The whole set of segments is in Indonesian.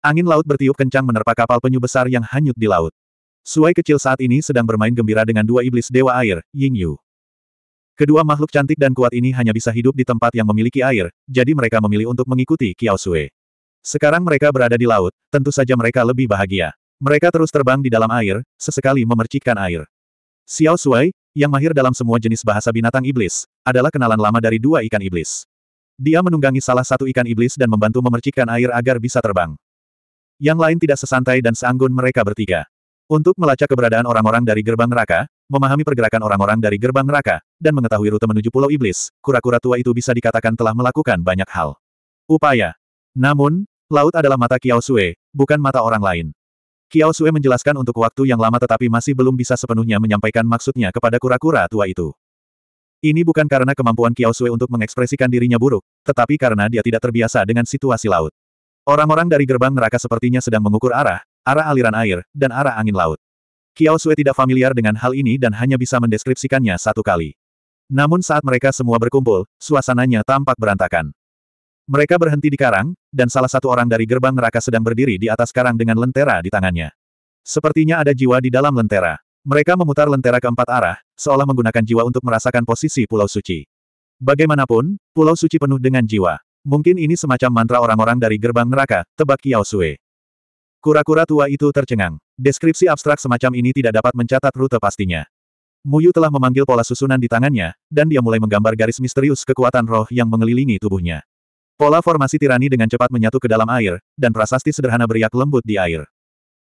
Angin laut bertiup kencang menerpa kapal penyu besar yang hanyut di laut. Suai kecil saat ini sedang bermain gembira dengan dua iblis dewa air, Ying Yu. Kedua makhluk cantik dan kuat ini hanya bisa hidup di tempat yang memiliki air, jadi mereka memilih untuk mengikuti Kiao Sui. Sekarang mereka berada di laut, tentu saja mereka lebih bahagia. Mereka terus terbang di dalam air, sesekali memercikkan air. Xiao Sui, yang mahir dalam semua jenis bahasa binatang iblis, adalah kenalan lama dari dua ikan iblis. Dia menunggangi salah satu ikan iblis dan membantu memercikkan air agar bisa terbang. Yang lain tidak sesantai dan seanggun mereka bertiga. Untuk melacak keberadaan orang-orang dari gerbang neraka, memahami pergerakan orang-orang dari gerbang neraka, dan mengetahui rute menuju Pulau Iblis, kura-kura tua itu bisa dikatakan telah melakukan banyak hal. Upaya. Namun, laut adalah mata Kiao Sue, bukan mata orang lain. Kiao Sue menjelaskan untuk waktu yang lama tetapi masih belum bisa sepenuhnya menyampaikan maksudnya kepada kura-kura tua itu. Ini bukan karena kemampuan Kiao Sue untuk mengekspresikan dirinya buruk, tetapi karena dia tidak terbiasa dengan situasi laut. Orang-orang dari gerbang neraka sepertinya sedang mengukur arah, arah aliran air, dan arah angin laut. Kiao Sui tidak familiar dengan hal ini dan hanya bisa mendeskripsikannya satu kali. Namun saat mereka semua berkumpul, suasananya tampak berantakan. Mereka berhenti di karang, dan salah satu orang dari gerbang neraka sedang berdiri di atas karang dengan lentera di tangannya. Sepertinya ada jiwa di dalam lentera. Mereka memutar lentera ke empat arah, seolah menggunakan jiwa untuk merasakan posisi Pulau Suci. Bagaimanapun, Pulau Suci penuh dengan jiwa. Mungkin ini semacam mantra orang-orang dari gerbang neraka, tebak Kiao Sui. Kura-kura tua itu tercengang. Deskripsi abstrak semacam ini tidak dapat mencatat rute pastinya. Muyu telah memanggil pola susunan di tangannya, dan dia mulai menggambar garis misterius kekuatan roh yang mengelilingi tubuhnya. Pola formasi tirani dengan cepat menyatu ke dalam air, dan prasasti sederhana beriak lembut di air.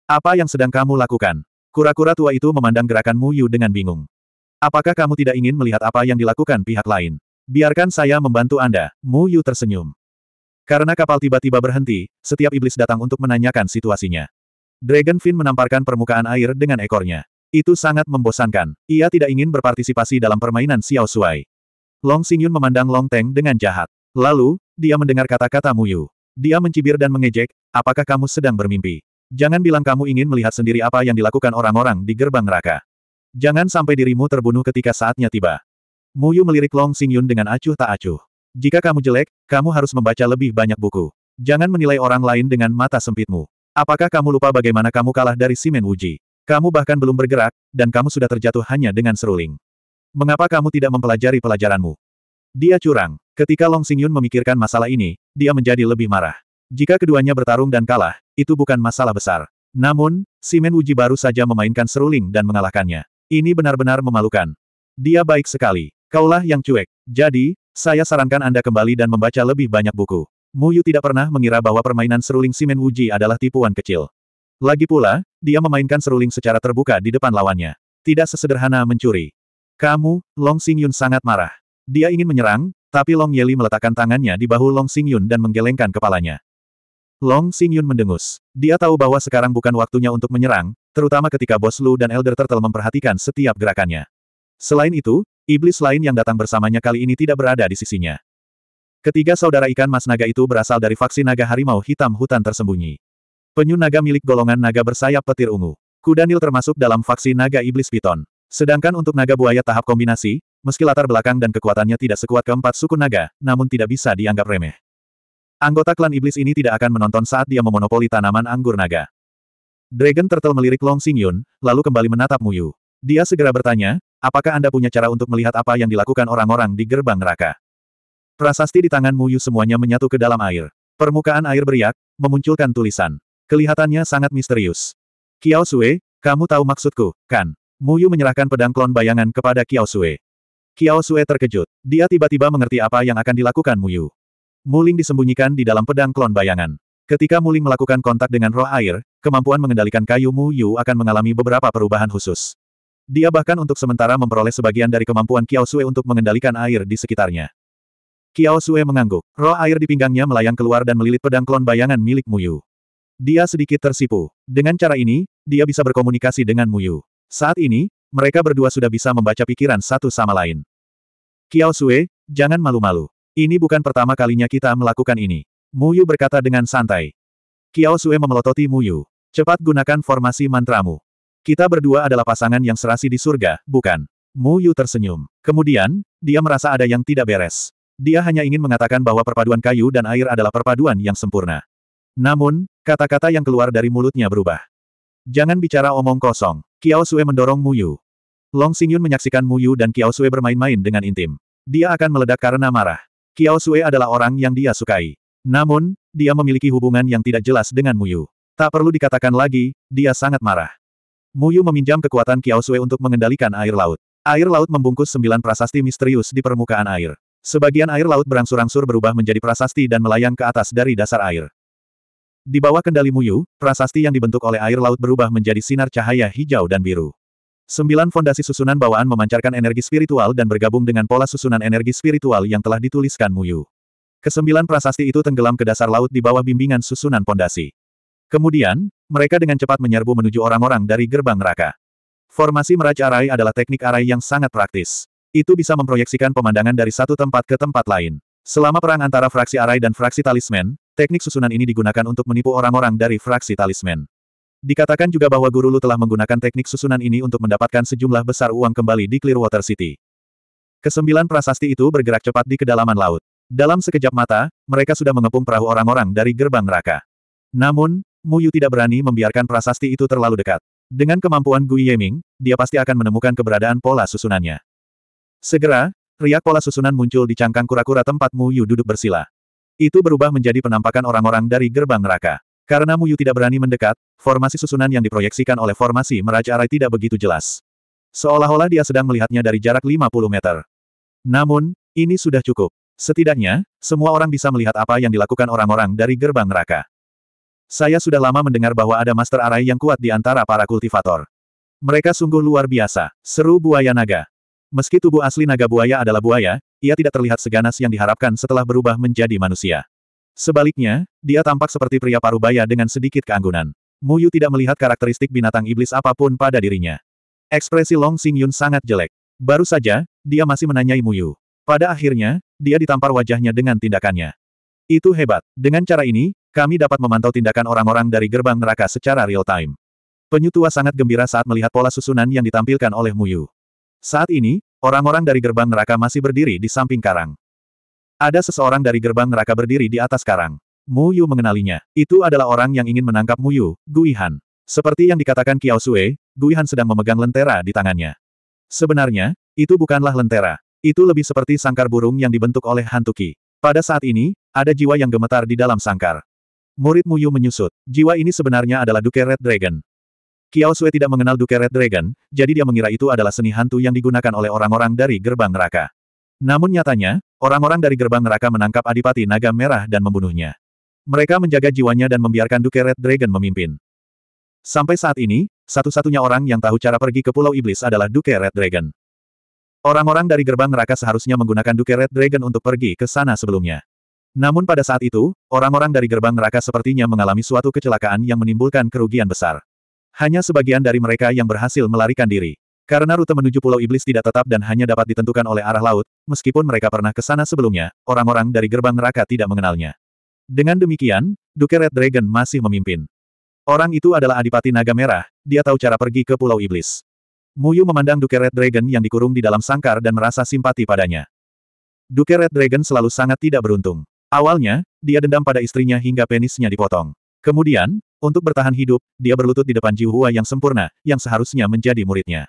Apa yang sedang kamu lakukan? Kura-kura tua itu memandang gerakan Muyu dengan bingung. Apakah kamu tidak ingin melihat apa yang dilakukan pihak lain? Biarkan saya membantu Anda, Mu Yu tersenyum. Karena kapal tiba-tiba berhenti, setiap iblis datang untuk menanyakan situasinya. Dragon fin menamparkan permukaan air dengan ekornya. Itu sangat membosankan. Ia tidak ingin berpartisipasi dalam permainan Xiao Shuai. Long Xingyun memandang Long Teng dengan jahat. Lalu, dia mendengar kata-kata Mu Yu. Dia mencibir dan mengejek, apakah kamu sedang bermimpi? Jangan bilang kamu ingin melihat sendiri apa yang dilakukan orang-orang di gerbang neraka. Jangan sampai dirimu terbunuh ketika saatnya tiba. Muyu melirik Long Xingyun dengan acuh tak acuh. Jika kamu jelek, kamu harus membaca lebih banyak buku. Jangan menilai orang lain dengan mata sempitmu. Apakah kamu lupa bagaimana kamu kalah dari Simen Wuji? Kamu bahkan belum bergerak, dan kamu sudah terjatuh hanya dengan seruling. Mengapa kamu tidak mempelajari pelajaranmu? Dia curang. Ketika Long Xingyun memikirkan masalah ini, dia menjadi lebih marah. Jika keduanya bertarung dan kalah, itu bukan masalah besar. Namun, Simen Wuji baru saja memainkan seruling dan mengalahkannya. Ini benar-benar memalukan. Dia baik sekali. Kaulah yang cuek. Jadi, saya sarankan Anda kembali dan membaca lebih banyak buku. Mu Yu tidak pernah mengira bahwa permainan seruling Simen Wuji adalah tipuan kecil. Lagi pula, dia memainkan seruling secara terbuka di depan lawannya. Tidak sesederhana mencuri. Kamu, Long Yun sangat marah. Dia ingin menyerang, tapi Long Yeli meletakkan tangannya di bahu Long Yun dan menggelengkan kepalanya. Long Yun mendengus. Dia tahu bahwa sekarang bukan waktunya untuk menyerang, terutama ketika Bos Lu dan Elder Turtle memperhatikan setiap gerakannya. Selain itu, iblis lain yang datang bersamanya kali ini tidak berada di sisinya. Ketiga saudara ikan mas naga itu berasal dari faksi naga harimau hitam hutan tersembunyi. Penyu naga milik golongan naga bersayap petir ungu. Kudanil termasuk dalam faksi naga iblis piton. Sedangkan untuk naga buaya tahap kombinasi, meski latar belakang dan kekuatannya tidak sekuat keempat suku naga, namun tidak bisa dianggap remeh. Anggota klan iblis ini tidak akan menonton saat dia memonopoli tanaman anggur naga. Dragon Turtle melirik Long Xingyun, lalu kembali menatap Muyu. Dia segera bertanya, Apakah Anda punya cara untuk melihat apa yang dilakukan orang-orang di gerbang neraka? Prasasti di tangan Mu Yu semuanya menyatu ke dalam air. Permukaan air beriak, memunculkan tulisan. Kelihatannya sangat misterius. Kiao Sue, kamu tahu maksudku, kan? Mu Yu menyerahkan pedang klon bayangan kepada Kiao Sue. Kiao Sue terkejut. Dia tiba-tiba mengerti apa yang akan dilakukan Mu Yu. Muling disembunyikan di dalam pedang klon bayangan. Ketika Muling melakukan kontak dengan roh air, kemampuan mengendalikan kayu Mu Yu akan mengalami beberapa perubahan khusus. Dia bahkan untuk sementara memperoleh sebagian dari kemampuan Kiao Sue untuk mengendalikan air di sekitarnya. Kiao Sue mengangguk. Roh air di pinggangnya melayang keluar dan melilit pedang klon bayangan milik Muyu. Dia sedikit tersipu. Dengan cara ini, dia bisa berkomunikasi dengan Muyu. Saat ini, mereka berdua sudah bisa membaca pikiran satu sama lain. Kiao Sue, jangan malu-malu. Ini bukan pertama kalinya kita melakukan ini. Muyu berkata dengan santai. Kiao Sue memelototi Muyu. Cepat gunakan formasi mantramu. Kita berdua adalah pasangan yang serasi di surga, bukan? Mu Yu tersenyum. Kemudian, dia merasa ada yang tidak beres. Dia hanya ingin mengatakan bahwa perpaduan kayu dan air adalah perpaduan yang sempurna. Namun, kata-kata yang keluar dari mulutnya berubah. Jangan bicara omong kosong. Kiao Sue mendorong Mu Yu. Long Xingyun menyaksikan Mu Yu dan Kiao Sue bermain-main dengan intim. Dia akan meledak karena marah. Kiao Sue adalah orang yang dia sukai. Namun, dia memiliki hubungan yang tidak jelas dengan Mu Yu. Tak perlu dikatakan lagi, dia sangat marah. Muyu meminjam kekuatan Kiao Sui untuk mengendalikan air laut. Air laut membungkus sembilan prasasti misterius di permukaan air. Sebagian air laut berangsur-angsur berubah menjadi prasasti dan melayang ke atas dari dasar air. Di bawah kendali Muyu, prasasti yang dibentuk oleh air laut berubah menjadi sinar cahaya hijau dan biru. Sembilan fondasi susunan bawaan memancarkan energi spiritual dan bergabung dengan pola susunan energi spiritual yang telah dituliskan Muyu. Kesembilan prasasti itu tenggelam ke dasar laut di bawah bimbingan susunan fondasi. Kemudian, mereka dengan cepat menyerbu menuju orang-orang dari gerbang neraka. Formasi meraj arai adalah teknik arai yang sangat praktis. Itu bisa memproyeksikan pemandangan dari satu tempat ke tempat lain. Selama perang antara fraksi arai dan fraksi talisman, teknik susunan ini digunakan untuk menipu orang-orang dari fraksi talisman. Dikatakan juga bahwa Guru Lu telah menggunakan teknik susunan ini untuk mendapatkan sejumlah besar uang kembali di Clearwater City. Kesembilan prasasti itu bergerak cepat di kedalaman laut. Dalam sekejap mata, mereka sudah mengepung perahu orang-orang dari gerbang neraka. Namun, Mu Yu tidak berani membiarkan prasasti itu terlalu dekat. Dengan kemampuan Gui Yeming, dia pasti akan menemukan keberadaan pola susunannya. Segera, riak pola susunan muncul di cangkang kura-kura tempat Mu Yu duduk bersila. Itu berubah menjadi penampakan orang-orang dari gerbang neraka. Karena Mu Yu tidak berani mendekat, formasi susunan yang diproyeksikan oleh formasi Meraja Arai tidak begitu jelas. Seolah-olah dia sedang melihatnya dari jarak 50 meter. Namun, ini sudah cukup. Setidaknya, semua orang bisa melihat apa yang dilakukan orang-orang dari gerbang neraka. Saya sudah lama mendengar bahwa ada master arai yang kuat di antara para kultivator. Mereka sungguh luar biasa, seru buaya naga. Meski tubuh asli naga buaya adalah buaya, ia tidak terlihat seganas yang diharapkan setelah berubah menjadi manusia. Sebaliknya, dia tampak seperti pria parubaya dengan sedikit keanggunan. Muyu tidak melihat karakteristik binatang iblis apapun pada dirinya. Ekspresi Long Xing Yun sangat jelek. Baru saja, dia masih menanyai Muyu. Pada akhirnya, dia ditampar wajahnya dengan tindakannya. Itu hebat. Dengan cara ini, kami dapat memantau tindakan orang-orang dari gerbang neraka secara real-time. Penyu sangat gembira saat melihat pola susunan yang ditampilkan oleh Muyu. Saat ini, orang-orang dari gerbang neraka masih berdiri di samping karang. Ada seseorang dari gerbang neraka berdiri di atas karang. Muyu mengenalinya. Itu adalah orang yang ingin menangkap Muyu, Guihan. Seperti yang dikatakan Kiao Sue, Guihan sedang memegang lentera di tangannya. Sebenarnya, itu bukanlah lentera. Itu lebih seperti sangkar burung yang dibentuk oleh hantu Ki. Pada saat ini, ada jiwa yang gemetar di dalam sangkar. Murid Muyu menyusut. Jiwa ini sebenarnya adalah Duke Red Dragon. Kiao Sui tidak mengenal Duke Red Dragon, jadi dia mengira itu adalah seni hantu yang digunakan oleh orang-orang dari gerbang neraka. Namun nyatanya, orang-orang dari gerbang neraka menangkap Adipati Naga Merah dan membunuhnya. Mereka menjaga jiwanya dan membiarkan Duke Red Dragon memimpin. Sampai saat ini, satu-satunya orang yang tahu cara pergi ke Pulau Iblis adalah Duke Red Dragon. Orang-orang dari gerbang neraka seharusnya menggunakan Duke Red Dragon untuk pergi ke sana sebelumnya. Namun pada saat itu, orang-orang dari gerbang neraka sepertinya mengalami suatu kecelakaan yang menimbulkan kerugian besar. Hanya sebagian dari mereka yang berhasil melarikan diri. Karena rute menuju Pulau Iblis tidak tetap dan hanya dapat ditentukan oleh arah laut, meskipun mereka pernah ke sana sebelumnya, orang-orang dari gerbang neraka tidak mengenalnya. Dengan demikian, Duke Red Dragon masih memimpin. Orang itu adalah Adipati Naga Merah, dia tahu cara pergi ke Pulau Iblis. Muyu memandang Duke Red Dragon yang dikurung di dalam sangkar dan merasa simpati padanya. Duke Red Dragon selalu sangat tidak beruntung. Awalnya, dia dendam pada istrinya hingga penisnya dipotong. Kemudian, untuk bertahan hidup, dia berlutut di depan Jiuhua yang sempurna, yang seharusnya menjadi muridnya.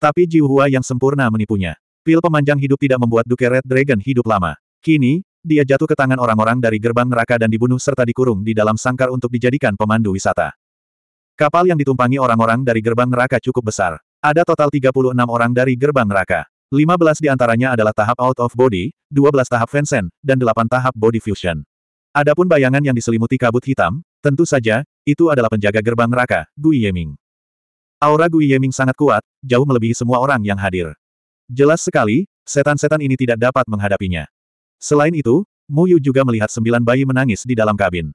Tapi Jiuhua yang sempurna menipunya. Pil pemanjang hidup tidak membuat Duke Red Dragon hidup lama. Kini, dia jatuh ke tangan orang-orang dari gerbang neraka dan dibunuh serta dikurung di dalam sangkar untuk dijadikan pemandu wisata. Kapal yang ditumpangi orang-orang dari gerbang neraka cukup besar. Ada total 36 orang dari gerbang neraka. 15 di antaranya adalah tahap out of body, 12 tahap vensen, dan 8 tahap body fusion. Adapun bayangan yang diselimuti kabut hitam, tentu saja, itu adalah penjaga gerbang neraka, Gui Yeming. Aura Gui Yeming sangat kuat, jauh melebihi semua orang yang hadir. Jelas sekali, setan-setan ini tidak dapat menghadapinya. Selain itu, Mu Yu juga melihat sembilan bayi menangis di dalam kabin.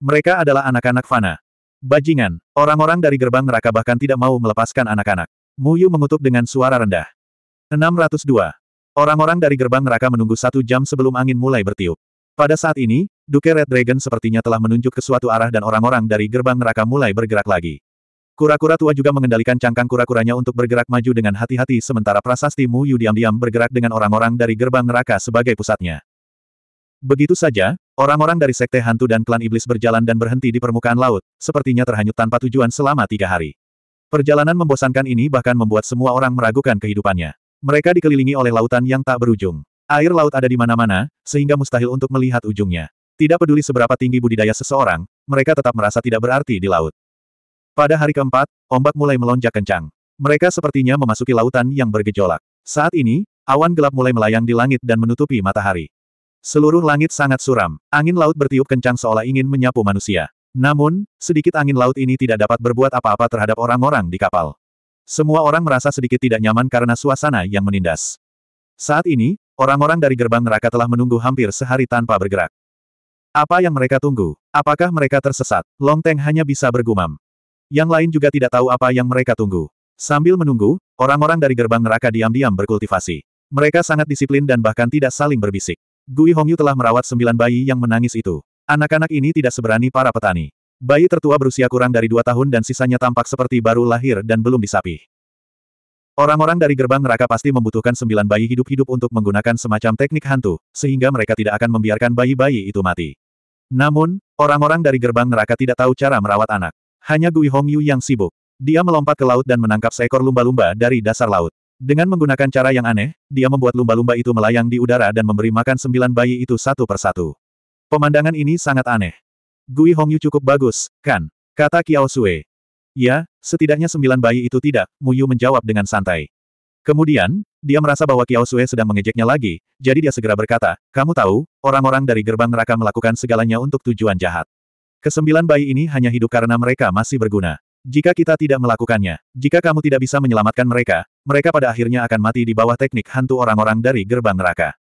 Mereka adalah anak-anak Fana. Bajingan, orang-orang dari gerbang neraka bahkan tidak mau melepaskan anak-anak. Mu Yu mengutuk dengan suara rendah. 602. Orang-orang dari gerbang neraka menunggu satu jam sebelum angin mulai bertiup. Pada saat ini, Duke Red Dragon sepertinya telah menunjuk ke suatu arah dan orang-orang dari gerbang neraka mulai bergerak lagi. Kura-kura tua juga mengendalikan cangkang kura-kuranya untuk bergerak maju dengan hati-hati sementara prasasti Mu Yu diam-diam bergerak dengan orang-orang dari gerbang neraka sebagai pusatnya. Begitu saja, orang-orang dari Sekte Hantu dan Klan Iblis berjalan dan berhenti di permukaan laut, sepertinya terhanyut tanpa tujuan selama tiga hari. Perjalanan membosankan ini bahkan membuat semua orang meragukan kehidupannya. Mereka dikelilingi oleh lautan yang tak berujung. Air laut ada di mana-mana, sehingga mustahil untuk melihat ujungnya. Tidak peduli seberapa tinggi budidaya seseorang, mereka tetap merasa tidak berarti di laut. Pada hari keempat, ombak mulai melonjak kencang. Mereka sepertinya memasuki lautan yang bergejolak. Saat ini, awan gelap mulai melayang di langit dan menutupi matahari. Seluruh langit sangat suram, angin laut bertiup kencang seolah ingin menyapu manusia. Namun, sedikit angin laut ini tidak dapat berbuat apa-apa terhadap orang-orang di kapal. Semua orang merasa sedikit tidak nyaman karena suasana yang menindas. Saat ini, orang-orang dari gerbang neraka telah menunggu hampir sehari tanpa bergerak. Apa yang mereka tunggu? Apakah mereka tersesat? Long Teng hanya bisa bergumam. Yang lain juga tidak tahu apa yang mereka tunggu. Sambil menunggu, orang-orang dari gerbang neraka diam-diam berkultivasi. Mereka sangat disiplin dan bahkan tidak saling berbisik. Gui Hongyu telah merawat sembilan bayi yang menangis itu. Anak-anak ini tidak seberani para petani. Bayi tertua berusia kurang dari dua tahun dan sisanya tampak seperti baru lahir dan belum disapih. Orang-orang dari gerbang neraka pasti membutuhkan sembilan bayi hidup-hidup untuk menggunakan semacam teknik hantu, sehingga mereka tidak akan membiarkan bayi-bayi itu mati. Namun, orang-orang dari gerbang neraka tidak tahu cara merawat anak. Hanya Gui Hongyu yang sibuk. Dia melompat ke laut dan menangkap seekor lumba-lumba dari dasar laut. Dengan menggunakan cara yang aneh, dia membuat lumba-lumba itu melayang di udara dan memberi makan sembilan bayi itu satu persatu. Pemandangan ini sangat aneh. Gui Hongyu cukup bagus, kan? Kata Kiao Sui. Ya, setidaknya sembilan bayi itu tidak, Mu Yu menjawab dengan santai. Kemudian, dia merasa bahwa Kiao Sui sedang mengejeknya lagi, jadi dia segera berkata, kamu tahu, orang-orang dari gerbang neraka melakukan segalanya untuk tujuan jahat. Kesembilan bayi ini hanya hidup karena mereka masih berguna. Jika kita tidak melakukannya, jika kamu tidak bisa menyelamatkan mereka, mereka pada akhirnya akan mati di bawah teknik hantu orang-orang dari gerbang neraka.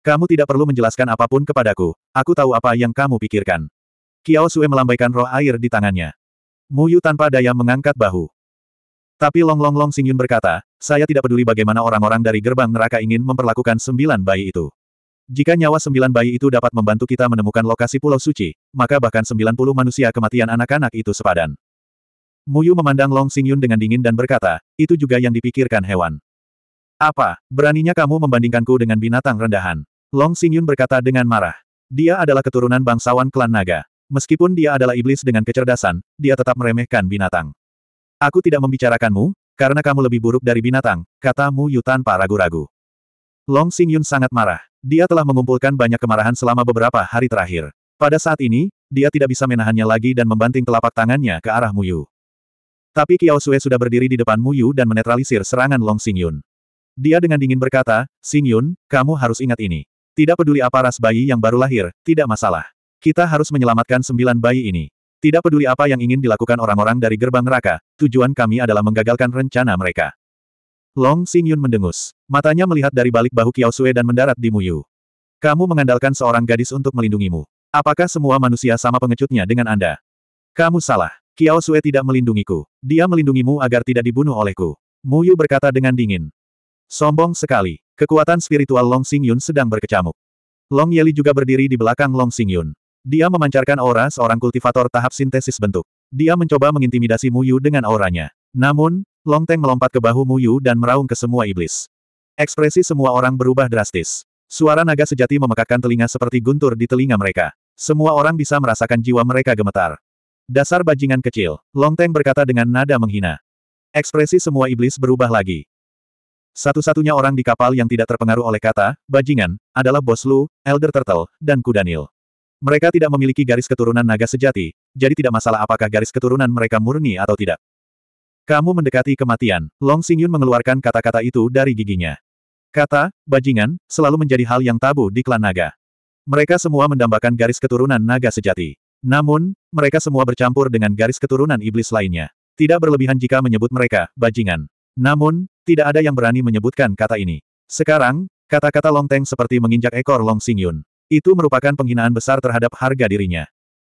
Kamu tidak perlu menjelaskan apapun kepadaku, aku tahu apa yang kamu pikirkan. Kiao Sue melambaikan roh air di tangannya. Mu Yu tanpa daya mengangkat bahu. Tapi Long Long Long Xing berkata, saya tidak peduli bagaimana orang-orang dari gerbang neraka ingin memperlakukan sembilan bayi itu. Jika nyawa sembilan bayi itu dapat membantu kita menemukan lokasi Pulau Suci, maka bahkan sembilan puluh manusia kematian anak-anak itu sepadan. Mu Yu memandang Long Xing dengan dingin dan berkata, itu juga yang dipikirkan hewan. Apa, beraninya kamu membandingkanku dengan binatang rendahan? Long Xing berkata dengan marah. Dia adalah keturunan bangsawan klan naga. Meskipun dia adalah iblis dengan kecerdasan, dia tetap meremehkan binatang. Aku tidak membicarakanmu, karena kamu lebih buruk dari binatang, kata Mu Yu tanpa ragu-ragu. Long Xing Yun sangat marah. Dia telah mengumpulkan banyak kemarahan selama beberapa hari terakhir. Pada saat ini, dia tidak bisa menahannya lagi dan membanting telapak tangannya ke arah Mu Yu. Tapi Kiao Sue sudah berdiri di depan Mu Yu dan menetralisir serangan Long Xing Yun. Dia dengan dingin berkata, Xing Yun, kamu harus ingat ini. Tidak peduli apa ras bayi yang baru lahir, tidak masalah. Kita harus menyelamatkan sembilan bayi ini. Tidak peduli apa yang ingin dilakukan orang-orang dari gerbang neraka, tujuan kami adalah menggagalkan rencana mereka. Long Xingyun mendengus. Matanya melihat dari balik bahu Kiao Sue dan mendarat di Muyu. Kamu mengandalkan seorang gadis untuk melindungimu. Apakah semua manusia sama pengecutnya dengan Anda? Kamu salah. Kiao Sue tidak melindungiku. Dia melindungimu agar tidak dibunuh olehku. Muyu berkata dengan dingin. Sombong sekali. Kekuatan spiritual Long Xingyun sedang berkecamuk. Long Yeli juga berdiri di belakang Long Xingyun. Dia memancarkan aura seorang kultivator tahap sintesis bentuk. Dia mencoba mengintimidasi Muyu dengan auranya. Namun, Long Teng melompat ke bahu Muyu dan meraung ke semua iblis. Ekspresi semua orang berubah drastis. Suara naga sejati memekakkan telinga seperti guntur di telinga mereka. Semua orang bisa merasakan jiwa mereka gemetar. Dasar bajingan kecil, Long Teng berkata dengan nada menghina. Ekspresi semua iblis berubah lagi. Satu-satunya orang di kapal yang tidak terpengaruh oleh kata, bajingan, adalah Bos Lu, Elder Turtle, dan Kudanil. Mereka tidak memiliki garis keturunan naga sejati, jadi tidak masalah apakah garis keturunan mereka murni atau tidak. Kamu mendekati kematian, Long Xingyun mengeluarkan kata-kata itu dari giginya. Kata, bajingan, selalu menjadi hal yang tabu di klan naga. Mereka semua mendambakan garis keturunan naga sejati. Namun, mereka semua bercampur dengan garis keturunan iblis lainnya. Tidak berlebihan jika menyebut mereka, bajingan. Namun, tidak ada yang berani menyebutkan kata ini. Sekarang, kata-kata Long Teng seperti menginjak ekor Long Xingyun. Itu merupakan penghinaan besar terhadap harga dirinya.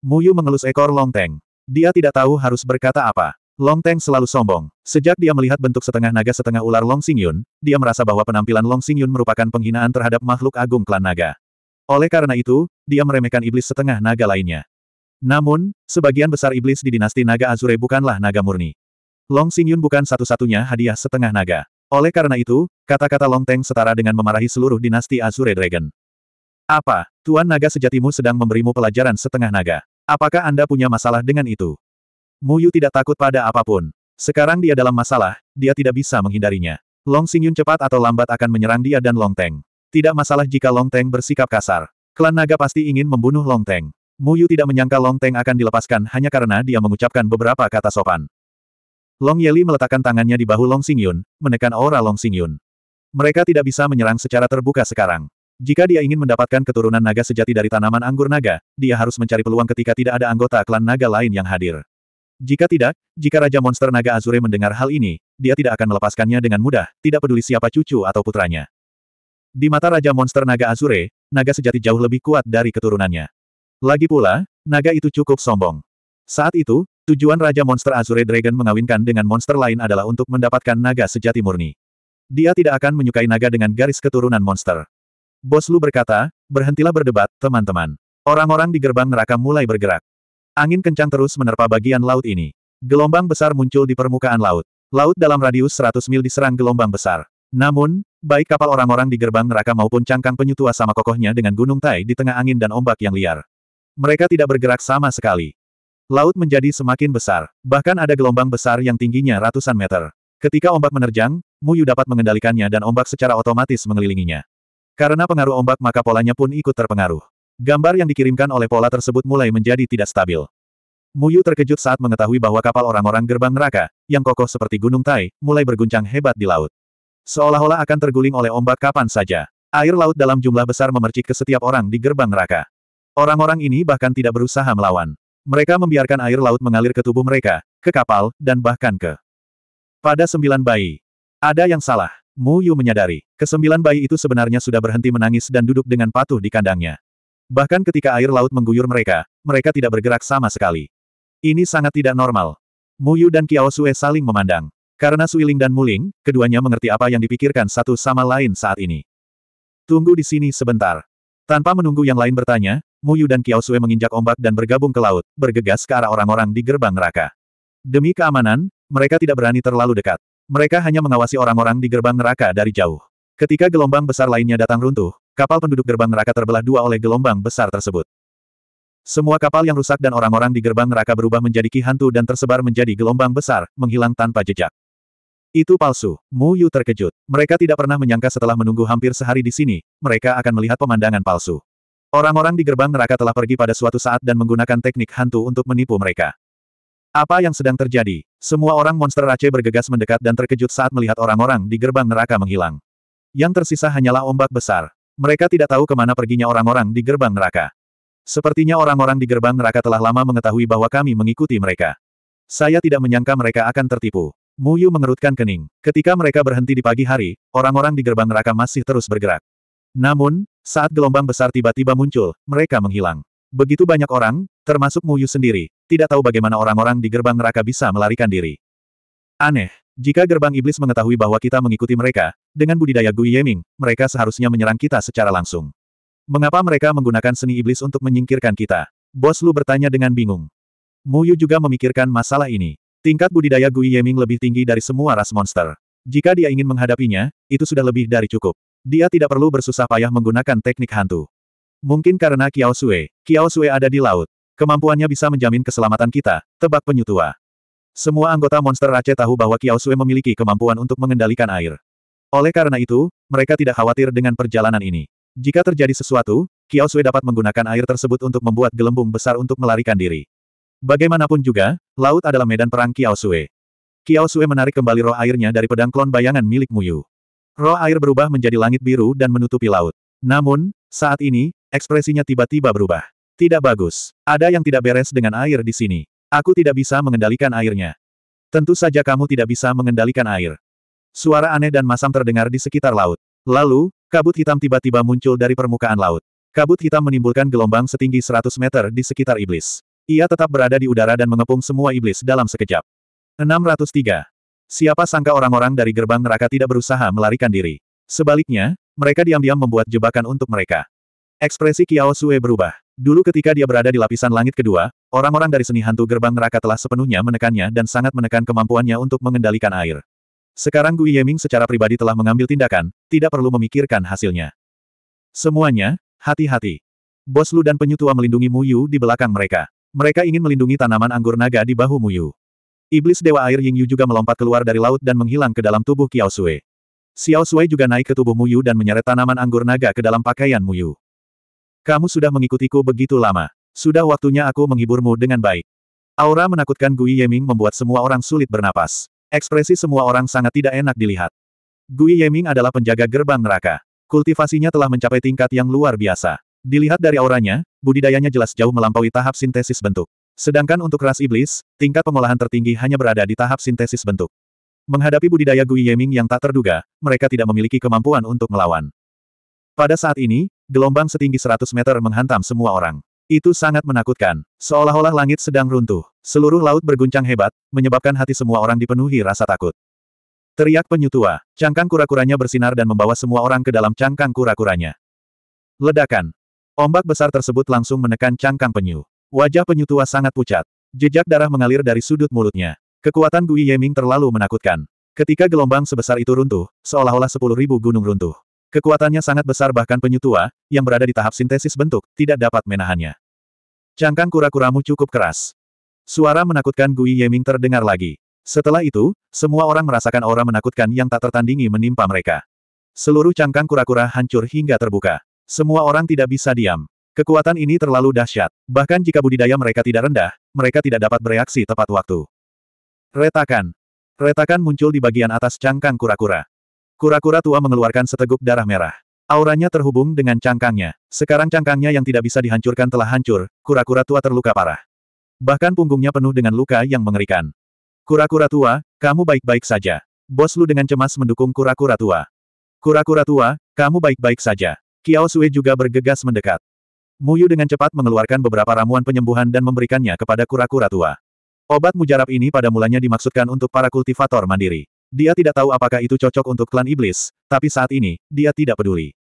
Muyu mengelus ekor Long Teng. Dia tidak tahu harus berkata apa. Long Teng selalu sombong. Sejak dia melihat bentuk setengah naga setengah ular Long Xingyun, dia merasa bahwa penampilan Long Xingyun merupakan penghinaan terhadap makhluk agung klan naga. Oleh karena itu, dia meremehkan iblis setengah naga lainnya. Namun, sebagian besar iblis di dinasti naga Azure bukanlah naga murni. Long Xingyun bukan satu-satunya hadiah setengah naga. Oleh karena itu, kata-kata Long Teng setara dengan memarahi seluruh dinasti Azure Dragon. Apa, Tuan Naga sejatimu sedang memberimu pelajaran setengah naga? Apakah Anda punya masalah dengan itu? Muyu tidak takut pada apapun. Sekarang dia dalam masalah, dia tidak bisa menghindarinya. Long Xingyun cepat atau lambat akan menyerang dia dan Long Teng. Tidak masalah jika Long Teng bersikap kasar. Klan naga pasti ingin membunuh Long Teng. Muyu tidak menyangka Long Teng akan dilepaskan hanya karena dia mengucapkan beberapa kata sopan. Long Yeli meletakkan tangannya di bahu Long Xingyun, menekan aura Long Xingyun. Mereka tidak bisa menyerang secara terbuka sekarang. Jika dia ingin mendapatkan keturunan naga sejati dari tanaman anggur naga, dia harus mencari peluang ketika tidak ada anggota klan naga lain yang hadir. Jika tidak, jika Raja Monster Naga Azure mendengar hal ini, dia tidak akan melepaskannya dengan mudah, tidak peduli siapa cucu atau putranya. Di mata Raja Monster Naga Azure, naga sejati jauh lebih kuat dari keturunannya. Lagi pula, naga itu cukup sombong. Saat itu, tujuan Raja Monster Azure Dragon mengawinkan dengan monster lain adalah untuk mendapatkan naga sejati murni. Dia tidak akan menyukai naga dengan garis keturunan monster. Bos Lu berkata, berhentilah berdebat, teman-teman. Orang-orang di gerbang neraka mulai bergerak. Angin kencang terus menerpa bagian laut ini. Gelombang besar muncul di permukaan laut. Laut dalam radius 100 mil diserang gelombang besar. Namun, baik kapal orang-orang di gerbang neraka maupun cangkang penyutua sama kokohnya dengan gunung tai di tengah angin dan ombak yang liar. Mereka tidak bergerak sama sekali. Laut menjadi semakin besar, bahkan ada gelombang besar yang tingginya ratusan meter. Ketika ombak menerjang, Muyu dapat mengendalikannya dan ombak secara otomatis mengelilinginya. Karena pengaruh ombak maka polanya pun ikut terpengaruh. Gambar yang dikirimkan oleh pola tersebut mulai menjadi tidak stabil. Muyu terkejut saat mengetahui bahwa kapal orang-orang gerbang neraka, yang kokoh seperti gunung Tai, mulai berguncang hebat di laut. Seolah-olah akan terguling oleh ombak kapan saja. Air laut dalam jumlah besar memercik ke setiap orang di gerbang neraka. Orang-orang ini bahkan tidak berusaha melawan. Mereka membiarkan air laut mengalir ke tubuh mereka, ke kapal, dan bahkan ke pada sembilan bayi. Ada yang salah. Mu Yu menyadari, kesembilan bayi itu sebenarnya sudah berhenti menangis dan duduk dengan patuh di kandangnya. Bahkan ketika air laut mengguyur mereka, mereka tidak bergerak sama sekali. Ini sangat tidak normal. Mu Yu dan Kiao Sue saling memandang. Karena Suiling dan Muling, keduanya mengerti apa yang dipikirkan satu sama lain saat ini. Tunggu di sini sebentar. Tanpa menunggu yang lain bertanya, Mu Yu dan Kiao Sue menginjak ombak dan bergabung ke laut, bergegas ke arah orang-orang di gerbang neraka. Demi keamanan, mereka tidak berani terlalu dekat. Mereka hanya mengawasi orang-orang di gerbang neraka dari jauh. Ketika gelombang besar lainnya datang runtuh, kapal penduduk gerbang neraka terbelah dua oleh gelombang besar tersebut. Semua kapal yang rusak dan orang-orang di gerbang neraka berubah menjadi ki hantu dan tersebar menjadi gelombang besar, menghilang tanpa jejak. Itu palsu. Mu Yu terkejut. Mereka tidak pernah menyangka setelah menunggu hampir sehari di sini, mereka akan melihat pemandangan palsu. Orang-orang di gerbang neraka telah pergi pada suatu saat dan menggunakan teknik hantu untuk menipu mereka. Apa yang sedang terjadi? Semua orang monster Rache bergegas mendekat dan terkejut saat melihat orang-orang di gerbang neraka menghilang. Yang tersisa hanyalah ombak besar. Mereka tidak tahu kemana perginya orang-orang di gerbang neraka. Sepertinya orang-orang di gerbang neraka telah lama mengetahui bahwa kami mengikuti mereka. Saya tidak menyangka mereka akan tertipu. Muyu mengerutkan kening. Ketika mereka berhenti di pagi hari, orang-orang di gerbang neraka masih terus bergerak. Namun, saat gelombang besar tiba-tiba muncul, mereka menghilang. Begitu banyak orang, termasuk Mu Yu sendiri, tidak tahu bagaimana orang-orang di gerbang neraka bisa melarikan diri. Aneh, jika gerbang iblis mengetahui bahwa kita mengikuti mereka, dengan budidaya Gui Yeming, mereka seharusnya menyerang kita secara langsung. Mengapa mereka menggunakan seni iblis untuk menyingkirkan kita? Bos Lu bertanya dengan bingung. Mu Yu juga memikirkan masalah ini. Tingkat budidaya Gui Yeming lebih tinggi dari semua ras monster. Jika dia ingin menghadapinya, itu sudah lebih dari cukup. Dia tidak perlu bersusah payah menggunakan teknik hantu. Mungkin karena Kiao Sue, Kiao Sue ada di laut. Kemampuannya bisa menjamin keselamatan kita, tebak penyutua. Semua anggota monster Aceh tahu bahwa Kiao Sue memiliki kemampuan untuk mengendalikan air. Oleh karena itu, mereka tidak khawatir dengan perjalanan ini. Jika terjadi sesuatu, Kiao Sui dapat menggunakan air tersebut untuk membuat gelembung besar untuk melarikan diri. Bagaimanapun juga, laut adalah medan perang Kiao Sui. Kiao Sui menarik kembali roh airnya dari pedang klon bayangan milik Muyu. Roh air berubah menjadi langit biru dan menutupi laut. Namun, saat ini, ekspresinya tiba-tiba berubah. Tidak bagus. Ada yang tidak beres dengan air di sini. Aku tidak bisa mengendalikan airnya. Tentu saja kamu tidak bisa mengendalikan air. Suara aneh dan masam terdengar di sekitar laut. Lalu, kabut hitam tiba-tiba muncul dari permukaan laut. Kabut hitam menimbulkan gelombang setinggi 100 meter di sekitar iblis. Ia tetap berada di udara dan mengepung semua iblis dalam sekejap. 603. Siapa sangka orang-orang dari gerbang neraka tidak berusaha melarikan diri. Sebaliknya, mereka diam-diam membuat jebakan untuk mereka. Ekspresi Kiao Sue berubah. Dulu ketika dia berada di lapisan langit kedua, orang-orang dari seni hantu gerbang neraka telah sepenuhnya menekannya dan sangat menekan kemampuannya untuk mengendalikan air. Sekarang Gui Yeming secara pribadi telah mengambil tindakan, tidak perlu memikirkan hasilnya. Semuanya, hati-hati. Bos Lu dan penyutua melindungi Mu Yu di belakang mereka. Mereka ingin melindungi tanaman anggur naga di bahu Mu Yu. Iblis Dewa Air Ying Yu juga melompat keluar dari laut dan menghilang ke dalam tubuh Qiao Sui. Xiao Sui juga naik ke tubuh Mu Yu dan menyeret tanaman anggur naga ke dalam pakaian Mu Yu. Kamu sudah mengikutiku begitu lama. Sudah waktunya aku menghiburmu dengan baik. Aura menakutkan Gui Yeming membuat semua orang sulit bernapas. Ekspresi semua orang sangat tidak enak dilihat. Gui Yeming adalah penjaga gerbang neraka. Kultivasinya telah mencapai tingkat yang luar biasa. Dilihat dari auranya, budidayanya jelas jauh melampaui tahap sintesis bentuk. Sedangkan untuk ras iblis, tingkat pengolahan tertinggi hanya berada di tahap sintesis bentuk. Menghadapi budidaya Gui Yeming yang tak terduga, mereka tidak memiliki kemampuan untuk melawan. Pada saat ini, Gelombang setinggi 100 meter menghantam semua orang. Itu sangat menakutkan. Seolah-olah langit sedang runtuh. Seluruh laut berguncang hebat, menyebabkan hati semua orang dipenuhi rasa takut. Teriak penyutua, Cangkang kura-kuranya bersinar dan membawa semua orang ke dalam cangkang kura-kuranya. Ledakan. Ombak besar tersebut langsung menekan cangkang penyu. Wajah penyutua sangat pucat. Jejak darah mengalir dari sudut mulutnya. Kekuatan Gui Yeming terlalu menakutkan. Ketika gelombang sebesar itu runtuh, seolah-olah sepuluh ribu gunung runtuh. Kekuatannya sangat besar bahkan penyutua, yang berada di tahap sintesis bentuk, tidak dapat menahannya. Cangkang kura-kuramu cukup keras. Suara menakutkan Gui Yeming terdengar lagi. Setelah itu, semua orang merasakan aura menakutkan yang tak tertandingi menimpa mereka. Seluruh cangkang kura-kura hancur hingga terbuka. Semua orang tidak bisa diam. Kekuatan ini terlalu dahsyat. Bahkan jika budidaya mereka tidak rendah, mereka tidak dapat bereaksi tepat waktu. Retakan. Retakan muncul di bagian atas cangkang kura-kura. Kura-kura tua mengeluarkan seteguk darah merah. Auranya terhubung dengan cangkangnya. Sekarang cangkangnya yang tidak bisa dihancurkan telah hancur, kura-kura tua terluka parah. Bahkan punggungnya penuh dengan luka yang mengerikan. Kura-kura tua, kamu baik-baik saja. Bos Lu dengan cemas mendukung kura-kura tua. Kura-kura tua, kamu baik-baik saja. Kiao Sui juga bergegas mendekat. Muyu dengan cepat mengeluarkan beberapa ramuan penyembuhan dan memberikannya kepada kura-kura tua. Obat mujarab ini pada mulanya dimaksudkan untuk para kultivator mandiri. Dia tidak tahu apakah itu cocok untuk klan iblis, tapi saat ini, dia tidak peduli.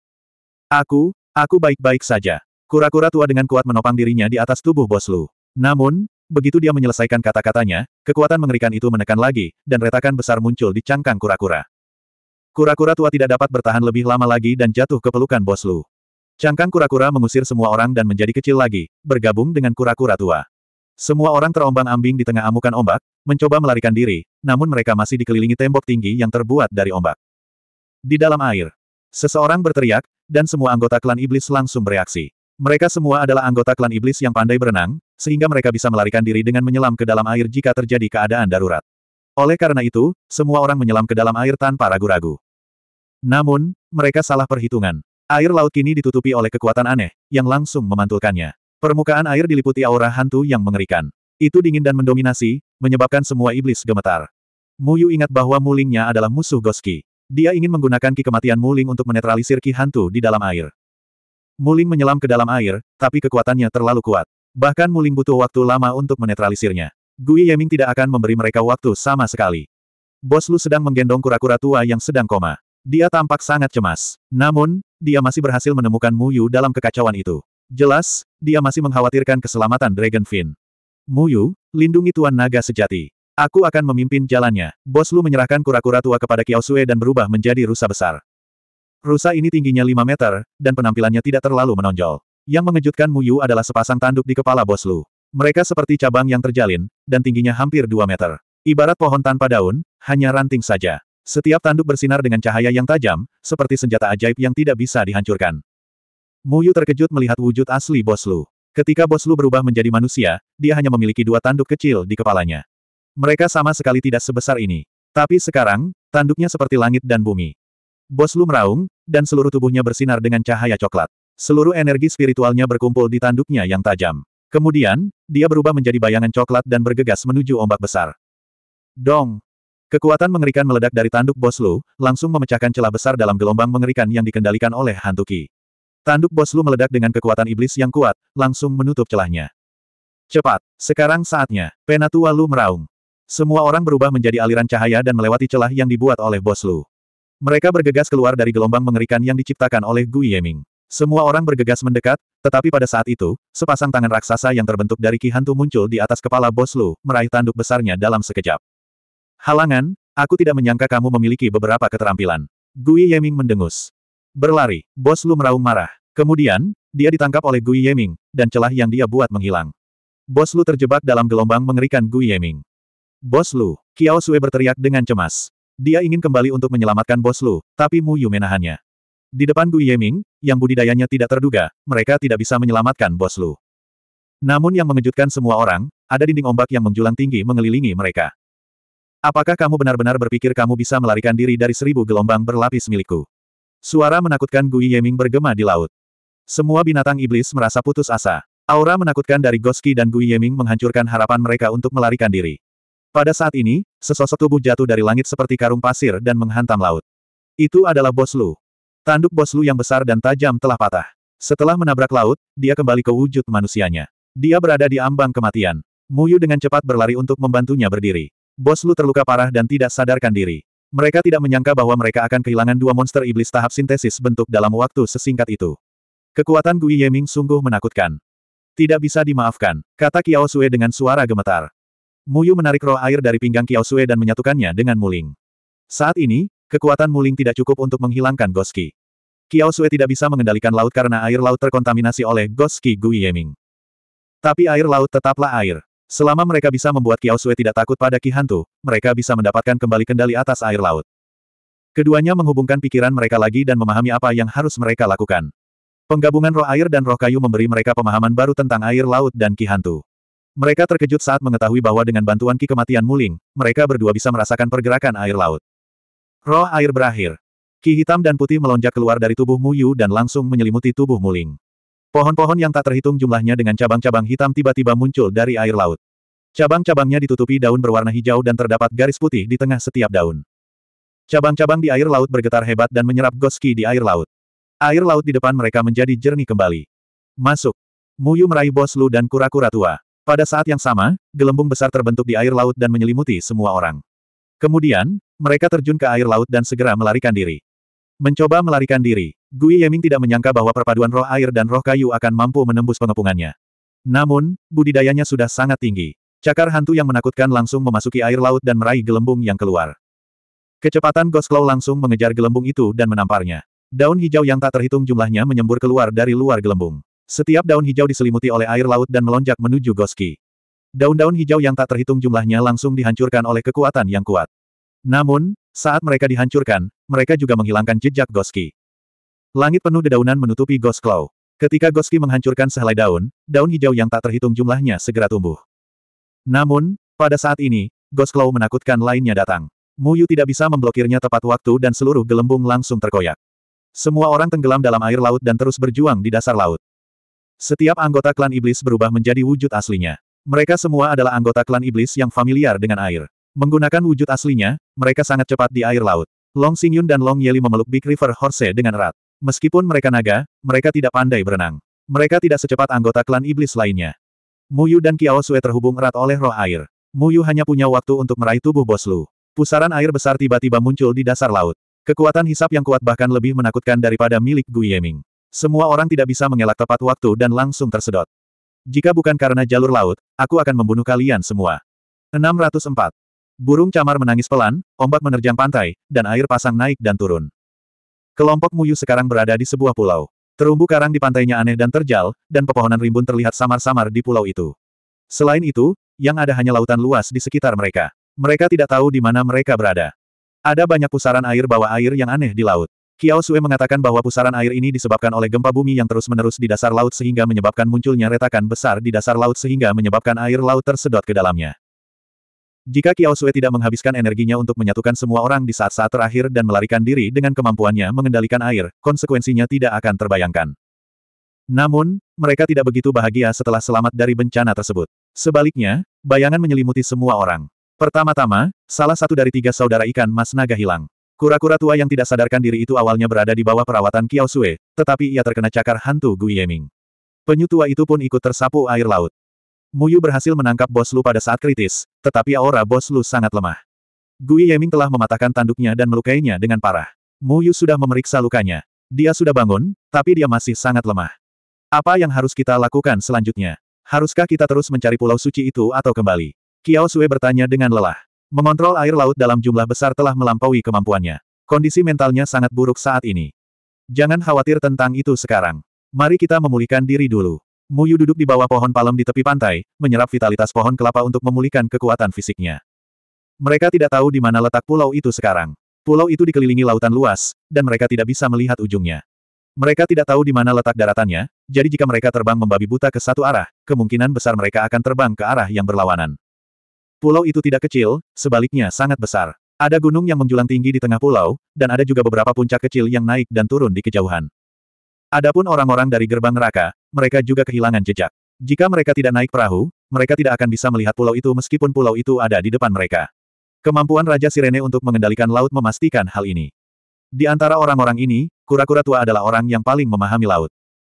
Aku, aku baik-baik saja. Kura-kura tua dengan kuat menopang dirinya di atas tubuh bos Lu. Namun, begitu dia menyelesaikan kata-katanya, kekuatan mengerikan itu menekan lagi, dan retakan besar muncul di cangkang kura-kura. Kura-kura tua tidak dapat bertahan lebih lama lagi dan jatuh ke pelukan bos Lu. Cangkang kura-kura mengusir semua orang dan menjadi kecil lagi, bergabung dengan kura-kura tua. Semua orang terombang-ambing di tengah amukan ombak, mencoba melarikan diri, namun mereka masih dikelilingi tembok tinggi yang terbuat dari ombak. Di dalam air, seseorang berteriak, dan semua anggota klan iblis langsung bereaksi. Mereka semua adalah anggota klan iblis yang pandai berenang, sehingga mereka bisa melarikan diri dengan menyelam ke dalam air jika terjadi keadaan darurat. Oleh karena itu, semua orang menyelam ke dalam air tanpa ragu-ragu. Namun, mereka salah perhitungan. Air laut kini ditutupi oleh kekuatan aneh, yang langsung memantulkannya. Permukaan air diliputi aura hantu yang mengerikan. Itu dingin dan mendominasi, menyebabkan semua iblis gemetar. Muyu ingat bahwa mulingnya adalah musuh Goski. Dia ingin menggunakan ki kematian muling untuk menetralisir ki hantu di dalam air. Muling menyelam ke dalam air, tapi kekuatannya terlalu kuat. Bahkan Muling butuh waktu lama untuk menetralisirnya. Gui Yeming tidak akan memberi mereka waktu sama sekali. Bos Lu sedang menggendong kura-kura tua yang sedang koma. Dia tampak sangat cemas. Namun, dia masih berhasil menemukan Muyu dalam kekacauan itu. Jelas, dia masih mengkhawatirkan keselamatan Dragonfin. Muyu, lindungi Tuan Naga sejati. Aku akan memimpin jalannya. Bos Lu menyerahkan kura-kura tua kepada Kiao Sue dan berubah menjadi rusa besar. Rusa ini tingginya 5 meter, dan penampilannya tidak terlalu menonjol. Yang mengejutkan Muyu adalah sepasang tanduk di kepala Bos Lu. Mereka seperti cabang yang terjalin, dan tingginya hampir 2 meter. Ibarat pohon tanpa daun, hanya ranting saja. Setiap tanduk bersinar dengan cahaya yang tajam, seperti senjata ajaib yang tidak bisa dihancurkan. Muyu terkejut melihat wujud asli bos Lu. Ketika bos Lu berubah menjadi manusia, dia hanya memiliki dua tanduk kecil di kepalanya. Mereka sama sekali tidak sebesar ini. Tapi sekarang, tanduknya seperti langit dan bumi. Bos Lu meraung, dan seluruh tubuhnya bersinar dengan cahaya coklat. Seluruh energi spiritualnya berkumpul di tanduknya yang tajam. Kemudian, dia berubah menjadi bayangan coklat dan bergegas menuju ombak besar. Dong! Kekuatan mengerikan meledak dari tanduk Bos Lu, langsung memecahkan celah besar dalam gelombang mengerikan yang dikendalikan oleh Hantuki. Tanduk bos lu meledak dengan kekuatan iblis yang kuat, langsung menutup celahnya. Cepat, sekarang saatnya, penatua lu meraung. Semua orang berubah menjadi aliran cahaya dan melewati celah yang dibuat oleh bos lu. Mereka bergegas keluar dari gelombang mengerikan yang diciptakan oleh Gui Yeming. Semua orang bergegas mendekat, tetapi pada saat itu, sepasang tangan raksasa yang terbentuk dari ki hantu muncul di atas kepala bos lu, meraih tanduk besarnya dalam sekejap. Halangan, aku tidak menyangka kamu memiliki beberapa keterampilan. Gui Yeming mendengus. Berlari, bos Lu meraung marah. Kemudian, dia ditangkap oleh Gui Yeming, dan celah yang dia buat menghilang. Bos Lu terjebak dalam gelombang mengerikan Gui Yeming. Bos Lu, Kiao Sue berteriak dengan cemas. Dia ingin kembali untuk menyelamatkan Bos Lu, tapi Mu Yu menahannya. Di depan Gui Yeming, yang budidayanya tidak terduga, mereka tidak bisa menyelamatkan Bos Lu. Namun yang mengejutkan semua orang, ada dinding ombak yang menjulang tinggi mengelilingi mereka. Apakah kamu benar-benar berpikir kamu bisa melarikan diri dari seribu gelombang berlapis milikku? Suara menakutkan Gui Yeming bergema di laut. Semua binatang iblis merasa putus asa. Aura menakutkan dari Goski dan Gui Yeming menghancurkan harapan mereka untuk melarikan diri. Pada saat ini, sesosok tubuh jatuh dari langit seperti karung pasir dan menghantam laut. Itu adalah Bos Lu. Tanduk Bos Lu yang besar dan tajam telah patah. Setelah menabrak laut, dia kembali ke wujud manusianya. Dia berada di ambang kematian. Muyu dengan cepat berlari untuk membantunya berdiri. Bos Lu terluka parah dan tidak sadarkan diri. Mereka tidak menyangka bahwa mereka akan kehilangan dua monster iblis tahap sintesis bentuk dalam waktu sesingkat itu. Kekuatan Gui Yeming sungguh menakutkan. Tidak bisa dimaafkan, kata Kiao Sue dengan suara gemetar. Muyu menarik roh air dari pinggang Kiao Sue dan menyatukannya dengan Muling. Saat ini, kekuatan Muling tidak cukup untuk menghilangkan Goski. Kiao Sue tidak bisa mengendalikan laut karena air laut terkontaminasi oleh Goski Gui Yeming. Tapi air laut tetaplah air. Selama mereka bisa membuat Kiao Sui tidak takut pada Ki Hantu, mereka bisa mendapatkan kembali kendali atas air laut. Keduanya menghubungkan pikiran mereka lagi dan memahami apa yang harus mereka lakukan. Penggabungan roh air dan roh kayu memberi mereka pemahaman baru tentang air laut dan Ki Hantu. Mereka terkejut saat mengetahui bahwa dengan bantuan Ki Kematian Muling, mereka berdua bisa merasakan pergerakan air laut. Roh air berakhir. Ki hitam dan putih melonjak keluar dari tubuh Muyu dan langsung menyelimuti tubuh Muling. Pohon-pohon yang tak terhitung jumlahnya dengan cabang-cabang hitam tiba-tiba muncul dari air laut. Cabang-cabangnya ditutupi daun berwarna hijau dan terdapat garis putih di tengah setiap daun. Cabang-cabang di air laut bergetar hebat dan menyerap goski di air laut. Air laut di depan mereka menjadi jernih kembali. Masuk. Muyu meraih bos Lu dan kura-kura tua. Pada saat yang sama, gelembung besar terbentuk di air laut dan menyelimuti semua orang. Kemudian, mereka terjun ke air laut dan segera melarikan diri. Mencoba melarikan diri, Gui Yeming tidak menyangka bahwa perpaduan roh air dan roh kayu akan mampu menembus pengepungannya. Namun, budidayanya sudah sangat tinggi. Cakar hantu yang menakutkan langsung memasuki air laut dan meraih gelembung yang keluar. Kecepatan Claw langsung mengejar gelembung itu dan menamparnya. Daun hijau yang tak terhitung jumlahnya menyembur keluar dari luar gelembung. Setiap daun hijau diselimuti oleh air laut dan melonjak menuju Goski. Daun-daun hijau yang tak terhitung jumlahnya langsung dihancurkan oleh kekuatan yang kuat. Namun, saat mereka dihancurkan, mereka juga menghilangkan jejak Goski. Langit penuh dedaunan menutupi Ghost Claw. Ketika Goski menghancurkan sehelai daun, daun hijau yang tak terhitung jumlahnya segera tumbuh. Namun, pada saat ini, Ghost Claw menakutkan lainnya datang. Muyu tidak bisa memblokirnya tepat waktu dan seluruh gelembung langsung terkoyak. Semua orang tenggelam dalam air laut dan terus berjuang di dasar laut. Setiap anggota klan iblis berubah menjadi wujud aslinya. Mereka semua adalah anggota klan iblis yang familiar dengan air. Menggunakan wujud aslinya, mereka sangat cepat di air laut. Long Xingyun dan Long Yeli memeluk Big River Horse dengan erat. Meskipun mereka naga, mereka tidak pandai berenang. Mereka tidak secepat anggota klan iblis lainnya. Mu Yu dan Kiao Sue terhubung erat oleh roh air. Mu Yu hanya punya waktu untuk meraih tubuh bos Lu. Pusaran air besar tiba-tiba muncul di dasar laut. Kekuatan hisap yang kuat bahkan lebih menakutkan daripada milik Gu Yeming. Semua orang tidak bisa mengelak tepat waktu dan langsung tersedot. Jika bukan karena jalur laut, aku akan membunuh kalian semua. 604. Burung camar menangis pelan, ombak menerjang pantai, dan air pasang naik dan turun. Kelompok Muyu sekarang berada di sebuah pulau. Terumbu karang di pantainya aneh dan terjal, dan pepohonan rimbun terlihat samar-samar di pulau itu. Selain itu, yang ada hanya lautan luas di sekitar mereka. Mereka tidak tahu di mana mereka berada. Ada banyak pusaran air bawah air yang aneh di laut. Kiao Sue mengatakan bahwa pusaran air ini disebabkan oleh gempa bumi yang terus-menerus di dasar laut sehingga menyebabkan munculnya retakan besar di dasar laut sehingga menyebabkan air laut tersedot ke dalamnya. Jika Kiao Sue tidak menghabiskan energinya untuk menyatukan semua orang di saat-saat terakhir dan melarikan diri dengan kemampuannya mengendalikan air, konsekuensinya tidak akan terbayangkan. Namun, mereka tidak begitu bahagia setelah selamat dari bencana tersebut. Sebaliknya, bayangan menyelimuti semua orang. Pertama-tama, salah satu dari tiga saudara ikan mas naga hilang. Kura-kura tua yang tidak sadarkan diri itu awalnya berada di bawah perawatan Kiao Sue, tetapi ia terkena cakar hantu Gui Yeming. Penyu tua itu pun ikut tersapu air laut. Muyu berhasil menangkap bos Lu pada saat kritis, tetapi aura bos Lu sangat lemah. Gui Yeming telah mematahkan tanduknya dan melukainya dengan parah. Muyu sudah memeriksa lukanya. Dia sudah bangun, tapi dia masih sangat lemah. Apa yang harus kita lakukan selanjutnya? Haruskah kita terus mencari pulau suci itu atau kembali? Kiao Sue bertanya dengan lelah. Mengontrol air laut dalam jumlah besar telah melampaui kemampuannya. Kondisi mentalnya sangat buruk saat ini. Jangan khawatir tentang itu sekarang. Mari kita memulihkan diri dulu. Muyu duduk di bawah pohon palem di tepi pantai, menyerap vitalitas pohon kelapa untuk memulihkan kekuatan fisiknya. Mereka tidak tahu di mana letak pulau itu sekarang. Pulau itu dikelilingi lautan luas, dan mereka tidak bisa melihat ujungnya. Mereka tidak tahu di mana letak daratannya, jadi jika mereka terbang membabi buta ke satu arah, kemungkinan besar mereka akan terbang ke arah yang berlawanan. Pulau itu tidak kecil, sebaliknya sangat besar. Ada gunung yang menjulang tinggi di tengah pulau, dan ada juga beberapa puncak kecil yang naik dan turun di kejauhan. Adapun orang-orang dari gerbang neraka, mereka juga kehilangan jejak. Jika mereka tidak naik perahu, mereka tidak akan bisa melihat pulau itu meskipun pulau itu ada di depan mereka. Kemampuan Raja Sirene untuk mengendalikan laut memastikan hal ini. Di antara orang-orang ini, kura-kura tua adalah orang yang paling memahami laut.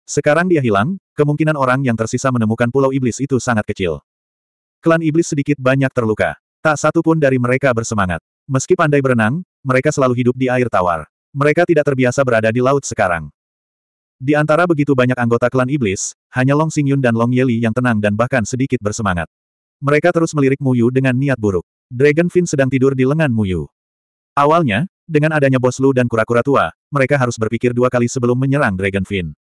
Sekarang dia hilang, kemungkinan orang yang tersisa menemukan pulau iblis itu sangat kecil. Klan iblis sedikit banyak terluka. Tak satu pun dari mereka bersemangat. Meski pandai berenang, mereka selalu hidup di air tawar. Mereka tidak terbiasa berada di laut sekarang. Di antara begitu banyak anggota klan iblis, hanya Long Xingyun dan Long Yeli yang tenang dan bahkan sedikit bersemangat. Mereka terus melirik Muyu dengan niat buruk. Dragon Fin sedang tidur di lengan Muyu. Awalnya, dengan adanya Bos Lu dan kura-kura tua, mereka harus berpikir dua kali sebelum menyerang Dragon Fin.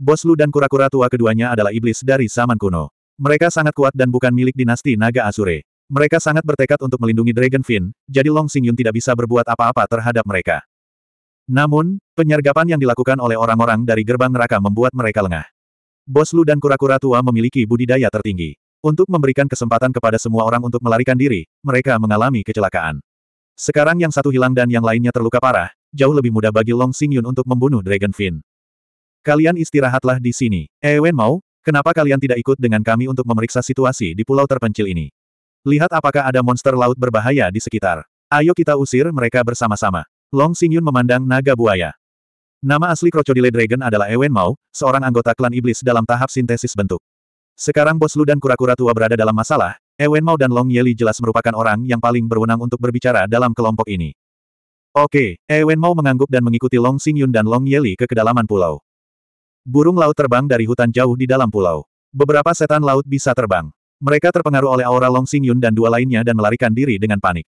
Bos Lu dan kura-kura tua keduanya adalah iblis dari zaman kuno. Mereka sangat kuat dan bukan milik dinasti Naga Asure. Mereka sangat bertekad untuk melindungi Dragon Fin, jadi Long Xingyun tidak bisa berbuat apa-apa terhadap mereka. Namun, penyergapan yang dilakukan oleh orang-orang dari gerbang neraka membuat mereka lengah. Bos Lu dan kura-kura tua memiliki budidaya tertinggi. Untuk memberikan kesempatan kepada semua orang untuk melarikan diri, mereka mengalami kecelakaan. Sekarang yang satu hilang dan yang lainnya terluka parah, jauh lebih mudah bagi Long Xing Yun untuk membunuh Dragon Fin. Kalian istirahatlah di sini. Ewen eh, Mau, kenapa kalian tidak ikut dengan kami untuk memeriksa situasi di pulau terpencil ini? Lihat apakah ada monster laut berbahaya di sekitar. Ayo kita usir mereka bersama-sama. Long Xingyun memandang naga buaya. Nama asli Crocodile Dragon adalah Ewen Mao, seorang anggota klan iblis dalam tahap sintesis bentuk. Sekarang bos Lu dan kura-kura tua berada dalam masalah, Ewen Mao dan Long Yeli jelas merupakan orang yang paling berwenang untuk berbicara dalam kelompok ini. Oke, Ewen Mao mengangguk dan mengikuti Long Xingyun dan Long Yeli ke kedalaman pulau. Burung laut terbang dari hutan jauh di dalam pulau. Beberapa setan laut bisa terbang. Mereka terpengaruh oleh aura Long Xingyun dan dua lainnya dan melarikan diri dengan panik.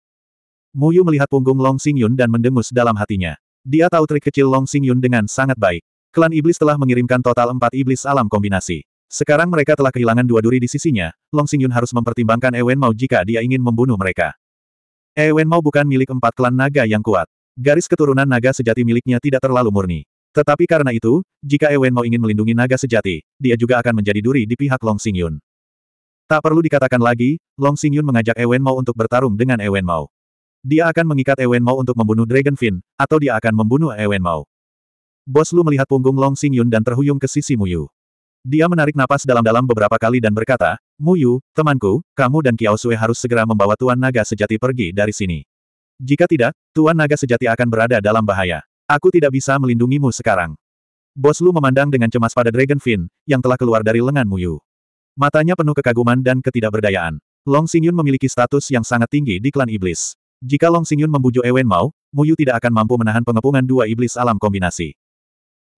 Muyu melihat punggung Long Xingyun dan mendengus dalam hatinya. Dia tahu trik kecil Long Xingyun dengan sangat baik. Klan Iblis telah mengirimkan total empat iblis alam kombinasi. Sekarang mereka telah kehilangan dua duri di sisinya, Long Xingyun harus mempertimbangkan Ewen Mao jika dia ingin membunuh mereka. Ewen Mao bukan milik empat klan naga yang kuat. Garis keturunan naga sejati miliknya tidak terlalu murni. Tetapi karena itu, jika Ewen Mao ingin melindungi naga sejati, dia juga akan menjadi duri di pihak Long Xingyun. Tak perlu dikatakan lagi, Long Xingyun mengajak Ewen Mao untuk bertarung dengan Ewen Mao. Dia akan mengikat Ewen Mao untuk membunuh Dragon Fin, atau dia akan membunuh Ewen Mao. Bos Lu melihat punggung Long Xing Yun dan terhuyung ke sisi Muyu. Dia menarik napas dalam-dalam beberapa kali dan berkata, Muyu, temanku, kamu dan Kiao Sue harus segera membawa Tuan Naga sejati pergi dari sini. Jika tidak, Tuan Naga sejati akan berada dalam bahaya. Aku tidak bisa melindungimu sekarang. Bos Lu memandang dengan cemas pada Dragon Fin, yang telah keluar dari lengan Muyu. Matanya penuh kekaguman dan ketidakberdayaan. Long Yun memiliki status yang sangat tinggi di klan iblis. Jika Long Xingyun membujuk Ewen Mao, Muyu tidak akan mampu menahan pengepungan dua iblis alam kombinasi.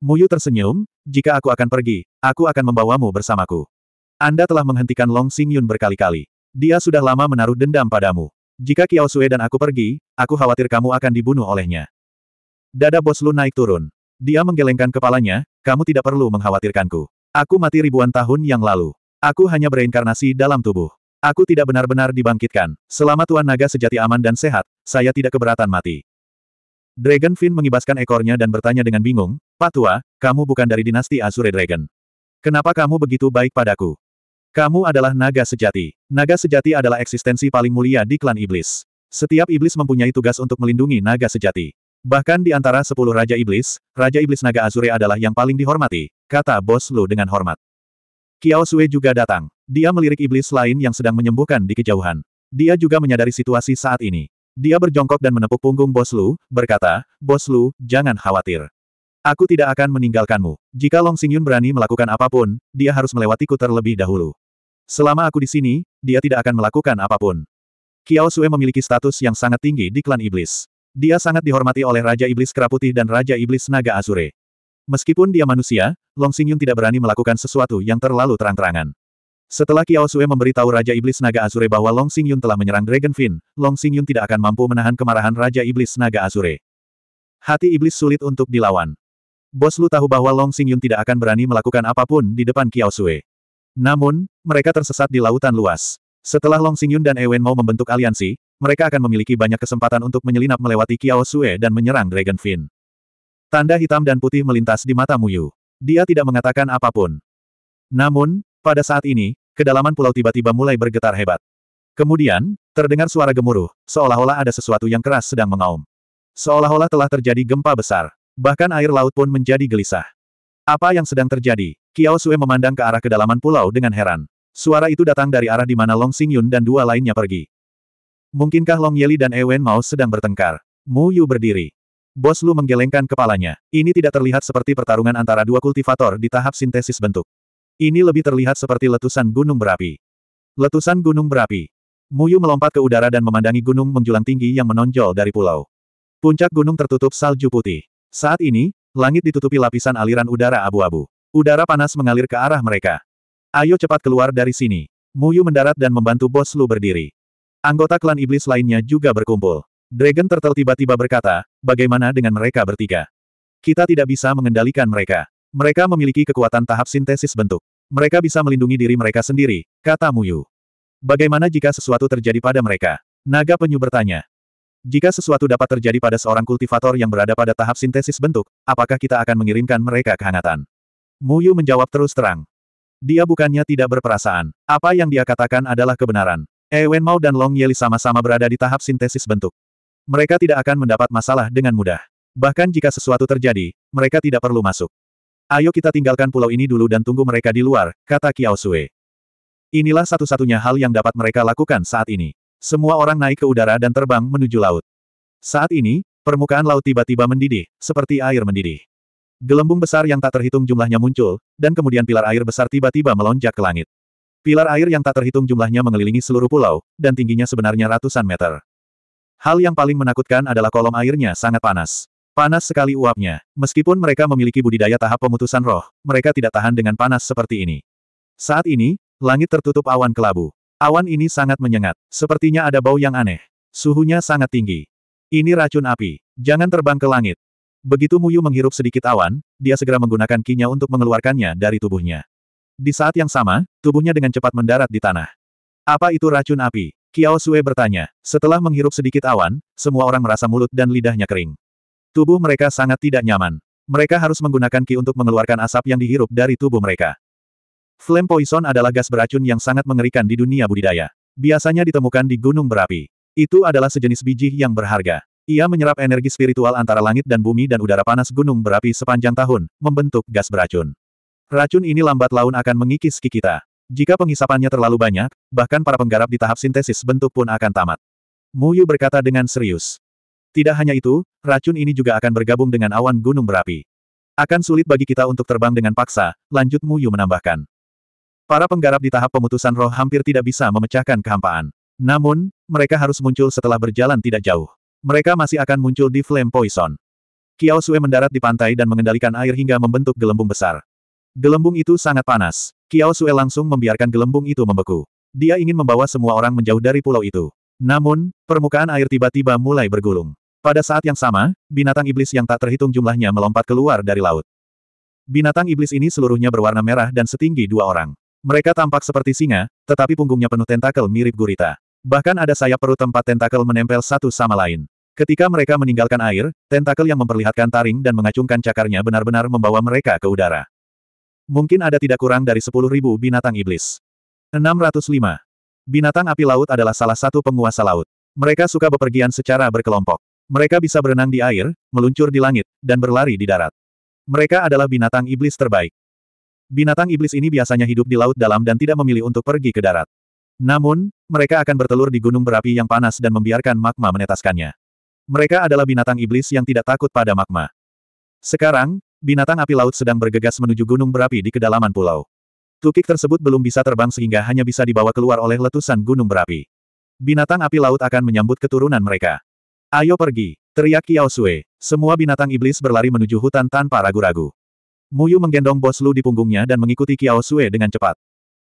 Muyu tersenyum, jika aku akan pergi, aku akan membawamu bersamaku. Anda telah menghentikan Long Xingyun berkali-kali. Dia sudah lama menaruh dendam padamu. Jika Kiao Sue dan aku pergi, aku khawatir kamu akan dibunuh olehnya. Dada bos Lu naik turun. Dia menggelengkan kepalanya, kamu tidak perlu mengkhawatirkanku. Aku mati ribuan tahun yang lalu. Aku hanya bereinkarnasi dalam tubuh. Aku tidak benar-benar dibangkitkan. Selama Tuan Naga sejati aman dan sehat, saya tidak keberatan mati. Dragon Dragonfin mengibaskan ekornya dan bertanya dengan bingung, Pak Tua, kamu bukan dari dinasti Azure Dragon. Kenapa kamu begitu baik padaku? Kamu adalah naga sejati. Naga sejati adalah eksistensi paling mulia di klan iblis. Setiap iblis mempunyai tugas untuk melindungi naga sejati. Bahkan di antara sepuluh Raja Iblis, Raja Iblis Naga Azure adalah yang paling dihormati, kata Bos Lu dengan hormat. Kiao Sue juga datang. Dia melirik iblis lain yang sedang menyembuhkan di kejauhan. Dia juga menyadari situasi saat ini. Dia berjongkok dan menepuk punggung Bos Lu, berkata, Bos Lu, jangan khawatir. Aku tidak akan meninggalkanmu. Jika Long Xingyun berani melakukan apapun, dia harus melewatiku terlebih dahulu. Selama aku di sini, dia tidak akan melakukan apapun. Kiao Sue memiliki status yang sangat tinggi di klan iblis. Dia sangat dihormati oleh Raja Iblis Keraputi dan Raja Iblis Naga Azure. Meskipun dia manusia, Long Xingyun tidak berani melakukan sesuatu yang terlalu terang-terangan. Setelah Kiao Sue memberitahu Raja Iblis Naga Azure bahwa Long Xingyun telah menyerang Dragon Fin, Long Xingyun tidak akan mampu menahan kemarahan Raja Iblis Naga Azure. Hati iblis sulit untuk dilawan. Bos Lu tahu bahwa Long Xingyun tidak akan berani melakukan apapun di depan Kiao Sue. Namun, mereka tersesat di lautan luas. Setelah Long Xingyun dan Ewen mau membentuk aliansi, mereka akan memiliki banyak kesempatan untuk menyelinap melewati Kiao Sue dan menyerang Dragon Fin. Tanda hitam dan putih melintas di mata Muyu. Dia tidak mengatakan apapun. Namun, pada saat ini, kedalaman pulau tiba-tiba mulai bergetar hebat. Kemudian, terdengar suara gemuruh, seolah-olah ada sesuatu yang keras sedang mengaum. Seolah-olah telah terjadi gempa besar. Bahkan air laut pun menjadi gelisah. Apa yang sedang terjadi? Kiao Sue memandang ke arah kedalaman pulau dengan heran. Suara itu datang dari arah di mana Long Yun dan dua lainnya pergi. Mungkinkah Long Yeli dan Ewen Mao sedang bertengkar? Mu Yu berdiri. Bos Lu menggelengkan kepalanya. Ini tidak terlihat seperti pertarungan antara dua kultivator di tahap sintesis bentuk. Ini lebih terlihat seperti letusan gunung berapi. Letusan gunung berapi. Muyu melompat ke udara dan memandangi gunung menjulang tinggi yang menonjol dari pulau. Puncak gunung tertutup salju putih. Saat ini, langit ditutupi lapisan aliran udara abu-abu. Udara panas mengalir ke arah mereka. Ayo cepat keluar dari sini. Muyu mendarat dan membantu bos Lu berdiri. Anggota klan iblis lainnya juga berkumpul. Dragon Turtle tiba-tiba berkata, bagaimana dengan mereka bertiga? Kita tidak bisa mengendalikan mereka. Mereka memiliki kekuatan tahap sintesis bentuk. Mereka bisa melindungi diri mereka sendiri, kata Muyu. Bagaimana jika sesuatu terjadi pada mereka? Naga penyu bertanya. Jika sesuatu dapat terjadi pada seorang kultivator yang berada pada tahap sintesis bentuk, apakah kita akan mengirimkan mereka kehangatan? hangatan? Muyu menjawab terus terang. Dia bukannya tidak berperasaan. Apa yang dia katakan adalah kebenaran. Ewen Mao dan Long Yeli sama-sama berada di tahap sintesis bentuk. Mereka tidak akan mendapat masalah dengan mudah. Bahkan jika sesuatu terjadi, mereka tidak perlu masuk. Ayo kita tinggalkan pulau ini dulu dan tunggu mereka di luar, kata Kiao Sui. Inilah satu-satunya hal yang dapat mereka lakukan saat ini. Semua orang naik ke udara dan terbang menuju laut. Saat ini, permukaan laut tiba-tiba mendidih, seperti air mendidih. Gelembung besar yang tak terhitung jumlahnya muncul, dan kemudian pilar air besar tiba-tiba melonjak ke langit. Pilar air yang tak terhitung jumlahnya mengelilingi seluruh pulau, dan tingginya sebenarnya ratusan meter. Hal yang paling menakutkan adalah kolom airnya sangat panas. Panas sekali uapnya. Meskipun mereka memiliki budidaya tahap pemutusan roh, mereka tidak tahan dengan panas seperti ini. Saat ini, langit tertutup awan kelabu. Awan ini sangat menyengat. Sepertinya ada bau yang aneh. Suhunya sangat tinggi. Ini racun api. Jangan terbang ke langit. Begitu Muyu menghirup sedikit awan, dia segera menggunakan kinya untuk mengeluarkannya dari tubuhnya. Di saat yang sama, tubuhnya dengan cepat mendarat di tanah. Apa itu racun api? Kiao Sue bertanya. Setelah menghirup sedikit awan, semua orang merasa mulut dan lidahnya kering. Tubuh mereka sangat tidak nyaman. Mereka harus menggunakan ki untuk mengeluarkan asap yang dihirup dari tubuh mereka. Flame poison adalah gas beracun yang sangat mengerikan di dunia budidaya. Biasanya ditemukan di gunung berapi. Itu adalah sejenis biji yang berharga. Ia menyerap energi spiritual antara langit dan bumi dan udara panas gunung berapi sepanjang tahun, membentuk gas beracun. Racun ini lambat laun akan mengikis ki kita. Jika pengisapannya terlalu banyak, bahkan para penggarap di tahap sintesis bentuk pun akan tamat. Mu Yu berkata dengan serius. Tidak hanya itu, racun ini juga akan bergabung dengan awan gunung berapi. Akan sulit bagi kita untuk terbang dengan paksa, lanjut Mu Yu menambahkan. Para penggarap di tahap pemutusan roh hampir tidak bisa memecahkan kehampaan. Namun, mereka harus muncul setelah berjalan tidak jauh. Mereka masih akan muncul di Flame Poison. Kiao Sue mendarat di pantai dan mengendalikan air hingga membentuk gelembung besar. Gelembung itu sangat panas. Kiao Sue langsung membiarkan gelembung itu membeku. Dia ingin membawa semua orang menjauh dari pulau itu. Namun, permukaan air tiba-tiba mulai bergulung. Pada saat yang sama, binatang iblis yang tak terhitung jumlahnya melompat keluar dari laut. Binatang iblis ini seluruhnya berwarna merah dan setinggi dua orang. Mereka tampak seperti singa, tetapi punggungnya penuh tentakel mirip gurita. Bahkan ada sayap perut tempat tentakel menempel satu sama lain. Ketika mereka meninggalkan air, tentakel yang memperlihatkan taring dan mengacungkan cakarnya benar-benar membawa mereka ke udara. Mungkin ada tidak kurang dari 10.000 binatang iblis. 605. Binatang api laut adalah salah satu penguasa laut. Mereka suka bepergian secara berkelompok. Mereka bisa berenang di air, meluncur di langit, dan berlari di darat. Mereka adalah binatang iblis terbaik. Binatang iblis ini biasanya hidup di laut dalam dan tidak memilih untuk pergi ke darat. Namun, mereka akan bertelur di gunung berapi yang panas dan membiarkan magma menetaskannya. Mereka adalah binatang iblis yang tidak takut pada magma. Sekarang, binatang api laut sedang bergegas menuju gunung berapi di kedalaman pulau. Tukik tersebut belum bisa terbang sehingga hanya bisa dibawa keluar oleh letusan gunung berapi. Binatang api laut akan menyambut keturunan mereka. Ayo pergi, teriak Kiao Sui. Semua binatang iblis berlari menuju hutan tanpa ragu-ragu. Muyu menggendong bos Lu di punggungnya dan mengikuti Kiao Sui dengan cepat.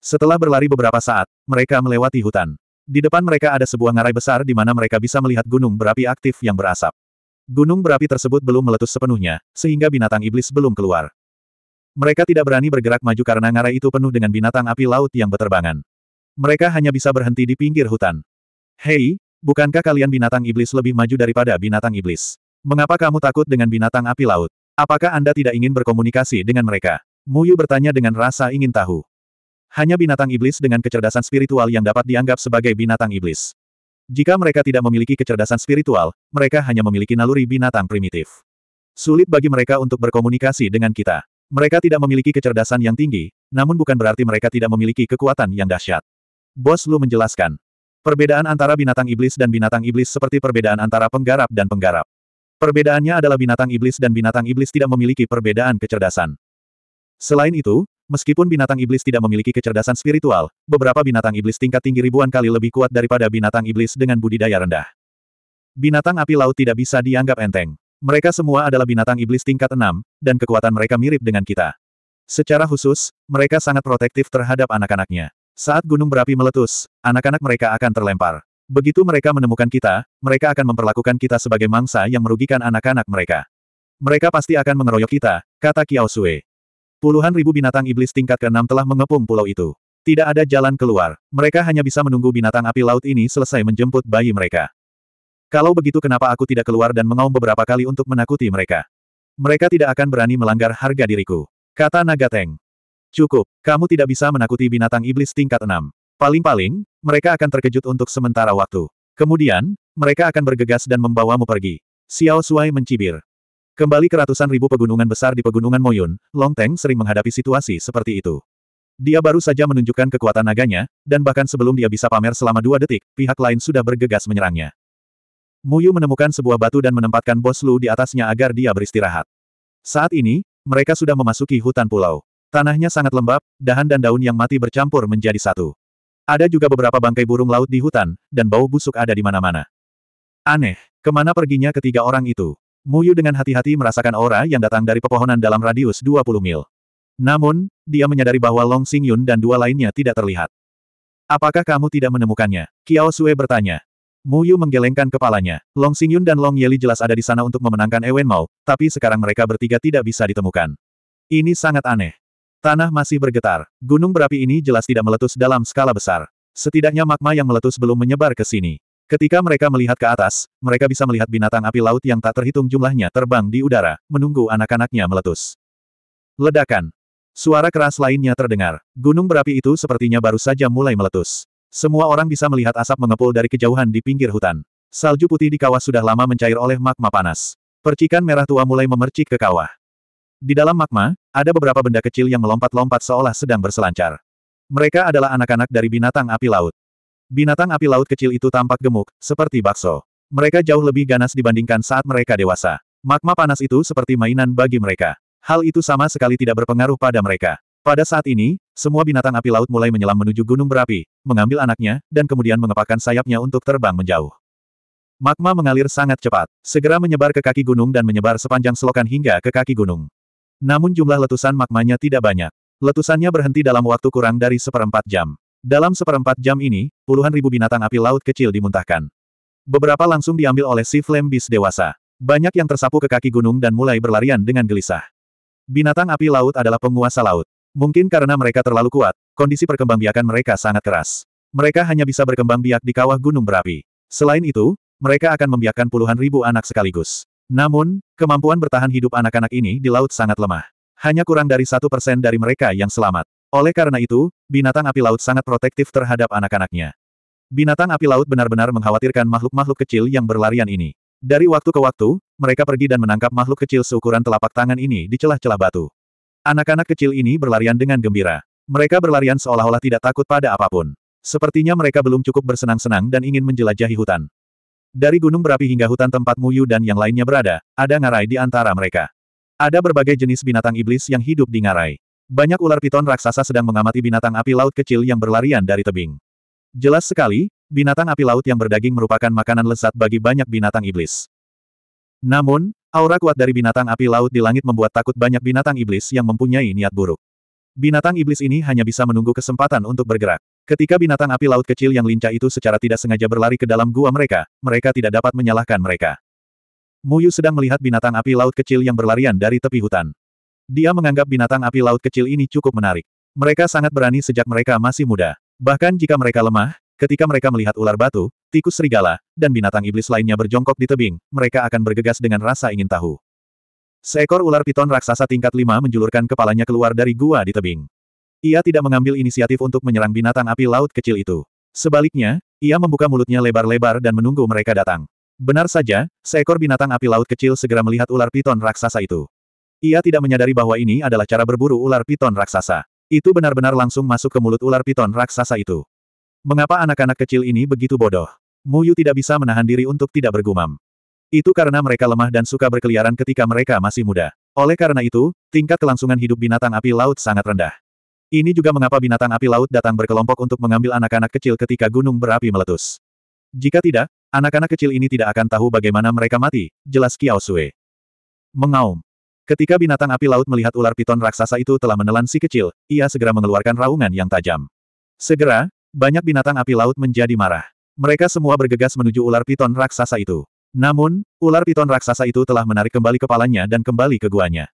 Setelah berlari beberapa saat, mereka melewati hutan. Di depan mereka ada sebuah ngarai besar di mana mereka bisa melihat gunung berapi aktif yang berasap. Gunung berapi tersebut belum meletus sepenuhnya, sehingga binatang iblis belum keluar. Mereka tidak berani bergerak maju karena ngarai itu penuh dengan binatang api laut yang berterbangan. Mereka hanya bisa berhenti di pinggir hutan. Hei, bukankah kalian binatang iblis lebih maju daripada binatang iblis? Mengapa kamu takut dengan binatang api laut? Apakah Anda tidak ingin berkomunikasi dengan mereka? Muyu bertanya dengan rasa ingin tahu. Hanya binatang iblis dengan kecerdasan spiritual yang dapat dianggap sebagai binatang iblis. Jika mereka tidak memiliki kecerdasan spiritual, mereka hanya memiliki naluri binatang primitif. Sulit bagi mereka untuk berkomunikasi dengan kita. Mereka tidak memiliki kecerdasan yang tinggi, namun bukan berarti mereka tidak memiliki kekuatan yang dahsyat. Bos Lu menjelaskan. Perbedaan antara binatang iblis dan binatang iblis seperti perbedaan antara penggarap dan penggarap. Perbedaannya adalah binatang iblis dan binatang iblis tidak memiliki perbedaan kecerdasan. Selain itu, Meskipun binatang iblis tidak memiliki kecerdasan spiritual, beberapa binatang iblis tingkat tinggi ribuan kali lebih kuat daripada binatang iblis dengan budidaya rendah. Binatang api laut tidak bisa dianggap enteng. Mereka semua adalah binatang iblis tingkat enam, dan kekuatan mereka mirip dengan kita. Secara khusus, mereka sangat protektif terhadap anak-anaknya. Saat gunung berapi meletus, anak-anak mereka akan terlempar. Begitu mereka menemukan kita, mereka akan memperlakukan kita sebagai mangsa yang merugikan anak-anak mereka. Mereka pasti akan mengeroyok kita, kata Kiao Sui. Puluhan ribu binatang iblis tingkat ke-6 telah mengepung pulau itu. Tidak ada jalan keluar, mereka hanya bisa menunggu binatang api laut ini selesai menjemput bayi mereka. Kalau begitu kenapa aku tidak keluar dan mengaum beberapa kali untuk menakuti mereka? Mereka tidak akan berani melanggar harga diriku. Kata Nagateng. Cukup, kamu tidak bisa menakuti binatang iblis tingkat 6. Paling-paling, mereka akan terkejut untuk sementara waktu. Kemudian, mereka akan bergegas dan membawamu pergi. Xiao Suai mencibir. Kembali ke ratusan ribu pegunungan besar di pegunungan Moyun, Long Teng sering menghadapi situasi seperti itu. Dia baru saja menunjukkan kekuatan naganya, dan bahkan sebelum dia bisa pamer selama dua detik, pihak lain sudah bergegas menyerangnya. Muyu menemukan sebuah batu dan menempatkan bos Lu di atasnya agar dia beristirahat. Saat ini, mereka sudah memasuki hutan pulau. Tanahnya sangat lembab, dahan dan daun yang mati bercampur menjadi satu. Ada juga beberapa bangkai burung laut di hutan, dan bau busuk ada di mana-mana. Aneh, kemana perginya ketiga orang itu? Muyu dengan hati-hati merasakan aura yang datang dari pepohonan dalam radius 20 mil. Namun, dia menyadari bahwa Long Yun dan dua lainnya tidak terlihat. Apakah kamu tidak menemukannya? Kiao Sue bertanya. Muyu menggelengkan kepalanya. Long Yun dan Long Yeli jelas ada di sana untuk memenangkan Ewen Mao, tapi sekarang mereka bertiga tidak bisa ditemukan. Ini sangat aneh. Tanah masih bergetar. Gunung berapi ini jelas tidak meletus dalam skala besar. Setidaknya magma yang meletus belum menyebar ke sini. Ketika mereka melihat ke atas, mereka bisa melihat binatang api laut yang tak terhitung jumlahnya terbang di udara, menunggu anak-anaknya meletus. Ledakan. Suara keras lainnya terdengar. Gunung berapi itu sepertinya baru saja mulai meletus. Semua orang bisa melihat asap mengepul dari kejauhan di pinggir hutan. Salju putih di kawah sudah lama mencair oleh magma panas. Percikan merah tua mulai memercik ke kawah. Di dalam magma, ada beberapa benda kecil yang melompat-lompat seolah sedang berselancar. Mereka adalah anak-anak dari binatang api laut. Binatang api laut kecil itu tampak gemuk, seperti bakso. Mereka jauh lebih ganas dibandingkan saat mereka dewasa. Magma panas itu seperti mainan bagi mereka. Hal itu sama sekali tidak berpengaruh pada mereka. Pada saat ini, semua binatang api laut mulai menyelam menuju gunung berapi, mengambil anaknya, dan kemudian mengepakkan sayapnya untuk terbang menjauh. Magma mengalir sangat cepat, segera menyebar ke kaki gunung dan menyebar sepanjang selokan hingga ke kaki gunung. Namun jumlah letusan magmanya tidak banyak. Letusannya berhenti dalam waktu kurang dari seperempat jam. Dalam seperempat jam ini, puluhan ribu binatang api laut kecil dimuntahkan. Beberapa langsung diambil oleh si Flame Beast dewasa. Banyak yang tersapu ke kaki gunung dan mulai berlarian dengan gelisah. Binatang api laut adalah penguasa laut. Mungkin karena mereka terlalu kuat, kondisi perkembangbiakan mereka sangat keras. Mereka hanya bisa berkembang biak di kawah gunung berapi. Selain itu, mereka akan membiakkan puluhan ribu anak sekaligus. Namun, kemampuan bertahan hidup anak-anak ini di laut sangat lemah. Hanya kurang dari satu persen dari mereka yang selamat. Oleh karena itu, binatang api laut sangat protektif terhadap anak-anaknya. Binatang api laut benar-benar mengkhawatirkan makhluk-makhluk kecil yang berlarian ini. Dari waktu ke waktu, mereka pergi dan menangkap makhluk kecil seukuran telapak tangan ini di celah-celah batu. Anak-anak kecil ini berlarian dengan gembira. Mereka berlarian seolah-olah tidak takut pada apapun. Sepertinya mereka belum cukup bersenang-senang dan ingin menjelajahi hutan. Dari gunung berapi hingga hutan tempat Muyu dan yang lainnya berada, ada ngarai di antara mereka. Ada berbagai jenis binatang iblis yang hidup di ngarai. Banyak ular piton raksasa sedang mengamati binatang api laut kecil yang berlarian dari tebing. Jelas sekali, binatang api laut yang berdaging merupakan makanan lezat bagi banyak binatang iblis. Namun, aura kuat dari binatang api laut di langit membuat takut banyak binatang iblis yang mempunyai niat buruk. Binatang iblis ini hanya bisa menunggu kesempatan untuk bergerak. Ketika binatang api laut kecil yang lincah itu secara tidak sengaja berlari ke dalam gua mereka, mereka tidak dapat menyalahkan mereka. Muyu sedang melihat binatang api laut kecil yang berlarian dari tepi hutan. Dia menganggap binatang api laut kecil ini cukup menarik. Mereka sangat berani sejak mereka masih muda. Bahkan jika mereka lemah, ketika mereka melihat ular batu, tikus serigala, dan binatang iblis lainnya berjongkok di tebing, mereka akan bergegas dengan rasa ingin tahu. Seekor ular piton raksasa tingkat 5 menjulurkan kepalanya keluar dari gua di tebing. Ia tidak mengambil inisiatif untuk menyerang binatang api laut kecil itu. Sebaliknya, ia membuka mulutnya lebar-lebar dan menunggu mereka datang. Benar saja, seekor binatang api laut kecil segera melihat ular piton raksasa itu. Ia tidak menyadari bahwa ini adalah cara berburu ular piton raksasa. Itu benar-benar langsung masuk ke mulut ular piton raksasa itu. Mengapa anak-anak kecil ini begitu bodoh? Muyu tidak bisa menahan diri untuk tidak bergumam. Itu karena mereka lemah dan suka berkeliaran ketika mereka masih muda. Oleh karena itu, tingkat kelangsungan hidup binatang api laut sangat rendah. Ini juga mengapa binatang api laut datang berkelompok untuk mengambil anak-anak kecil ketika gunung berapi meletus. Jika tidak, anak-anak kecil ini tidak akan tahu bagaimana mereka mati, jelas Kiao Sui. Mengaum. Ketika binatang api laut melihat ular piton raksasa itu telah menelan si kecil, ia segera mengeluarkan raungan yang tajam. Segera, banyak binatang api laut menjadi marah. Mereka semua bergegas menuju ular piton raksasa itu. Namun, ular piton raksasa itu telah menarik kembali kepalanya dan kembali ke guanya.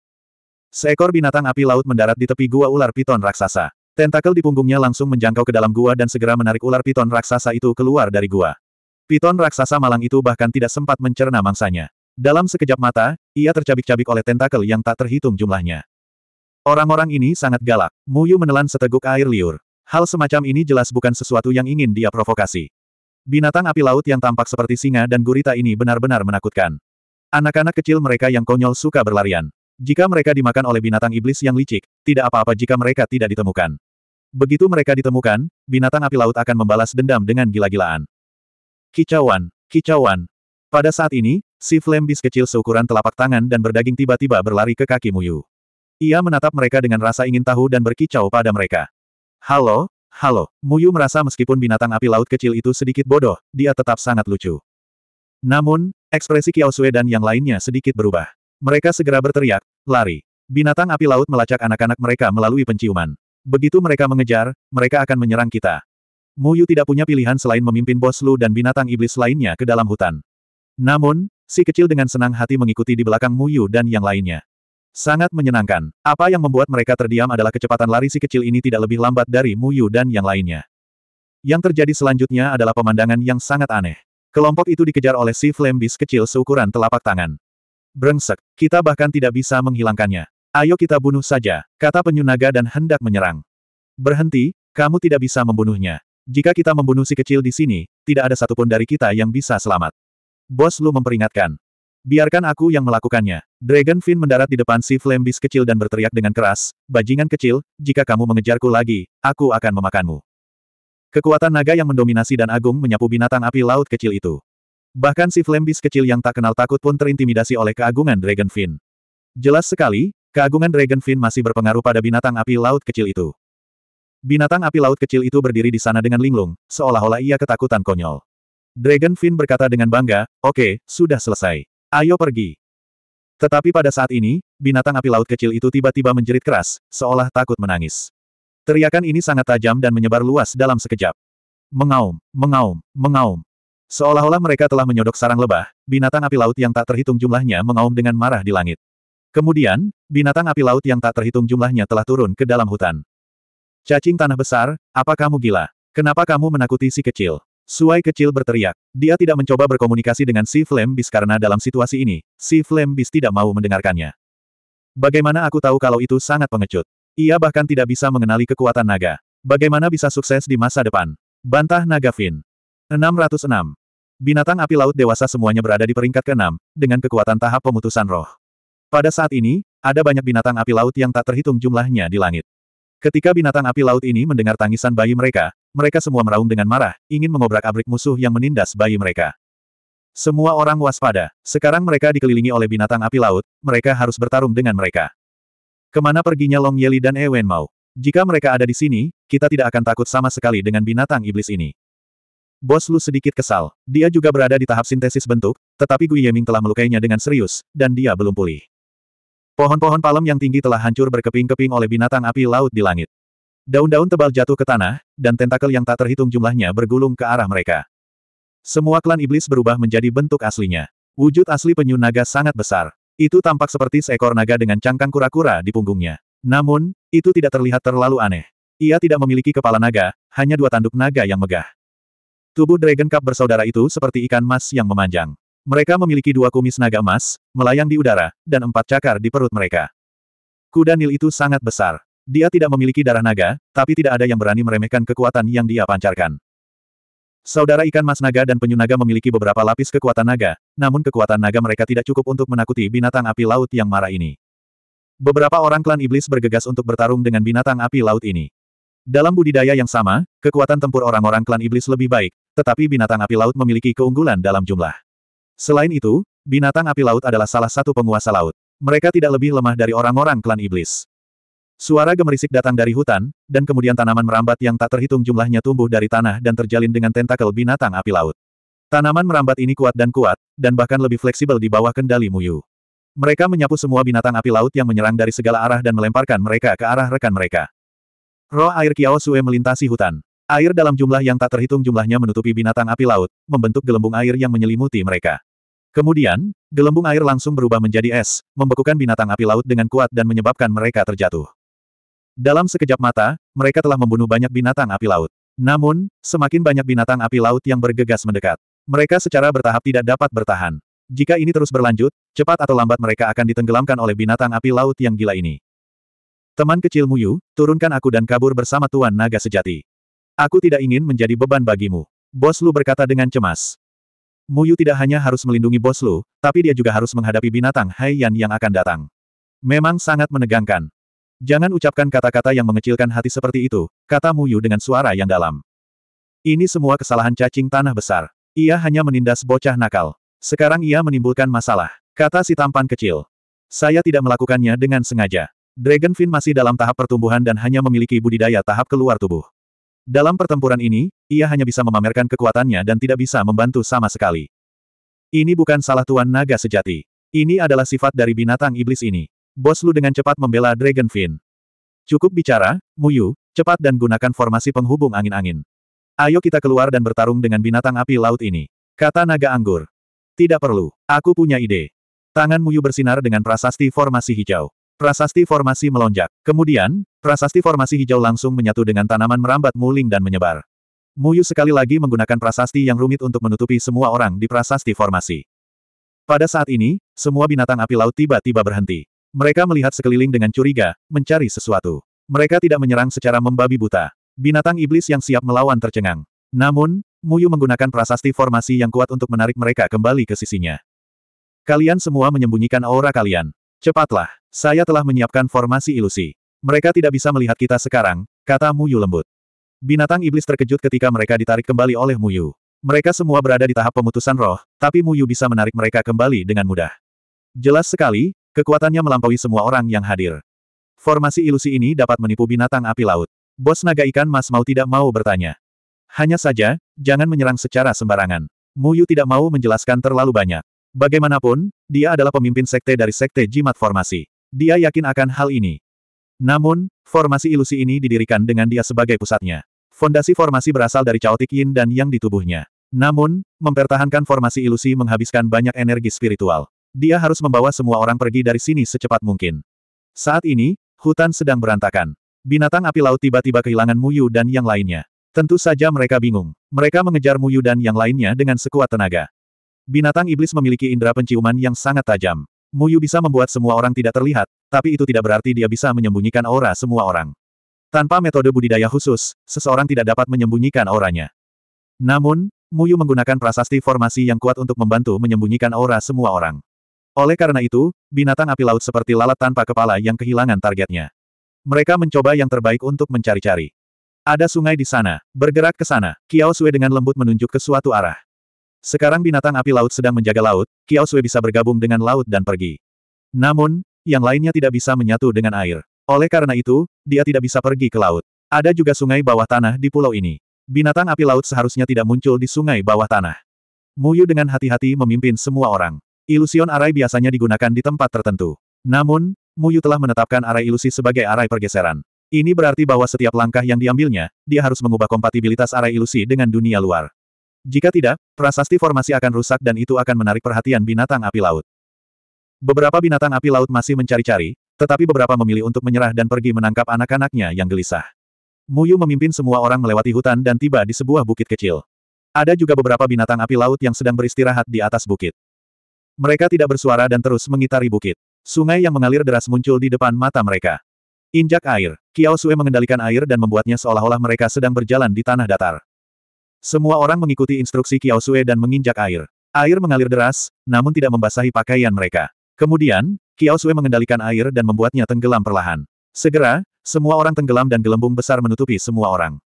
Seekor binatang api laut mendarat di tepi gua ular piton raksasa. Tentakel di punggungnya langsung menjangkau ke dalam gua dan segera menarik ular piton raksasa itu keluar dari gua. Piton raksasa malang itu bahkan tidak sempat mencerna mangsanya. Dalam sekejap mata, ia tercabik-cabik oleh tentakel yang tak terhitung jumlahnya. Orang-orang ini sangat galak. Muyu menelan seteguk air liur. Hal semacam ini jelas bukan sesuatu yang ingin dia provokasi. Binatang api laut yang tampak seperti singa dan gurita ini benar-benar menakutkan. Anak-anak kecil mereka yang konyol suka berlarian. Jika mereka dimakan oleh binatang iblis yang licik, tidak apa-apa jika mereka tidak ditemukan. Begitu mereka ditemukan, binatang api laut akan membalas dendam dengan gila-gilaan. Kicauan, kicauan. Pada saat ini, Si flambis kecil seukuran telapak tangan dan berdaging tiba-tiba berlari ke kaki Muyu. Ia menatap mereka dengan rasa ingin tahu dan berkicau pada mereka. Halo, halo, Muyu merasa meskipun binatang api laut kecil itu sedikit bodoh, dia tetap sangat lucu. Namun, ekspresi Kiao Sue dan yang lainnya sedikit berubah. Mereka segera berteriak, lari. Binatang api laut melacak anak-anak mereka melalui penciuman. Begitu mereka mengejar, mereka akan menyerang kita. Muyu tidak punya pilihan selain memimpin bos Lu dan binatang iblis lainnya ke dalam hutan. Namun, si kecil dengan senang hati mengikuti di belakang Mu Yu dan yang lainnya. Sangat menyenangkan. Apa yang membuat mereka terdiam adalah kecepatan lari si kecil ini tidak lebih lambat dari Mu Yu dan yang lainnya. Yang terjadi selanjutnya adalah pemandangan yang sangat aneh. Kelompok itu dikejar oleh si flambis kecil seukuran telapak tangan. Brengsek, kita bahkan tidak bisa menghilangkannya. Ayo kita bunuh saja, kata penyu naga dan hendak menyerang. Berhenti, kamu tidak bisa membunuhnya. Jika kita membunuh si kecil di sini, tidak ada satupun dari kita yang bisa selamat. Bos Lu memperingatkan. Biarkan aku yang melakukannya. Dragon Fin mendarat di depan si Flambis kecil dan berteriak dengan keras, Bajingan kecil, jika kamu mengejarku lagi, aku akan memakanmu. Kekuatan naga yang mendominasi dan agung menyapu binatang api laut kecil itu. Bahkan si Flambis kecil yang tak kenal takut pun terintimidasi oleh keagungan Dragon Fin. Jelas sekali, keagungan Dragon Fin masih berpengaruh pada binatang api laut kecil itu. Binatang api laut kecil itu berdiri di sana dengan linglung, seolah-olah ia ketakutan konyol. Dragon Fin berkata dengan bangga, oke, okay, sudah selesai. Ayo pergi. Tetapi pada saat ini, binatang api laut kecil itu tiba-tiba menjerit keras, seolah takut menangis. Teriakan ini sangat tajam dan menyebar luas dalam sekejap. Mengaum, mengaum, mengaum. Seolah-olah mereka telah menyodok sarang lebah, binatang api laut yang tak terhitung jumlahnya mengaum dengan marah di langit. Kemudian, binatang api laut yang tak terhitung jumlahnya telah turun ke dalam hutan. Cacing tanah besar, apa kamu gila? Kenapa kamu menakuti si kecil? Suai kecil berteriak. Dia tidak mencoba berkomunikasi dengan si Flame Beast karena dalam situasi ini, si Flame tidak mau mendengarkannya. Bagaimana aku tahu kalau itu sangat pengecut? Ia bahkan tidak bisa mengenali kekuatan naga. Bagaimana bisa sukses di masa depan? Bantah naga Fin. 606. Binatang api laut dewasa semuanya berada di peringkat ke-6, dengan kekuatan tahap pemutusan roh. Pada saat ini, ada banyak binatang api laut yang tak terhitung jumlahnya di langit. Ketika binatang api laut ini mendengar tangisan bayi mereka, mereka semua meraung dengan marah, ingin mengobrak-abrik musuh yang menindas bayi mereka. Semua orang waspada. Sekarang mereka dikelilingi oleh binatang api laut, mereka harus bertarung dengan mereka. Kemana perginya Long Yeli dan Ewen mau? Jika mereka ada di sini, kita tidak akan takut sama sekali dengan binatang iblis ini. Bos Lu sedikit kesal. Dia juga berada di tahap sintesis bentuk, tetapi Gui Yeming telah melukainya dengan serius, dan dia belum pulih. Pohon-pohon palem yang tinggi telah hancur berkeping-keping oleh binatang api laut di langit. Daun-daun tebal jatuh ke tanah, dan tentakel yang tak terhitung jumlahnya bergulung ke arah mereka. Semua klan iblis berubah menjadi bentuk aslinya. Wujud asli penyu naga sangat besar. Itu tampak seperti seekor naga dengan cangkang kura-kura di punggungnya. Namun, itu tidak terlihat terlalu aneh. Ia tidak memiliki kepala naga, hanya dua tanduk naga yang megah. Tubuh Dragon Cup bersaudara itu seperti ikan mas yang memanjang. Mereka memiliki dua kumis naga emas, melayang di udara, dan empat cakar di perut mereka. Kuda Nil itu sangat besar. Dia tidak memiliki darah naga, tapi tidak ada yang berani meremehkan kekuatan yang dia pancarkan. Saudara ikan mas naga dan penyu naga memiliki beberapa lapis kekuatan naga, namun kekuatan naga mereka tidak cukup untuk menakuti binatang api laut yang marah ini. Beberapa orang klan iblis bergegas untuk bertarung dengan binatang api laut ini. Dalam budidaya yang sama, kekuatan tempur orang-orang klan iblis lebih baik, tetapi binatang api laut memiliki keunggulan dalam jumlah. Selain itu, binatang api laut adalah salah satu penguasa laut. Mereka tidak lebih lemah dari orang-orang klan iblis. Suara gemerisik datang dari hutan, dan kemudian tanaman merambat yang tak terhitung jumlahnya tumbuh dari tanah dan terjalin dengan tentakel binatang api laut. Tanaman merambat ini kuat dan kuat, dan bahkan lebih fleksibel di bawah kendali Muyu. Mereka menyapu semua binatang api laut yang menyerang dari segala arah dan melemparkan mereka ke arah rekan mereka. Roh air Kiao Sue melintasi hutan. Air dalam jumlah yang tak terhitung jumlahnya menutupi binatang api laut, membentuk gelembung air yang menyelimuti mereka. Kemudian, gelembung air langsung berubah menjadi es, membekukan binatang api laut dengan kuat dan menyebabkan mereka terjatuh. Dalam sekejap mata, mereka telah membunuh banyak binatang api laut. Namun, semakin banyak binatang api laut yang bergegas mendekat. Mereka secara bertahap tidak dapat bertahan. Jika ini terus berlanjut, cepat atau lambat mereka akan ditenggelamkan oleh binatang api laut yang gila ini. Teman kecil Muyu, turunkan aku dan kabur bersama Tuan Naga Sejati. Aku tidak ingin menjadi beban bagimu. Bos Lu berkata dengan cemas. Muyu tidak hanya harus melindungi Bos Lu, tapi dia juga harus menghadapi binatang Haiyan yang akan datang. Memang sangat menegangkan. Jangan ucapkan kata-kata yang mengecilkan hati seperti itu, kata Mu Yu dengan suara yang dalam. Ini semua kesalahan cacing tanah besar. Ia hanya menindas bocah nakal. Sekarang ia menimbulkan masalah, kata si tampan kecil. Saya tidak melakukannya dengan sengaja. Dragonfin masih dalam tahap pertumbuhan dan hanya memiliki budidaya tahap keluar tubuh. Dalam pertempuran ini, ia hanya bisa memamerkan kekuatannya dan tidak bisa membantu sama sekali. Ini bukan salah Tuan Naga sejati. Ini adalah sifat dari binatang iblis ini. Bos Lu dengan cepat membela Dragonfin. Cukup bicara, Muyu, cepat dan gunakan formasi penghubung angin-angin. Ayo kita keluar dan bertarung dengan binatang api laut ini. Kata naga anggur. Tidak perlu, aku punya ide. Tangan Muyu bersinar dengan prasasti formasi hijau. Prasasti formasi melonjak. Kemudian, prasasti formasi hijau langsung menyatu dengan tanaman merambat muling dan menyebar. Muyu sekali lagi menggunakan prasasti yang rumit untuk menutupi semua orang di prasasti formasi. Pada saat ini, semua binatang api laut tiba-tiba berhenti. Mereka melihat sekeliling dengan curiga, mencari sesuatu. Mereka tidak menyerang secara membabi buta. Binatang iblis yang siap melawan tercengang. Namun, Muyu menggunakan prasasti formasi yang kuat untuk menarik mereka kembali ke sisinya. Kalian semua menyembunyikan aura kalian. Cepatlah, saya telah menyiapkan formasi ilusi. Mereka tidak bisa melihat kita sekarang, kata Muyu lembut. Binatang iblis terkejut ketika mereka ditarik kembali oleh Muyu. Mereka semua berada di tahap pemutusan roh, tapi Muyu bisa menarik mereka kembali dengan mudah. Jelas sekali, Kekuatannya melampaui semua orang yang hadir. Formasi ilusi ini dapat menipu binatang api laut. Bos naga ikan mas mau tidak mau bertanya. Hanya saja, jangan menyerang secara sembarangan. Muyu tidak mau menjelaskan terlalu banyak. Bagaimanapun, dia adalah pemimpin sekte dari sekte jimat formasi. Dia yakin akan hal ini. Namun, formasi ilusi ini didirikan dengan dia sebagai pusatnya. Fondasi formasi berasal dari caotik yin dan yang di tubuhnya. Namun, mempertahankan formasi ilusi menghabiskan banyak energi spiritual. Dia harus membawa semua orang pergi dari sini secepat mungkin. Saat ini, hutan sedang berantakan. Binatang api laut tiba-tiba kehilangan Muyu dan yang lainnya. Tentu saja mereka bingung. Mereka mengejar Muyu dan yang lainnya dengan sekuat tenaga. Binatang iblis memiliki indera penciuman yang sangat tajam. Muyu bisa membuat semua orang tidak terlihat, tapi itu tidak berarti dia bisa menyembunyikan aura semua orang. Tanpa metode budidaya khusus, seseorang tidak dapat menyembunyikan auranya. Namun, Muyu menggunakan prasasti formasi yang kuat untuk membantu menyembunyikan aura semua orang. Oleh karena itu, binatang api laut seperti lalat tanpa kepala yang kehilangan targetnya. Mereka mencoba yang terbaik untuk mencari-cari. Ada sungai di sana, bergerak ke sana. Kiao Sui dengan lembut menunjuk ke suatu arah. Sekarang binatang api laut sedang menjaga laut, Kiao Sui bisa bergabung dengan laut dan pergi. Namun, yang lainnya tidak bisa menyatu dengan air. Oleh karena itu, dia tidak bisa pergi ke laut. Ada juga sungai bawah tanah di pulau ini. Binatang api laut seharusnya tidak muncul di sungai bawah tanah. Muyu dengan hati-hati memimpin semua orang. Ilusion arai biasanya digunakan di tempat tertentu. Namun, Muyu telah menetapkan arai ilusi sebagai arai pergeseran. Ini berarti bahwa setiap langkah yang diambilnya, dia harus mengubah kompatibilitas arai ilusi dengan dunia luar. Jika tidak, prasasti formasi akan rusak dan itu akan menarik perhatian binatang api laut. Beberapa binatang api laut masih mencari-cari, tetapi beberapa memilih untuk menyerah dan pergi menangkap anak-anaknya yang gelisah. Muyu memimpin semua orang melewati hutan dan tiba di sebuah bukit kecil. Ada juga beberapa binatang api laut yang sedang beristirahat di atas bukit. Mereka tidak bersuara dan terus mengitari bukit. Sungai yang mengalir deras muncul di depan mata mereka. Injak air, Kiao Sue mengendalikan air dan membuatnya seolah-olah mereka sedang berjalan di tanah datar. Semua orang mengikuti instruksi Kiao Sue dan menginjak air. Air mengalir deras, namun tidak membasahi pakaian mereka. Kemudian, Kiao Sue mengendalikan air dan membuatnya tenggelam perlahan. Segera, semua orang tenggelam dan gelembung besar menutupi semua orang.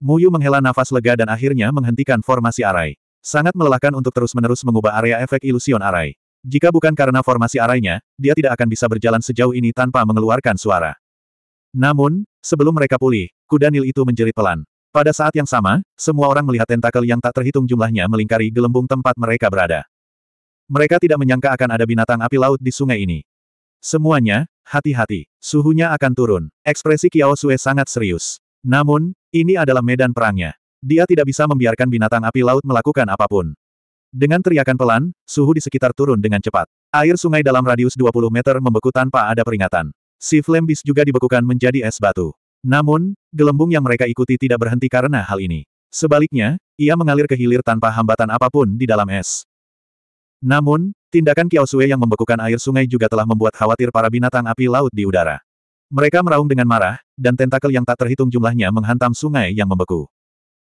Muyu menghela nafas lega dan akhirnya menghentikan formasi arai. Sangat melelahkan untuk terus-menerus mengubah area efek ilusion arai. Jika bukan karena formasi arainya, dia tidak akan bisa berjalan sejauh ini tanpa mengeluarkan suara. Namun, sebelum mereka pulih, kuda nil itu menjerit pelan. Pada saat yang sama, semua orang melihat tentakel yang tak terhitung jumlahnya melingkari gelembung tempat mereka berada. Mereka tidak menyangka akan ada binatang api laut di sungai ini. Semuanya, hati-hati, suhunya akan turun. Ekspresi Kiao Sue sangat serius. Namun, ini adalah medan perangnya. Dia tidak bisa membiarkan binatang api laut melakukan apapun. Dengan teriakan pelan, suhu di sekitar turun dengan cepat. Air sungai dalam radius 20 meter membeku tanpa ada peringatan. Si Flame juga dibekukan menjadi es batu. Namun, gelembung yang mereka ikuti tidak berhenti karena hal ini. Sebaliknya, ia mengalir ke hilir tanpa hambatan apapun di dalam es. Namun, tindakan Kiaosue yang membekukan air sungai juga telah membuat khawatir para binatang api laut di udara. Mereka meraung dengan marah, dan tentakel yang tak terhitung jumlahnya menghantam sungai yang membeku.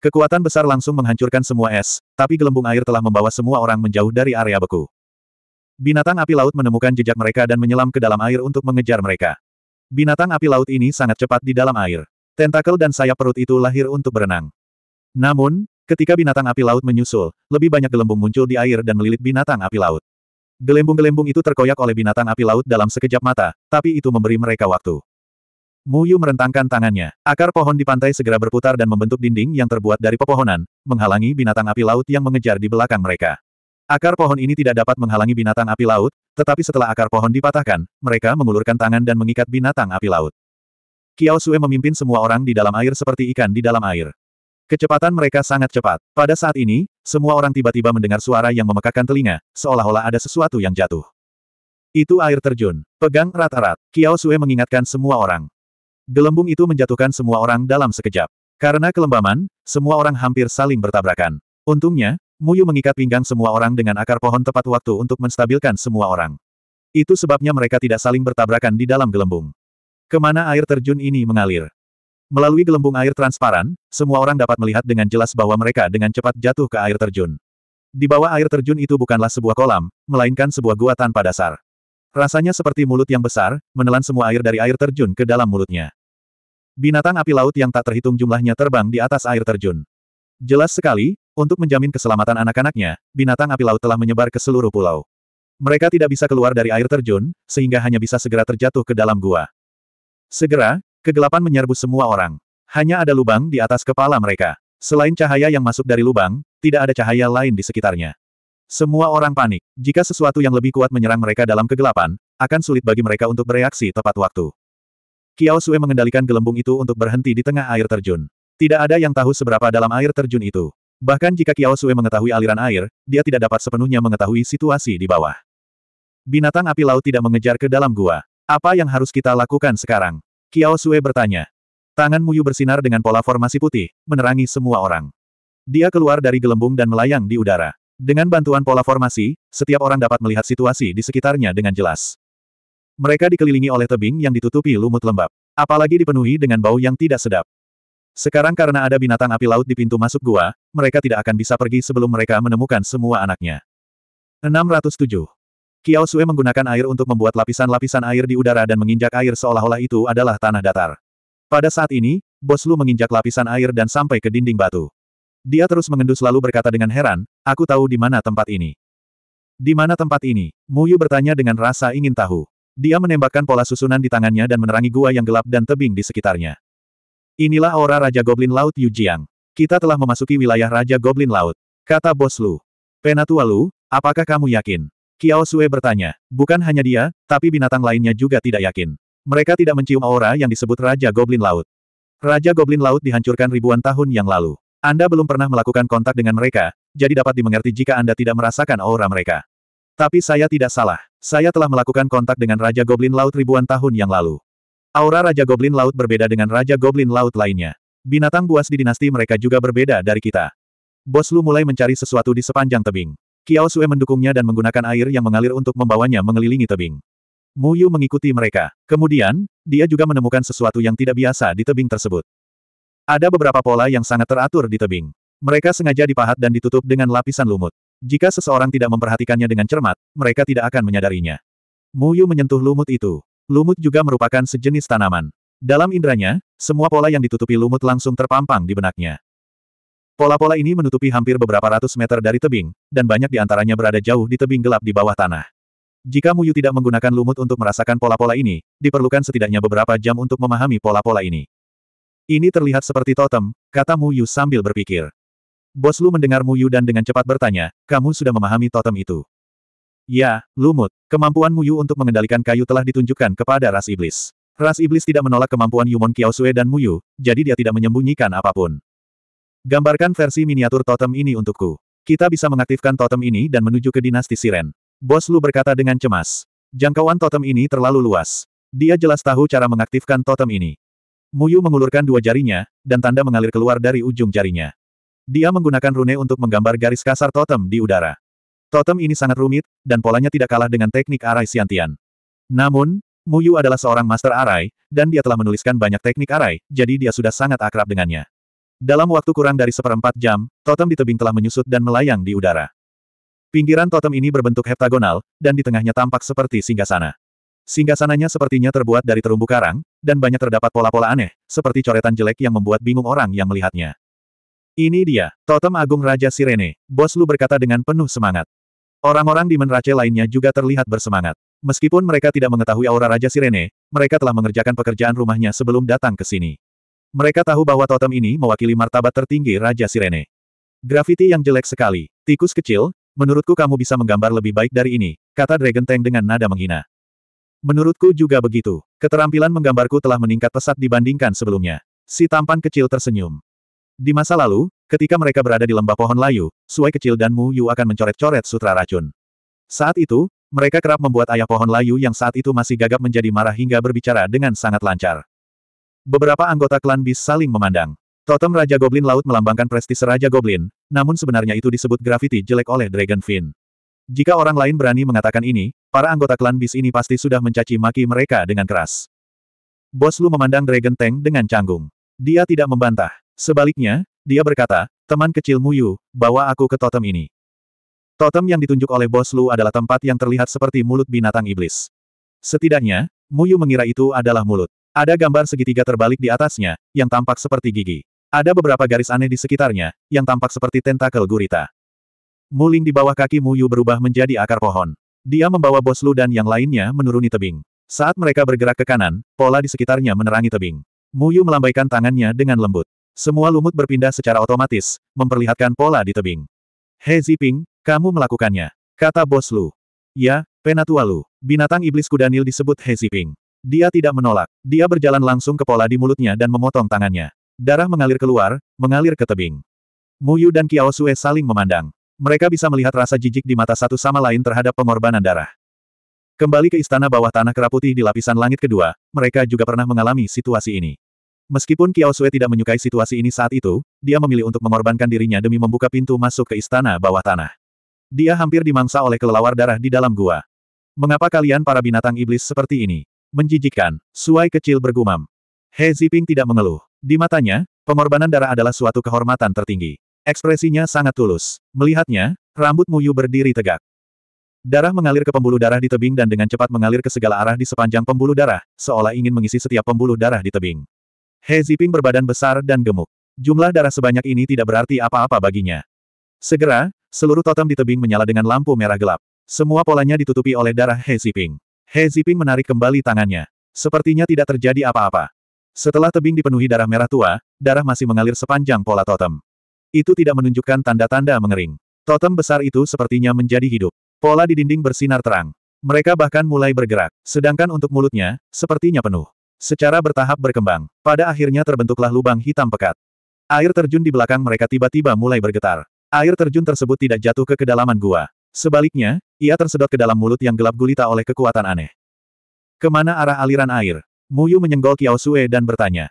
Kekuatan besar langsung menghancurkan semua es, tapi gelembung air telah membawa semua orang menjauh dari area beku. Binatang api laut menemukan jejak mereka dan menyelam ke dalam air untuk mengejar mereka. Binatang api laut ini sangat cepat di dalam air. Tentakel dan sayap perut itu lahir untuk berenang. Namun, ketika binatang api laut menyusul, lebih banyak gelembung muncul di air dan melilit binatang api laut. Gelembung-gelembung itu terkoyak oleh binatang api laut dalam sekejap mata, tapi itu memberi mereka waktu. Muyu merentangkan tangannya. Akar pohon di pantai segera berputar dan membentuk dinding yang terbuat dari pepohonan, menghalangi binatang api laut yang mengejar di belakang mereka. Akar pohon ini tidak dapat menghalangi binatang api laut, tetapi setelah akar pohon dipatahkan, mereka mengulurkan tangan dan mengikat binatang api laut. Kiao Sue memimpin semua orang di dalam air seperti ikan di dalam air. Kecepatan mereka sangat cepat. Pada saat ini, semua orang tiba-tiba mendengar suara yang memekakkan telinga, seolah-olah ada sesuatu yang jatuh. Itu air terjun. Pegang erat-erat. Kiao Sue mengingatkan semua orang. Gelembung itu menjatuhkan semua orang dalam sekejap. Karena kelembaman, semua orang hampir saling bertabrakan. Untungnya, Muyu mengikat pinggang semua orang dengan akar pohon tepat waktu untuk menstabilkan semua orang. Itu sebabnya mereka tidak saling bertabrakan di dalam gelembung. Kemana air terjun ini mengalir? Melalui gelembung air transparan, semua orang dapat melihat dengan jelas bahwa mereka dengan cepat jatuh ke air terjun. Di bawah air terjun itu bukanlah sebuah kolam, melainkan sebuah gua tanpa dasar. Rasanya seperti mulut yang besar, menelan semua air dari air terjun ke dalam mulutnya. Binatang api laut yang tak terhitung jumlahnya terbang di atas air terjun. Jelas sekali, untuk menjamin keselamatan anak-anaknya, binatang api laut telah menyebar ke seluruh pulau. Mereka tidak bisa keluar dari air terjun, sehingga hanya bisa segera terjatuh ke dalam gua. Segera, kegelapan menyerbu semua orang. Hanya ada lubang di atas kepala mereka. Selain cahaya yang masuk dari lubang, tidak ada cahaya lain di sekitarnya. Semua orang panik. Jika sesuatu yang lebih kuat menyerang mereka dalam kegelapan, akan sulit bagi mereka untuk bereaksi tepat waktu. Kiao Sue mengendalikan gelembung itu untuk berhenti di tengah air terjun. Tidak ada yang tahu seberapa dalam air terjun itu. Bahkan jika Kiao Sue mengetahui aliran air, dia tidak dapat sepenuhnya mengetahui situasi di bawah. Binatang api laut tidak mengejar ke dalam gua. Apa yang harus kita lakukan sekarang? Kiao Sue bertanya. Tangan Muyu bersinar dengan pola formasi putih, menerangi semua orang. Dia keluar dari gelembung dan melayang di udara. Dengan bantuan pola formasi, setiap orang dapat melihat situasi di sekitarnya dengan jelas. Mereka dikelilingi oleh tebing yang ditutupi lumut lembab. Apalagi dipenuhi dengan bau yang tidak sedap. Sekarang karena ada binatang api laut di pintu masuk gua, mereka tidak akan bisa pergi sebelum mereka menemukan semua anaknya. 607. Kiao Sue menggunakan air untuk membuat lapisan-lapisan air di udara dan menginjak air seolah-olah itu adalah tanah datar. Pada saat ini, Bos Lu menginjak lapisan air dan sampai ke dinding batu. Dia terus mengendus lalu berkata dengan heran, aku tahu di mana tempat ini. Di mana tempat ini? Muyu bertanya dengan rasa ingin tahu. Dia menembakkan pola susunan di tangannya dan menerangi gua yang gelap dan tebing di sekitarnya. Inilah aura Raja Goblin Laut Yu Jiang. Kita telah memasuki wilayah Raja Goblin Laut. Kata bos Lu. Penatua Lu, apakah kamu yakin? Kiao Sue bertanya. Bukan hanya dia, tapi binatang lainnya juga tidak yakin. Mereka tidak mencium aura yang disebut Raja Goblin Laut. Raja Goblin Laut dihancurkan ribuan tahun yang lalu. Anda belum pernah melakukan kontak dengan mereka, jadi dapat dimengerti jika Anda tidak merasakan aura mereka. Tapi saya tidak salah. Saya telah melakukan kontak dengan Raja Goblin Laut ribuan tahun yang lalu. Aura Raja Goblin Laut berbeda dengan Raja Goblin Laut lainnya. Binatang buas di dinasti mereka juga berbeda dari kita. Bos Lu mulai mencari sesuatu di sepanjang tebing. Kiao Sue mendukungnya dan menggunakan air yang mengalir untuk membawanya mengelilingi tebing. Mu Yu mengikuti mereka. Kemudian, dia juga menemukan sesuatu yang tidak biasa di tebing tersebut. Ada beberapa pola yang sangat teratur di tebing. Mereka sengaja dipahat dan ditutup dengan lapisan lumut. Jika seseorang tidak memperhatikannya dengan cermat, mereka tidak akan menyadarinya. Mu Yu menyentuh lumut itu. Lumut juga merupakan sejenis tanaman. Dalam indranya, semua pola yang ditutupi lumut langsung terpampang di benaknya. Pola-pola ini menutupi hampir beberapa ratus meter dari tebing, dan banyak di antaranya berada jauh di tebing gelap di bawah tanah. Jika Mu Yu tidak menggunakan lumut untuk merasakan pola-pola ini, diperlukan setidaknya beberapa jam untuk memahami pola-pola ini. Ini terlihat seperti totem, kata Mu Yu sambil berpikir. Bos Lu mendengar Mu Yu dan dengan cepat bertanya, kamu sudah memahami totem itu. Ya, Lumut, kemampuan Mu Yu untuk mengendalikan kayu telah ditunjukkan kepada ras iblis. Ras iblis tidak menolak kemampuan Yumon Kiaosue dan Mu Yu, jadi dia tidak menyembunyikan apapun. Gambarkan versi miniatur totem ini untukku. Kita bisa mengaktifkan totem ini dan menuju ke dinasti Siren. Bos Lu berkata dengan cemas. Jangkauan totem ini terlalu luas. Dia jelas tahu cara mengaktifkan totem ini. Muyu mengulurkan dua jarinya, dan tanda mengalir keluar dari ujung jarinya. Dia menggunakan rune untuk menggambar garis kasar totem di udara. Totem ini sangat rumit, dan polanya tidak kalah dengan teknik arai siantian. Namun, Mu Yu adalah seorang master arai, dan dia telah menuliskan banyak teknik arai, jadi dia sudah sangat akrab dengannya. Dalam waktu kurang dari seperempat jam, totem di tebing telah menyusut dan melayang di udara. Pinggiran totem ini berbentuk heptagonal, dan di tengahnya tampak seperti singgasana. Singgasananya sepertinya terbuat dari terumbu karang, dan banyak terdapat pola-pola aneh, seperti coretan jelek yang membuat bingung orang yang melihatnya. Ini dia, totem agung Raja Sirene, bos Lu berkata dengan penuh semangat. Orang-orang di Menrace lainnya juga terlihat bersemangat. Meskipun mereka tidak mengetahui aura Raja Sirene, mereka telah mengerjakan pekerjaan rumahnya sebelum datang ke sini. Mereka tahu bahwa totem ini mewakili martabat tertinggi Raja Sirene. Grafiti yang jelek sekali. Tikus kecil, menurutku kamu bisa menggambar lebih baik dari ini, kata Dragon Tank dengan nada menghina. Menurutku juga begitu. Keterampilan menggambarku telah meningkat pesat dibandingkan sebelumnya. Si tampan kecil tersenyum. Di masa lalu, ketika mereka berada di lembah pohon layu, Suai kecil dan Mu Yu akan mencoret-coret sutra racun. Saat itu, mereka kerap membuat ayah pohon layu yang saat itu masih gagap menjadi marah hingga berbicara dengan sangat lancar. Beberapa anggota klan bis saling memandang. Totem Raja Goblin Laut melambangkan prestise Raja Goblin, namun sebenarnya itu disebut grafiti jelek oleh Dragon Fin. Jika orang lain berani mengatakan ini, para anggota klan bis ini pasti sudah mencaci maki mereka dengan keras. Bos Lu memandang Dragon Tank dengan canggung. Dia tidak membantah. Sebaliknya, dia berkata, teman kecilmu Yu, bawa aku ke totem ini. Totem yang ditunjuk oleh bos Lu adalah tempat yang terlihat seperti mulut binatang iblis. Setidaknya, Muyu mengira itu adalah mulut. Ada gambar segitiga terbalik di atasnya, yang tampak seperti gigi. Ada beberapa garis aneh di sekitarnya, yang tampak seperti tentakel gurita. Muling di bawah kaki Muyu berubah menjadi akar pohon. Dia membawa bos Lu dan yang lainnya menuruni tebing. Saat mereka bergerak ke kanan, pola di sekitarnya menerangi tebing. Muyu melambaikan tangannya dengan lembut. Semua lumut berpindah secara otomatis, memperlihatkan pola di tebing. He Ziping, kamu melakukannya. Kata bos Lu. Ya, penatua Lu. Binatang iblis kudanil disebut He Ziping. Dia tidak menolak. Dia berjalan langsung ke pola di mulutnya dan memotong tangannya. Darah mengalir keluar, mengalir ke tebing. Muyu dan Kiao Sue saling memandang. Mereka bisa melihat rasa jijik di mata satu sama lain terhadap pengorbanan darah. Kembali ke istana bawah tanah keraputi di lapisan langit kedua, mereka juga pernah mengalami situasi ini. Meskipun Kiao Sui tidak menyukai situasi ini saat itu, dia memilih untuk mengorbankan dirinya demi membuka pintu masuk ke istana bawah tanah. Dia hampir dimangsa oleh kelelawar darah di dalam gua. Mengapa kalian para binatang iblis seperti ini? Menjijikan, Suai kecil bergumam. He Ziping tidak mengeluh. Di matanya, pengorbanan darah adalah suatu kehormatan tertinggi. Ekspresinya sangat tulus. Melihatnya, rambut Muyu berdiri tegak. Darah mengalir ke pembuluh darah di tebing dan dengan cepat mengalir ke segala arah di sepanjang pembuluh darah, seolah ingin mengisi setiap pembuluh darah di tebing. He Ziping berbadan besar dan gemuk. Jumlah darah sebanyak ini tidak berarti apa-apa baginya. Segera, seluruh totem di tebing menyala dengan lampu merah gelap. Semua polanya ditutupi oleh darah He Ziping. He Ziping menarik kembali tangannya. Sepertinya tidak terjadi apa-apa. Setelah tebing dipenuhi darah merah tua, darah masih mengalir sepanjang pola totem. Itu tidak menunjukkan tanda-tanda mengering. Totem besar itu sepertinya menjadi hidup. Pola di dinding bersinar terang. Mereka bahkan mulai bergerak, sedangkan untuk mulutnya, sepertinya penuh. Secara bertahap berkembang, pada akhirnya terbentuklah lubang hitam pekat. Air terjun di belakang mereka tiba-tiba mulai bergetar. Air terjun tersebut tidak jatuh ke kedalaman gua. Sebaliknya, ia tersedot ke dalam mulut yang gelap gulita oleh kekuatan aneh. Kemana arah aliran air? Muyu menyenggol Kiao Sue dan bertanya.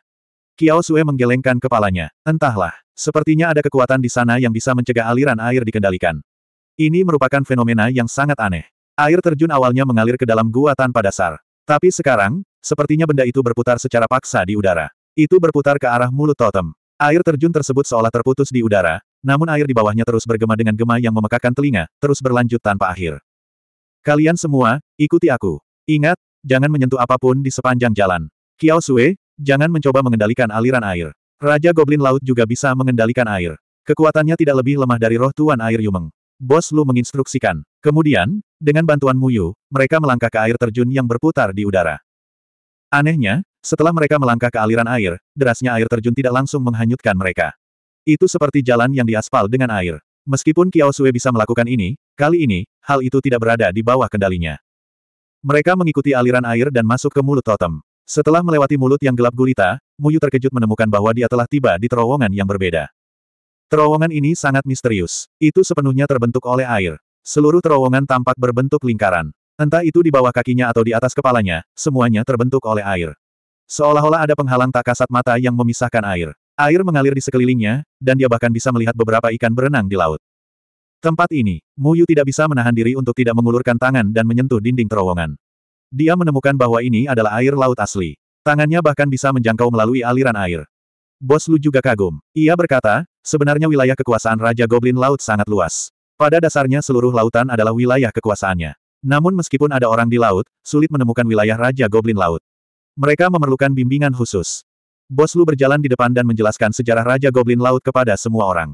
Kiao Sue menggelengkan kepalanya. Entahlah, sepertinya ada kekuatan di sana yang bisa mencegah aliran air dikendalikan. Ini merupakan fenomena yang sangat aneh. Air terjun awalnya mengalir ke dalam gua tanpa dasar. Tapi sekarang, sepertinya benda itu berputar secara paksa di udara. Itu berputar ke arah mulut totem. Air terjun tersebut seolah terputus di udara, namun air di bawahnya terus bergema dengan gema yang memekakan telinga, terus berlanjut tanpa akhir. Kalian semua, ikuti aku. Ingat, jangan menyentuh apapun di sepanjang jalan. Kiao Sui, jangan mencoba mengendalikan aliran air. Raja Goblin Laut juga bisa mengendalikan air. Kekuatannya tidak lebih lemah dari roh Tuan Air Yumeng. Bos Lu menginstruksikan. Kemudian, dengan bantuan Muyu, mereka melangkah ke air terjun yang berputar di udara. Anehnya, setelah mereka melangkah ke aliran air, derasnya air terjun tidak langsung menghanyutkan mereka. Itu seperti jalan yang diaspal dengan air. Meskipun Kiao Sui bisa melakukan ini, kali ini, hal itu tidak berada di bawah kendalinya. Mereka mengikuti aliran air dan masuk ke mulut totem. Setelah melewati mulut yang gelap gulita, Muyu terkejut menemukan bahwa dia telah tiba di terowongan yang berbeda. Terowongan ini sangat misterius. Itu sepenuhnya terbentuk oleh air. Seluruh terowongan tampak berbentuk lingkaran. Entah itu di bawah kakinya atau di atas kepalanya, semuanya terbentuk oleh air. Seolah-olah ada penghalang tak kasat mata yang memisahkan air. Air mengalir di sekelilingnya, dan dia bahkan bisa melihat beberapa ikan berenang di laut. Tempat ini, Muyu tidak bisa menahan diri untuk tidak mengulurkan tangan dan menyentuh dinding terowongan. Dia menemukan bahwa ini adalah air laut asli. Tangannya bahkan bisa menjangkau melalui aliran air. Bos Lu juga kagum. Ia berkata, sebenarnya wilayah kekuasaan Raja Goblin Laut sangat luas. Pada dasarnya seluruh lautan adalah wilayah kekuasaannya. Namun meskipun ada orang di laut, sulit menemukan wilayah Raja Goblin Laut. Mereka memerlukan bimbingan khusus. Bos Lu berjalan di depan dan menjelaskan sejarah Raja Goblin Laut kepada semua orang.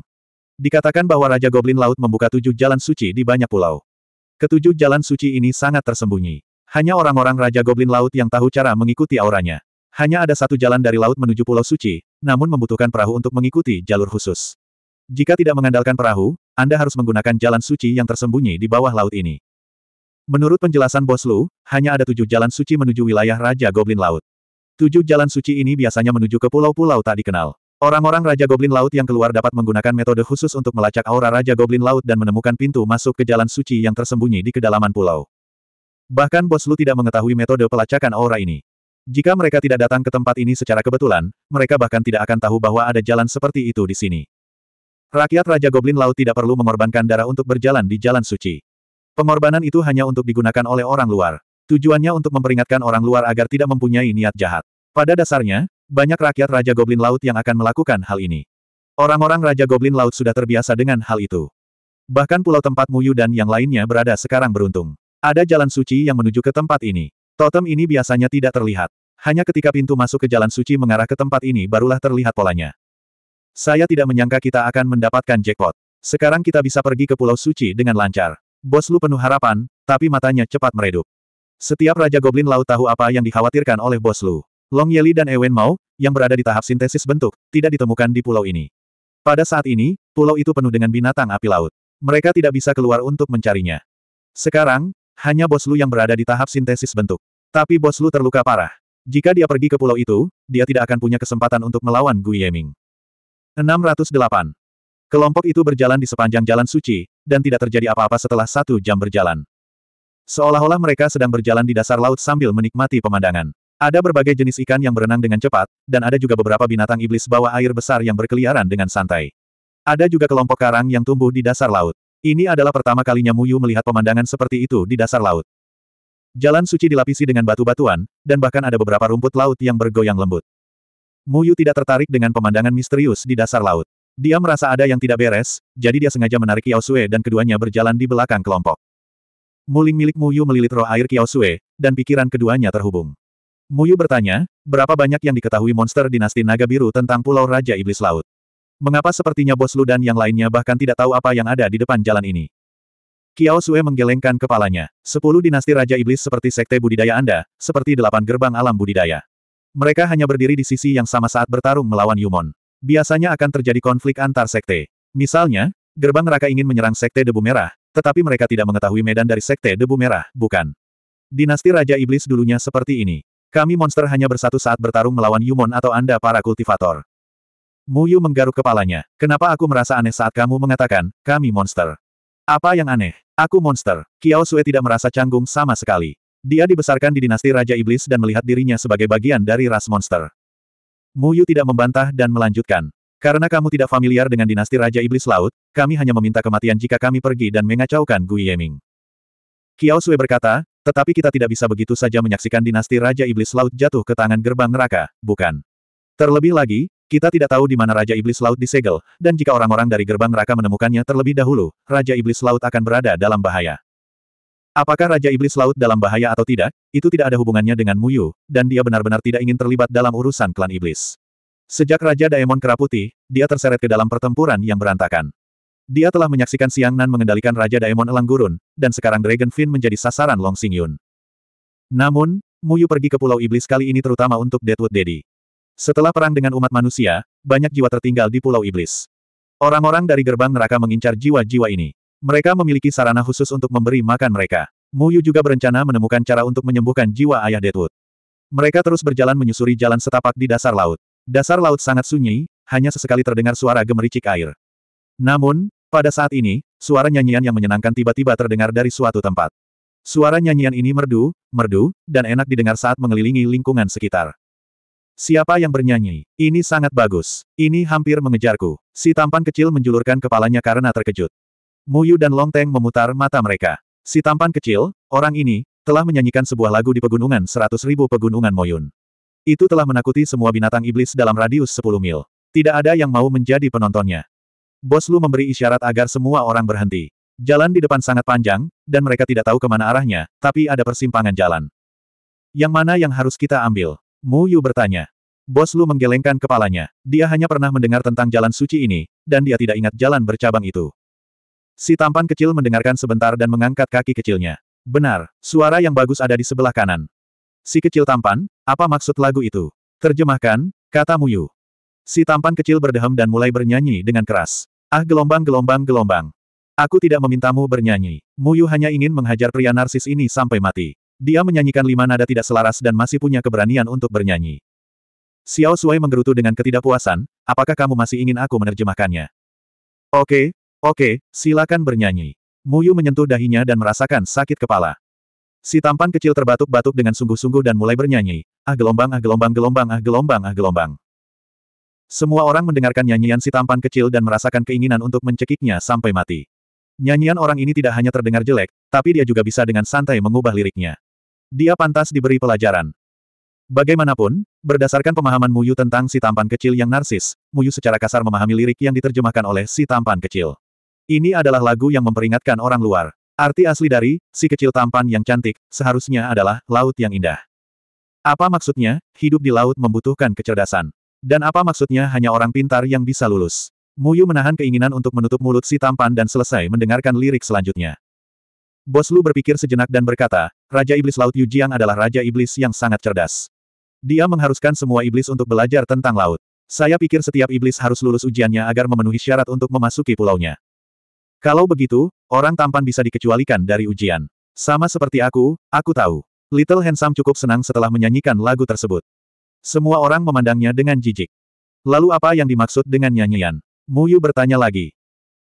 Dikatakan bahwa Raja Goblin Laut membuka tujuh jalan suci di banyak pulau. Ketujuh jalan suci ini sangat tersembunyi. Hanya orang-orang Raja Goblin Laut yang tahu cara mengikuti auranya. Hanya ada satu jalan dari laut menuju Pulau Suci, namun membutuhkan perahu untuk mengikuti jalur khusus. Jika tidak mengandalkan perahu, Anda harus menggunakan jalan suci yang tersembunyi di bawah laut ini. Menurut penjelasan Bos Lu, hanya ada tujuh jalan suci menuju wilayah Raja Goblin Laut. Tujuh jalan suci ini biasanya menuju ke pulau-pulau tak dikenal. Orang-orang Raja Goblin Laut yang keluar dapat menggunakan metode khusus untuk melacak aura Raja Goblin Laut dan menemukan pintu masuk ke jalan suci yang tersembunyi di kedalaman pulau. Bahkan Bos Lu tidak mengetahui metode pelacakan aura ini. Jika mereka tidak datang ke tempat ini secara kebetulan, mereka bahkan tidak akan tahu bahwa ada jalan seperti itu di sini. Rakyat Raja Goblin Laut tidak perlu mengorbankan darah untuk berjalan di jalan suci. Pengorbanan itu hanya untuk digunakan oleh orang luar. Tujuannya untuk memperingatkan orang luar agar tidak mempunyai niat jahat. Pada dasarnya, banyak rakyat Raja Goblin Laut yang akan melakukan hal ini. Orang-orang Raja Goblin Laut sudah terbiasa dengan hal itu. Bahkan pulau tempat Muyu dan yang lainnya berada sekarang beruntung. Ada jalan suci yang menuju ke tempat ini. Totem ini biasanya tidak terlihat. Hanya ketika pintu masuk ke jalan suci mengarah ke tempat ini barulah terlihat polanya. Saya tidak menyangka kita akan mendapatkan jackpot. Sekarang kita bisa pergi ke Pulau Suci dengan lancar. Bos Lu penuh harapan, tapi matanya cepat meredup. Setiap Raja Goblin Laut tahu apa yang dikhawatirkan oleh Bos Lu. Long Yeli dan Ewen Mao, yang berada di tahap sintesis bentuk, tidak ditemukan di pulau ini. Pada saat ini, pulau itu penuh dengan binatang api laut. Mereka tidak bisa keluar untuk mencarinya. Sekarang, hanya bos Lu yang berada di tahap sintesis bentuk. Tapi bos Lu terluka parah. Jika dia pergi ke pulau itu, dia tidak akan punya kesempatan untuk melawan Gu Yeming. 608. Kelompok itu berjalan di sepanjang jalan suci, dan tidak terjadi apa-apa setelah satu jam berjalan. Seolah-olah mereka sedang berjalan di dasar laut sambil menikmati pemandangan. Ada berbagai jenis ikan yang berenang dengan cepat, dan ada juga beberapa binatang iblis bawah air besar yang berkeliaran dengan santai. Ada juga kelompok karang yang tumbuh di dasar laut. Ini adalah pertama kalinya Muyu melihat pemandangan seperti itu di dasar laut. Jalan suci dilapisi dengan batu-batuan, dan bahkan ada beberapa rumput laut yang bergoyang lembut. Muyu tidak tertarik dengan pemandangan misterius di dasar laut. Dia merasa ada yang tidak beres, jadi dia sengaja menarik Kiao Sue dan keduanya berjalan di belakang kelompok. Muling milik Muyu melilit roh air Kiao Sue, dan pikiran keduanya terhubung. Muyu bertanya, berapa banyak yang diketahui monster dinasti naga biru tentang Pulau Raja Iblis Laut? Mengapa sepertinya bos Lu dan yang lainnya bahkan tidak tahu apa yang ada di depan jalan ini? Kiao Sue menggelengkan kepalanya. Sepuluh dinasti Raja Iblis seperti sekte budidaya Anda, seperti delapan gerbang alam budidaya. Mereka hanya berdiri di sisi yang sama saat bertarung melawan Yumon. Biasanya akan terjadi konflik antar sekte. Misalnya, gerbang neraka ingin menyerang sekte debu merah, tetapi mereka tidak mengetahui medan dari sekte debu merah, bukan. Dinasti Raja Iblis dulunya seperti ini. Kami monster hanya bersatu saat bertarung melawan Yumon atau Anda para kultivator. Muyu menggaruk kepalanya. Kenapa aku merasa aneh saat kamu mengatakan, kami monster? Apa yang aneh? Aku monster. Kiao Sue tidak merasa canggung sama sekali. Dia dibesarkan di dinasti Raja Iblis dan melihat dirinya sebagai bagian dari ras monster. Muyu tidak membantah dan melanjutkan. Karena kamu tidak familiar dengan dinasti Raja Iblis Laut, kami hanya meminta kematian jika kami pergi dan mengacaukan Gui Yeming. Kiao Sue berkata, tetapi kita tidak bisa begitu saja menyaksikan dinasti Raja Iblis Laut jatuh ke tangan gerbang neraka, bukan? Terlebih lagi, kita tidak tahu di mana Raja Iblis Laut disegel, dan jika orang-orang dari gerbang neraka menemukannya terlebih dahulu, Raja Iblis Laut akan berada dalam bahaya. Apakah Raja Iblis Laut dalam bahaya atau tidak, itu tidak ada hubungannya dengan Muyu, dan dia benar-benar tidak ingin terlibat dalam urusan klan Iblis. Sejak Raja Daemon Keraputi, dia terseret ke dalam pertempuran yang berantakan. Dia telah menyaksikan Siang Nan mengendalikan Raja Daemon Elang Gurun, dan sekarang Dragon Fin menjadi sasaran Long Sing Yun. Namun, Muyu pergi ke Pulau Iblis kali ini terutama untuk Deadwood Daddy. Setelah perang dengan umat manusia, banyak jiwa tertinggal di Pulau Iblis. Orang-orang dari gerbang neraka mengincar jiwa-jiwa ini. Mereka memiliki sarana khusus untuk memberi makan mereka. Muyu juga berencana menemukan cara untuk menyembuhkan jiwa ayah Deadwood. Mereka terus berjalan menyusuri jalan setapak di dasar laut. Dasar laut sangat sunyi, hanya sesekali terdengar suara gemericik air. Namun, pada saat ini, suara nyanyian yang menyenangkan tiba-tiba terdengar dari suatu tempat. Suara nyanyian ini merdu, merdu, dan enak didengar saat mengelilingi lingkungan sekitar. Siapa yang bernyanyi? Ini sangat bagus. Ini hampir mengejarku. Si tampan kecil menjulurkan kepalanya karena terkejut. Muyu dan Long Teng memutar mata mereka. Si tampan kecil, orang ini, telah menyanyikan sebuah lagu di pegunungan seratus ribu pegunungan Moyun. Itu telah menakuti semua binatang iblis dalam radius sepuluh mil. Tidak ada yang mau menjadi penontonnya. Bos Lu memberi isyarat agar semua orang berhenti. Jalan di depan sangat panjang, dan mereka tidak tahu kemana arahnya, tapi ada persimpangan jalan. Yang mana yang harus kita ambil? Mu Yu bertanya. Bos Lu menggelengkan kepalanya. Dia hanya pernah mendengar tentang jalan suci ini, dan dia tidak ingat jalan bercabang itu. Si tampan kecil mendengarkan sebentar dan mengangkat kaki kecilnya. Benar, suara yang bagus ada di sebelah kanan. Si kecil tampan, apa maksud lagu itu? Terjemahkan, kata Mu Yu. Si tampan kecil berdehem dan mulai bernyanyi dengan keras. Ah gelombang gelombang gelombang. Aku tidak memintamu bernyanyi. Mu Yu hanya ingin menghajar pria narsis ini sampai mati. Dia menyanyikan lima nada tidak selaras dan masih punya keberanian untuk bernyanyi. Xiao Shuai menggerutu dengan ketidakpuasan, apakah kamu masih ingin aku menerjemahkannya? Oke, oke, silakan bernyanyi. Muyu menyentuh dahinya dan merasakan sakit kepala. Si tampan kecil terbatuk-batuk dengan sungguh-sungguh dan mulai bernyanyi, ah gelombang ah gelombang gelombang ah gelombang ah gelombang. Semua orang mendengarkan nyanyian si tampan kecil dan merasakan keinginan untuk mencekiknya sampai mati. Nyanyian orang ini tidak hanya terdengar jelek, tapi dia juga bisa dengan santai mengubah liriknya. Dia pantas diberi pelajaran. Bagaimanapun, berdasarkan pemahaman Muyu tentang si tampan kecil yang narsis, Muyu secara kasar memahami lirik yang diterjemahkan oleh si tampan kecil. Ini adalah lagu yang memperingatkan orang luar. Arti asli dari, si kecil tampan yang cantik, seharusnya adalah, laut yang indah. Apa maksudnya, hidup di laut membutuhkan kecerdasan? Dan apa maksudnya hanya orang pintar yang bisa lulus? Muyu menahan keinginan untuk menutup mulut si tampan dan selesai mendengarkan lirik selanjutnya. Bos Lu berpikir sejenak dan berkata, Raja Iblis Laut Yu Jiang adalah Raja Iblis yang sangat cerdas. Dia mengharuskan semua iblis untuk belajar tentang laut. Saya pikir setiap iblis harus lulus ujiannya agar memenuhi syarat untuk memasuki pulaunya. Kalau begitu, orang tampan bisa dikecualikan dari ujian. Sama seperti aku, aku tahu. Little Handsome cukup senang setelah menyanyikan lagu tersebut. Semua orang memandangnya dengan jijik. Lalu apa yang dimaksud dengan nyanyian? Muyu bertanya lagi.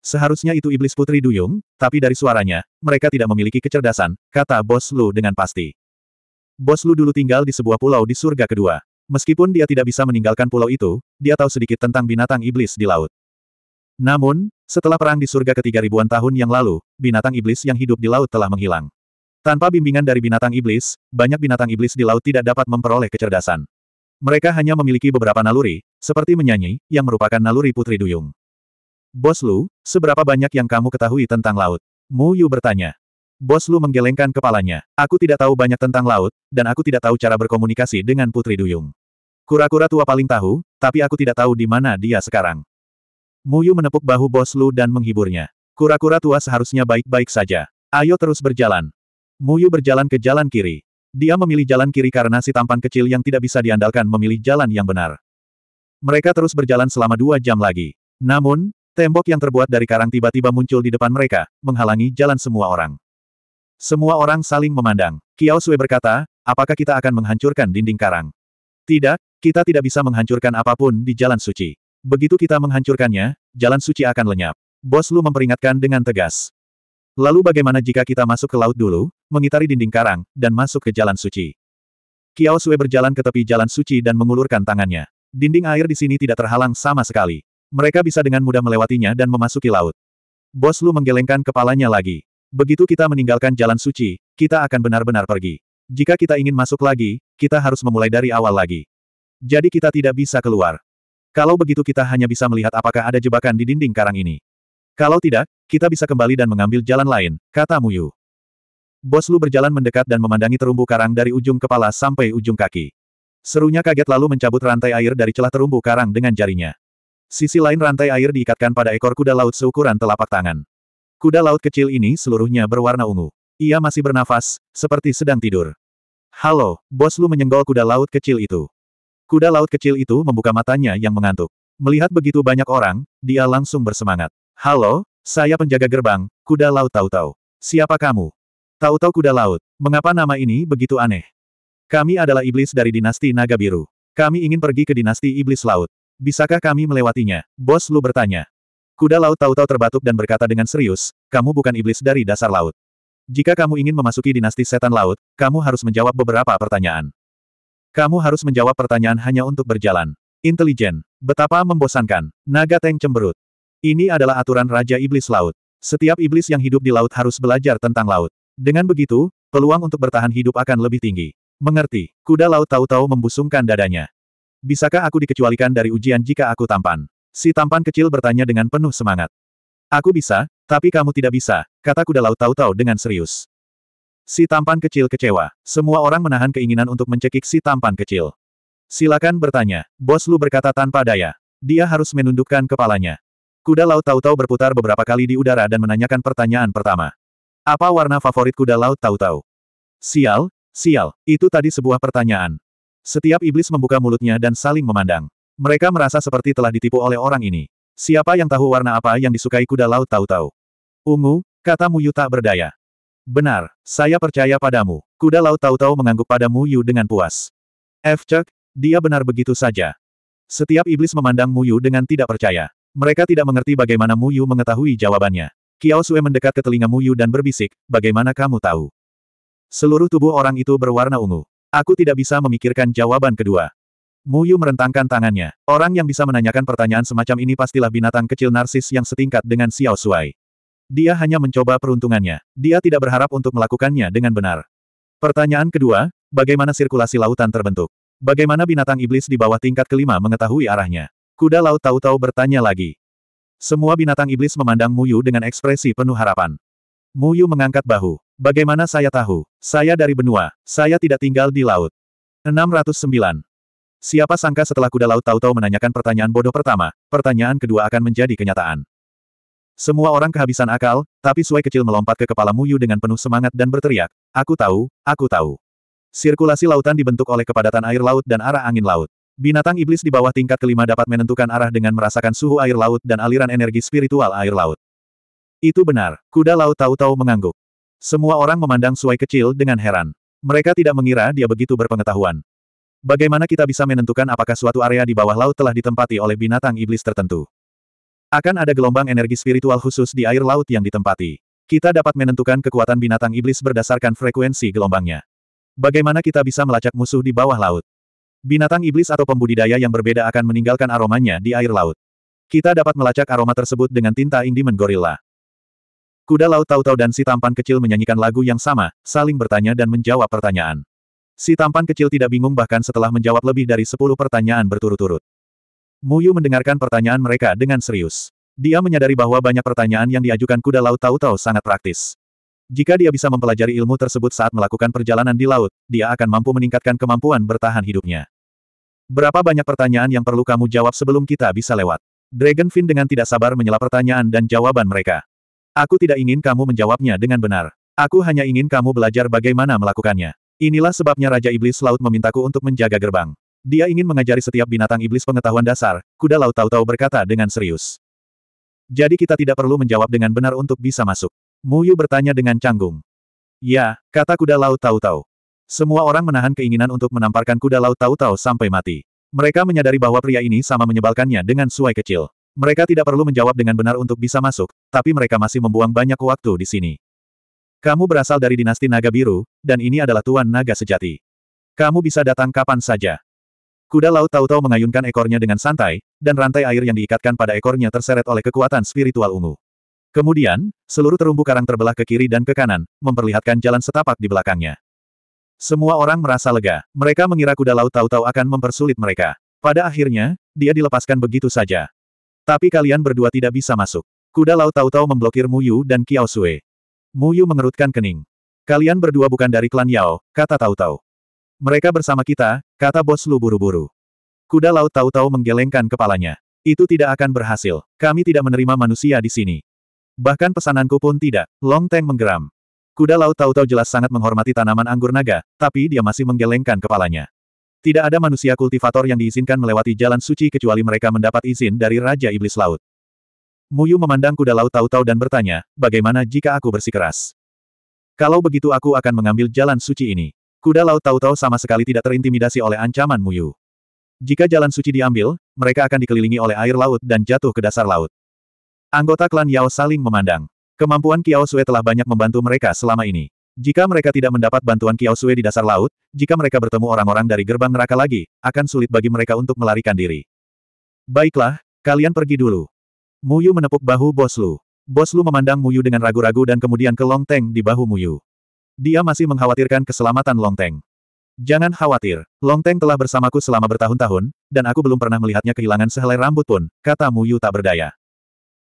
Seharusnya itu iblis putri Duyung, tapi dari suaranya, mereka tidak memiliki kecerdasan, kata Bos Lu dengan pasti. Bos Lu dulu tinggal di sebuah pulau di surga kedua. Meskipun dia tidak bisa meninggalkan pulau itu, dia tahu sedikit tentang binatang iblis di laut. Namun, setelah perang di surga ketiga ribuan tahun yang lalu, binatang iblis yang hidup di laut telah menghilang. Tanpa bimbingan dari binatang iblis, banyak binatang iblis di laut tidak dapat memperoleh kecerdasan. Mereka hanya memiliki beberapa naluri, seperti menyanyi, yang merupakan naluri Putri Duyung. Bos Lu, seberapa banyak yang kamu ketahui tentang laut? Mu Yu bertanya. Bos Lu menggelengkan kepalanya. Aku tidak tahu banyak tentang laut, dan aku tidak tahu cara berkomunikasi dengan Putri Duyung. Kura-kura tua paling tahu, tapi aku tidak tahu di mana dia sekarang. Mu Yu menepuk bahu Bos Lu dan menghiburnya. Kura-kura tua seharusnya baik-baik saja. Ayo terus berjalan. Mu Yu berjalan ke jalan kiri. Dia memilih jalan kiri karena si tampan kecil yang tidak bisa diandalkan memilih jalan yang benar. Mereka terus berjalan selama dua jam lagi. Namun, tembok yang terbuat dari karang tiba-tiba muncul di depan mereka, menghalangi jalan semua orang. Semua orang saling memandang. Kiao Sui berkata, apakah kita akan menghancurkan dinding karang? Tidak, kita tidak bisa menghancurkan apapun di jalan suci. Begitu kita menghancurkannya, jalan suci akan lenyap. Bos Lu memperingatkan dengan tegas. Lalu bagaimana jika kita masuk ke laut dulu? mengitari dinding karang, dan masuk ke jalan suci. Kiao Sui berjalan ke tepi jalan suci dan mengulurkan tangannya. Dinding air di sini tidak terhalang sama sekali. Mereka bisa dengan mudah melewatinya dan memasuki laut. Bos Lu menggelengkan kepalanya lagi. Begitu kita meninggalkan jalan suci, kita akan benar-benar pergi. Jika kita ingin masuk lagi, kita harus memulai dari awal lagi. Jadi kita tidak bisa keluar. Kalau begitu kita hanya bisa melihat apakah ada jebakan di dinding karang ini. Kalau tidak, kita bisa kembali dan mengambil jalan lain, kata Muyu. Bos Lu berjalan mendekat dan memandangi terumbu karang dari ujung kepala sampai ujung kaki. Serunya kaget lalu mencabut rantai air dari celah terumbu karang dengan jarinya. Sisi lain rantai air diikatkan pada ekor kuda laut seukuran telapak tangan. Kuda laut kecil ini seluruhnya berwarna ungu. Ia masih bernafas, seperti sedang tidur. Halo, bos Lu menyenggol kuda laut kecil itu. Kuda laut kecil itu membuka matanya yang mengantuk. Melihat begitu banyak orang, dia langsung bersemangat. Halo, saya penjaga gerbang, kuda laut tahu-tahu. Siapa kamu? Tahu-tahu kuda laut. Mengapa nama ini begitu aneh? Kami adalah iblis dari dinasti naga biru. Kami ingin pergi ke dinasti iblis laut. Bisakah kami melewatinya? Bos Lu bertanya. Kuda laut tahu-tahu terbatuk dan berkata dengan serius, kamu bukan iblis dari dasar laut. Jika kamu ingin memasuki dinasti setan laut, kamu harus menjawab beberapa pertanyaan. Kamu harus menjawab pertanyaan hanya untuk berjalan. Intelijen. Betapa membosankan. Naga teng cemberut. Ini adalah aturan Raja Iblis Laut. Setiap iblis yang hidup di laut harus belajar tentang laut. Dengan begitu, peluang untuk bertahan hidup akan lebih tinggi. Mengerti, kuda laut tahu-tahu membusungkan dadanya. Bisakah aku dikecualikan dari ujian jika aku tampan? Si tampan kecil bertanya dengan penuh semangat. Aku bisa, tapi kamu tidak bisa, kata kuda laut tahu-tahu dengan serius. Si tampan kecil kecewa. Semua orang menahan keinginan untuk mencekik si tampan kecil. Silakan bertanya, bos lu berkata tanpa daya. Dia harus menundukkan kepalanya. Kuda laut tahu-tahu berputar beberapa kali di udara dan menanyakan pertanyaan pertama. Apa warna favorit kuda laut tahu-tahu? Sial, sial, itu tadi sebuah pertanyaan. Setiap iblis membuka mulutnya dan saling memandang. Mereka merasa seperti telah ditipu oleh orang ini. Siapa yang tahu warna apa yang disukai kuda laut tahu-tahu? Ungu, kata Muyu tak berdaya. Benar, saya percaya padamu. Kuda laut tahu-tahu mengangguk pada Muyu dengan puas. F. Cek, dia benar begitu saja. Setiap iblis memandang Muyu dengan tidak percaya. Mereka tidak mengerti bagaimana Muyu mengetahui jawabannya. Kiao Sue mendekat ke telinga Mu Yu dan berbisik, bagaimana kamu tahu? Seluruh tubuh orang itu berwarna ungu. Aku tidak bisa memikirkan jawaban kedua. Mu Yu merentangkan tangannya. Orang yang bisa menanyakan pertanyaan semacam ini pastilah binatang kecil narsis yang setingkat dengan Xiao Suai. Dia hanya mencoba peruntungannya. Dia tidak berharap untuk melakukannya dengan benar. Pertanyaan kedua, bagaimana sirkulasi lautan terbentuk? Bagaimana binatang iblis di bawah tingkat kelima mengetahui arahnya? Kuda laut tahu-tahu bertanya lagi. Semua binatang iblis memandang Muyu dengan ekspresi penuh harapan. Muyu mengangkat bahu. Bagaimana saya tahu? Saya dari benua, saya tidak tinggal di laut. 609. Siapa sangka setelah kuda laut tahu-tahu menanyakan pertanyaan bodoh pertama, pertanyaan kedua akan menjadi kenyataan. Semua orang kehabisan akal, tapi Suai kecil melompat ke kepala Muyu dengan penuh semangat dan berteriak, Aku tahu, aku tahu. Sirkulasi lautan dibentuk oleh kepadatan air laut dan arah angin laut. Binatang iblis di bawah tingkat kelima dapat menentukan arah dengan merasakan suhu air laut dan aliran energi spiritual air laut. Itu benar, kuda laut tahu-tahu mengangguk. Semua orang memandang suai kecil dengan heran. Mereka tidak mengira dia begitu berpengetahuan. Bagaimana kita bisa menentukan apakah suatu area di bawah laut telah ditempati oleh binatang iblis tertentu? Akan ada gelombang energi spiritual khusus di air laut yang ditempati. Kita dapat menentukan kekuatan binatang iblis berdasarkan frekuensi gelombangnya. Bagaimana kita bisa melacak musuh di bawah laut? Binatang iblis atau pembudidaya yang berbeda akan meninggalkan aromanya di air laut. Kita dapat melacak aroma tersebut dengan tinta indimen gorila. Kuda laut tahu-tahu dan si tampan kecil menyanyikan lagu yang sama, saling bertanya dan menjawab pertanyaan. Si tampan kecil tidak bingung bahkan setelah menjawab lebih dari sepuluh pertanyaan berturut-turut. Muyu mendengarkan pertanyaan mereka dengan serius. Dia menyadari bahwa banyak pertanyaan yang diajukan kuda laut tahu-tahu sangat praktis. Jika dia bisa mempelajari ilmu tersebut saat melakukan perjalanan di laut, dia akan mampu meningkatkan kemampuan bertahan hidupnya. Berapa banyak pertanyaan yang perlu kamu jawab sebelum kita bisa lewat? Dragonfin dengan tidak sabar menyela pertanyaan dan jawaban mereka. Aku tidak ingin kamu menjawabnya dengan benar. Aku hanya ingin kamu belajar bagaimana melakukannya. Inilah sebabnya Raja Iblis Laut memintaku untuk menjaga gerbang. Dia ingin mengajari setiap binatang iblis pengetahuan dasar, kuda laut tahu-tahu berkata dengan serius. Jadi kita tidak perlu menjawab dengan benar untuk bisa masuk. Muyu bertanya dengan canggung. Ya, kata kuda laut tahu-tahu. Semua orang menahan keinginan untuk menamparkan kuda laut tahu-tahu sampai mati. Mereka menyadari bahwa pria ini sama menyebalkannya dengan suai kecil. Mereka tidak perlu menjawab dengan benar untuk bisa masuk, tapi mereka masih membuang banyak waktu di sini. Kamu berasal dari dinasti naga biru, dan ini adalah tuan naga sejati. Kamu bisa datang kapan saja. Kuda laut tahu-tahu mengayunkan ekornya dengan santai, dan rantai air yang diikatkan pada ekornya terseret oleh kekuatan spiritual ungu. Kemudian, seluruh terumbu karang terbelah ke kiri dan ke kanan, memperlihatkan jalan setapak di belakangnya. Semua orang merasa lega. Mereka mengira kuda laut tahu-tahu akan mempersulit mereka. Pada akhirnya, dia dilepaskan begitu saja. Tapi kalian berdua tidak bisa masuk. Kuda laut tahu-tahu memblokir Mu Yu dan Kiao Mu Yu mengerutkan kening. Kalian berdua bukan dari klan Yao, kata tahu-tahu. Mereka bersama kita, kata bos Lu buru-buru. Kuda laut tahu-tahu menggelengkan kepalanya. Itu tidak akan berhasil. Kami tidak menerima manusia di sini. Bahkan pesananku pun tidak. Long Teng menggeram. Kuda laut tahu-tahu jelas sangat menghormati tanaman anggur naga, tapi dia masih menggelengkan kepalanya. Tidak ada manusia kultivator yang diizinkan melewati jalan suci kecuali mereka mendapat izin dari Raja Iblis Laut. Muyu memandang kuda laut tahu-tahu dan bertanya, bagaimana jika aku bersikeras? Kalau begitu aku akan mengambil jalan suci ini. Kuda laut tahu-tahu sama sekali tidak terintimidasi oleh ancaman Muyu. Jika jalan suci diambil, mereka akan dikelilingi oleh air laut dan jatuh ke dasar laut. Anggota klan Yao saling memandang. Kemampuan Kiao Sue telah banyak membantu mereka selama ini. Jika mereka tidak mendapat bantuan Kiao Sue di dasar laut, jika mereka bertemu orang-orang dari gerbang neraka lagi, akan sulit bagi mereka untuk melarikan diri. Baiklah, kalian pergi dulu. Mu Yu menepuk bahu Bos Lu. Bos Lu memandang Mu Yu dengan ragu-ragu dan kemudian ke Long Teng di bahu Mu Yu. Dia masih mengkhawatirkan keselamatan Long Teng. Jangan khawatir, Long Teng telah bersamaku selama bertahun-tahun, dan aku belum pernah melihatnya kehilangan sehelai rambut pun, kata Mu Yu tak berdaya.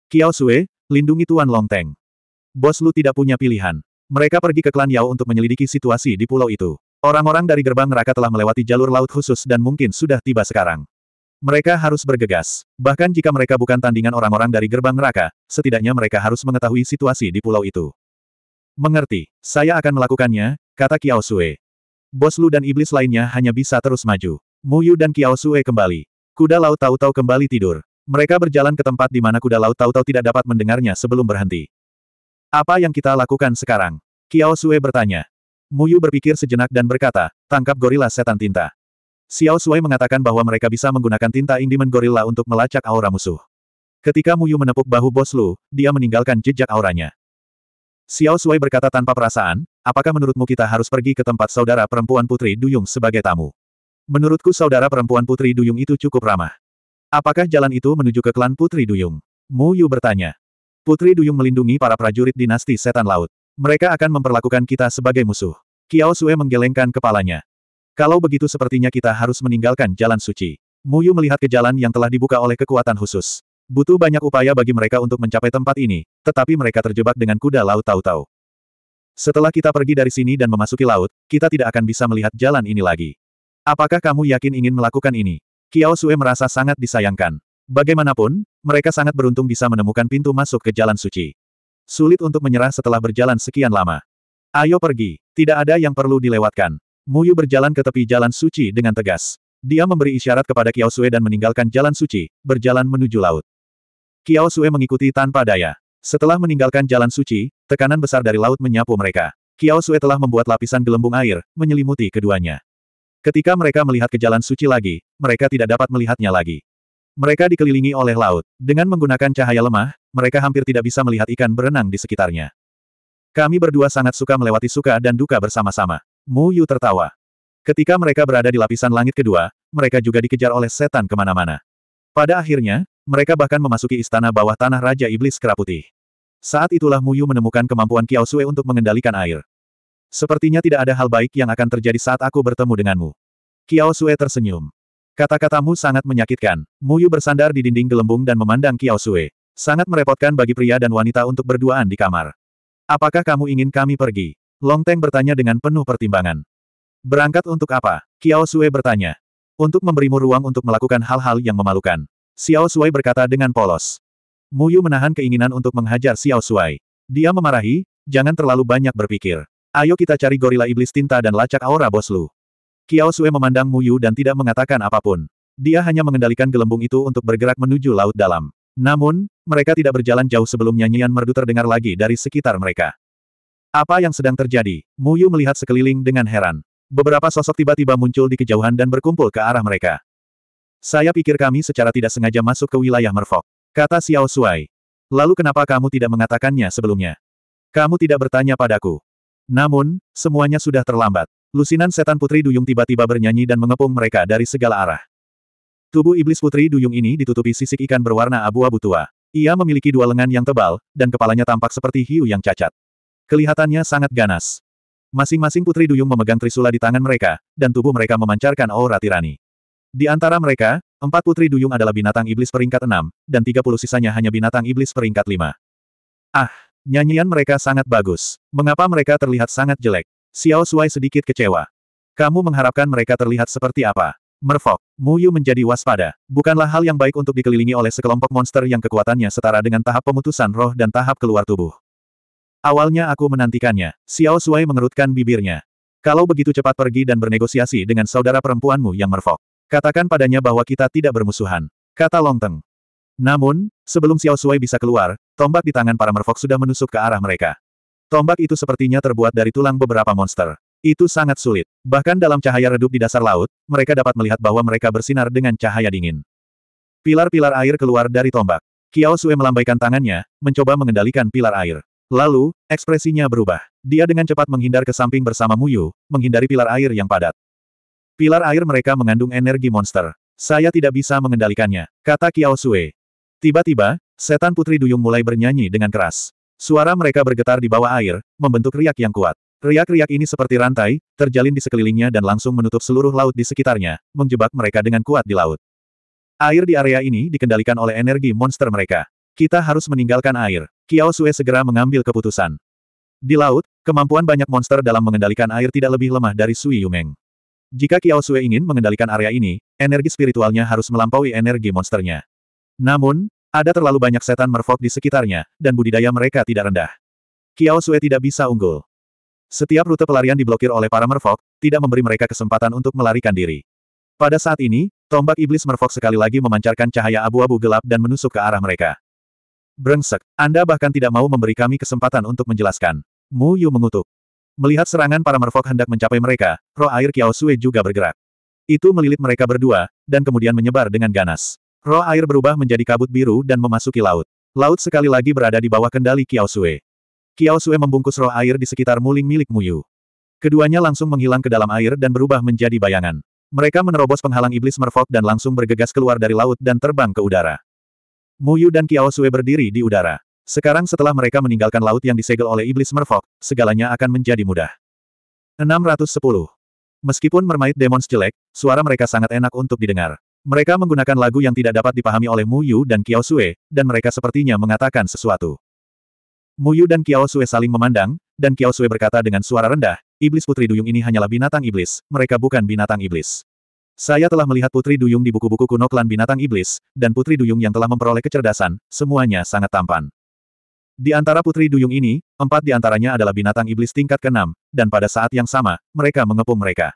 Kiao Sue, Lindungi Tuan Longteng. Bos Lu tidak punya pilihan. Mereka pergi ke klan Yao untuk menyelidiki situasi di pulau itu. Orang-orang dari gerbang neraka telah melewati jalur laut khusus dan mungkin sudah tiba sekarang. Mereka harus bergegas. Bahkan jika mereka bukan tandingan orang-orang dari gerbang neraka, setidaknya mereka harus mengetahui situasi di pulau itu. Mengerti, saya akan melakukannya, kata Kiao Sue. Bos Lu dan iblis lainnya hanya bisa terus maju. Muyu dan Kiao Sue kembali. Kuda laut tahu-tahu kembali tidur. Mereka berjalan ke tempat di mana kuda laut tahu-tahu tidak dapat mendengarnya sebelum berhenti. Apa yang kita lakukan sekarang? Kiao Sue bertanya. Muyu berpikir sejenak dan berkata, tangkap gorila setan tinta. Xiao Sui mengatakan bahwa mereka bisa menggunakan tinta Indimen gorila untuk melacak aura musuh. Ketika Muyu menepuk bahu Bos Lu, dia meninggalkan jejak auranya. Xiao Sui berkata tanpa perasaan, apakah menurutmu kita harus pergi ke tempat saudara perempuan Putri Duyung sebagai tamu? Menurutku saudara perempuan Putri Duyung itu cukup ramah. Apakah jalan itu menuju ke klan Putri Duyung? Mu Yu bertanya. Putri Duyung melindungi para prajurit dinasti Setan Laut. Mereka akan memperlakukan kita sebagai musuh. Kiao Sue menggelengkan kepalanya. Kalau begitu sepertinya kita harus meninggalkan jalan suci. Mu Yu melihat ke jalan yang telah dibuka oleh kekuatan khusus. Butuh banyak upaya bagi mereka untuk mencapai tempat ini, tetapi mereka terjebak dengan kuda laut tahu-tahu. Setelah kita pergi dari sini dan memasuki laut, kita tidak akan bisa melihat jalan ini lagi. Apakah kamu yakin ingin melakukan ini? Kiao Sue merasa sangat disayangkan. Bagaimanapun, mereka sangat beruntung bisa menemukan pintu masuk ke jalan suci. Sulit untuk menyerah setelah berjalan sekian lama. Ayo pergi, tidak ada yang perlu dilewatkan. Muyu berjalan ke tepi jalan suci dengan tegas. Dia memberi isyarat kepada Kiao Sue dan meninggalkan jalan suci, berjalan menuju laut. Kiao Sue mengikuti tanpa daya. Setelah meninggalkan jalan suci, tekanan besar dari laut menyapu mereka. Kiao Sue telah membuat lapisan gelembung air, menyelimuti keduanya. Ketika mereka melihat ke jalan suci lagi, mereka tidak dapat melihatnya lagi. Mereka dikelilingi oleh laut. Dengan menggunakan cahaya lemah, mereka hampir tidak bisa melihat ikan berenang di sekitarnya. Kami berdua sangat suka melewati suka dan duka bersama-sama. Mu Yu tertawa. Ketika mereka berada di lapisan langit kedua, mereka juga dikejar oleh setan kemana-mana. Pada akhirnya, mereka bahkan memasuki istana bawah tanah Raja Iblis Kera Putih. Saat itulah Mu Yu menemukan kemampuan Kiao Sue untuk mengendalikan air. Sepertinya tidak ada hal baik yang akan terjadi saat aku bertemu denganmu. Kiao Sue tersenyum. Kata-katamu sangat menyakitkan. Mu Yu bersandar di dinding gelembung dan memandang Kiao Sue. Sangat merepotkan bagi pria dan wanita untuk berduaan di kamar. Apakah kamu ingin kami pergi? Long Teng bertanya dengan penuh pertimbangan. Berangkat untuk apa? Kiao Sue bertanya. Untuk memberimu ruang untuk melakukan hal-hal yang memalukan. Xiao Sui berkata dengan polos. Mu Yu menahan keinginan untuk menghajar Xiao Sui. Dia memarahi, jangan terlalu banyak berpikir. Ayo kita cari gorila iblis tinta dan lacak aura bos lu. Kiao Sue memandang Mu Yu dan tidak mengatakan apapun. Dia hanya mengendalikan gelembung itu untuk bergerak menuju laut dalam. Namun, mereka tidak berjalan jauh sebelum nyanyian merdu terdengar lagi dari sekitar mereka. Apa yang sedang terjadi? Mu Yu melihat sekeliling dengan heran. Beberapa sosok tiba-tiba muncul di kejauhan dan berkumpul ke arah mereka. Saya pikir kami secara tidak sengaja masuk ke wilayah Merfok. Kata Xiao Suai. Lalu kenapa kamu tidak mengatakannya sebelumnya? Kamu tidak bertanya padaku. Namun, semuanya sudah terlambat. Lusinan setan Putri Duyung tiba-tiba bernyanyi dan mengepung mereka dari segala arah. Tubuh iblis Putri Duyung ini ditutupi sisik ikan berwarna abu-abu tua. Ia memiliki dua lengan yang tebal, dan kepalanya tampak seperti hiu yang cacat. Kelihatannya sangat ganas. Masing-masing Putri Duyung memegang trisula di tangan mereka, dan tubuh mereka memancarkan aura tirani. Di antara mereka, Empat putri duyung adalah binatang iblis peringkat enam, dan tiga puluh sisanya hanya binatang iblis peringkat lima. Ah! Nyanyian mereka sangat bagus. Mengapa mereka terlihat sangat jelek? Xiao Suai sedikit kecewa. Kamu mengharapkan mereka terlihat seperti apa? Merfok, Yu menjadi waspada. Bukanlah hal yang baik untuk dikelilingi oleh sekelompok monster yang kekuatannya setara dengan tahap pemutusan roh dan tahap keluar tubuh. Awalnya aku menantikannya. Xiao Suai mengerutkan bibirnya. Kalau begitu cepat pergi dan bernegosiasi dengan saudara perempuanmu yang merfok. Katakan padanya bahwa kita tidak bermusuhan. Kata Longteng. Namun, sebelum Xiao Sui bisa keluar, tombak di tangan para merfok sudah menusuk ke arah mereka. Tombak itu sepertinya terbuat dari tulang beberapa monster. Itu sangat sulit. Bahkan dalam cahaya redup di dasar laut, mereka dapat melihat bahwa mereka bersinar dengan cahaya dingin. Pilar-pilar air keluar dari tombak. Kiao Sui melambaikan tangannya, mencoba mengendalikan pilar air. Lalu, ekspresinya berubah. Dia dengan cepat menghindar ke samping bersama Muyu, menghindari pilar air yang padat. Pilar air mereka mengandung energi monster. Saya tidak bisa mengendalikannya, kata Kiao Sui. Tiba-tiba, setan putri duyung mulai bernyanyi dengan keras. Suara mereka bergetar di bawah air, membentuk riak yang kuat. Riak-riak ini seperti rantai, terjalin di sekelilingnya dan langsung menutup seluruh laut di sekitarnya, menjebak mereka dengan kuat di laut. Air di area ini dikendalikan oleh energi monster mereka. Kita harus meninggalkan air. Kiao Sue segera mengambil keputusan. Di laut, kemampuan banyak monster dalam mengendalikan air tidak lebih lemah dari Sui Yumeng. Jika Kiao Sue ingin mengendalikan area ini, energi spiritualnya harus melampaui energi monsternya. Namun, ada terlalu banyak setan merfolk di sekitarnya, dan budidaya mereka tidak rendah. Kiao Sue tidak bisa unggul. Setiap rute pelarian diblokir oleh para merfolk, tidak memberi mereka kesempatan untuk melarikan diri. Pada saat ini, tombak iblis merfolk sekali lagi memancarkan cahaya abu-abu gelap dan menusuk ke arah mereka. Brengsek, Anda bahkan tidak mau memberi kami kesempatan untuk menjelaskan. Mu Yu mengutuk. Melihat serangan para merfolk hendak mencapai mereka, roh air Kiao Sue juga bergerak. Itu melilit mereka berdua, dan kemudian menyebar dengan ganas. Roh air berubah menjadi kabut biru dan memasuki laut. Laut sekali lagi berada di bawah kendali Kiao Sue. Kiao Sue membungkus roh air di sekitar muling milik Muyu. Keduanya langsung menghilang ke dalam air dan berubah menjadi bayangan. Mereka menerobos penghalang iblis merfok dan langsung bergegas keluar dari laut dan terbang ke udara. Muyu dan Kiao Sue berdiri di udara. Sekarang setelah mereka meninggalkan laut yang disegel oleh iblis merfok, segalanya akan menjadi mudah. 610. Meskipun mermaid demons jelek, suara mereka sangat enak untuk didengar. Mereka menggunakan lagu yang tidak dapat dipahami oleh Mu Yu dan Kiao Sue, dan mereka sepertinya mengatakan sesuatu. Mu Yu dan Kiao Sue saling memandang, dan Kiao Sue berkata dengan suara rendah, Iblis Putri Duyung ini hanyalah binatang iblis, mereka bukan binatang iblis. Saya telah melihat Putri Duyung di buku-buku kuno klan binatang iblis, dan Putri Duyung yang telah memperoleh kecerdasan, semuanya sangat tampan. Di antara Putri Duyung ini, empat di antaranya adalah binatang iblis tingkat keenam, dan pada saat yang sama, mereka mengepung mereka.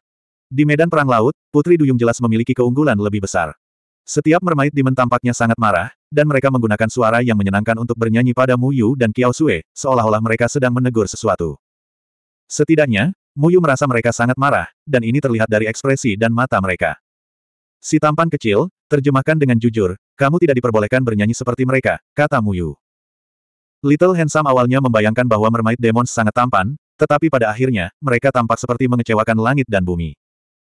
Di medan perang laut, Putri Duyung jelas memiliki keunggulan lebih besar. Setiap mermaid dimen tampaknya sangat marah, dan mereka menggunakan suara yang menyenangkan untuk bernyanyi pada Mu Yu dan Kiao Sue, seolah-olah mereka sedang menegur sesuatu. Setidaknya, Mu Yu merasa mereka sangat marah, dan ini terlihat dari ekspresi dan mata mereka. Si tampan kecil, terjemahkan dengan jujur, kamu tidak diperbolehkan bernyanyi seperti mereka, kata Mu Yu. Little Handsome awalnya membayangkan bahwa mermaid demon sangat tampan, tetapi pada akhirnya, mereka tampak seperti mengecewakan langit dan bumi.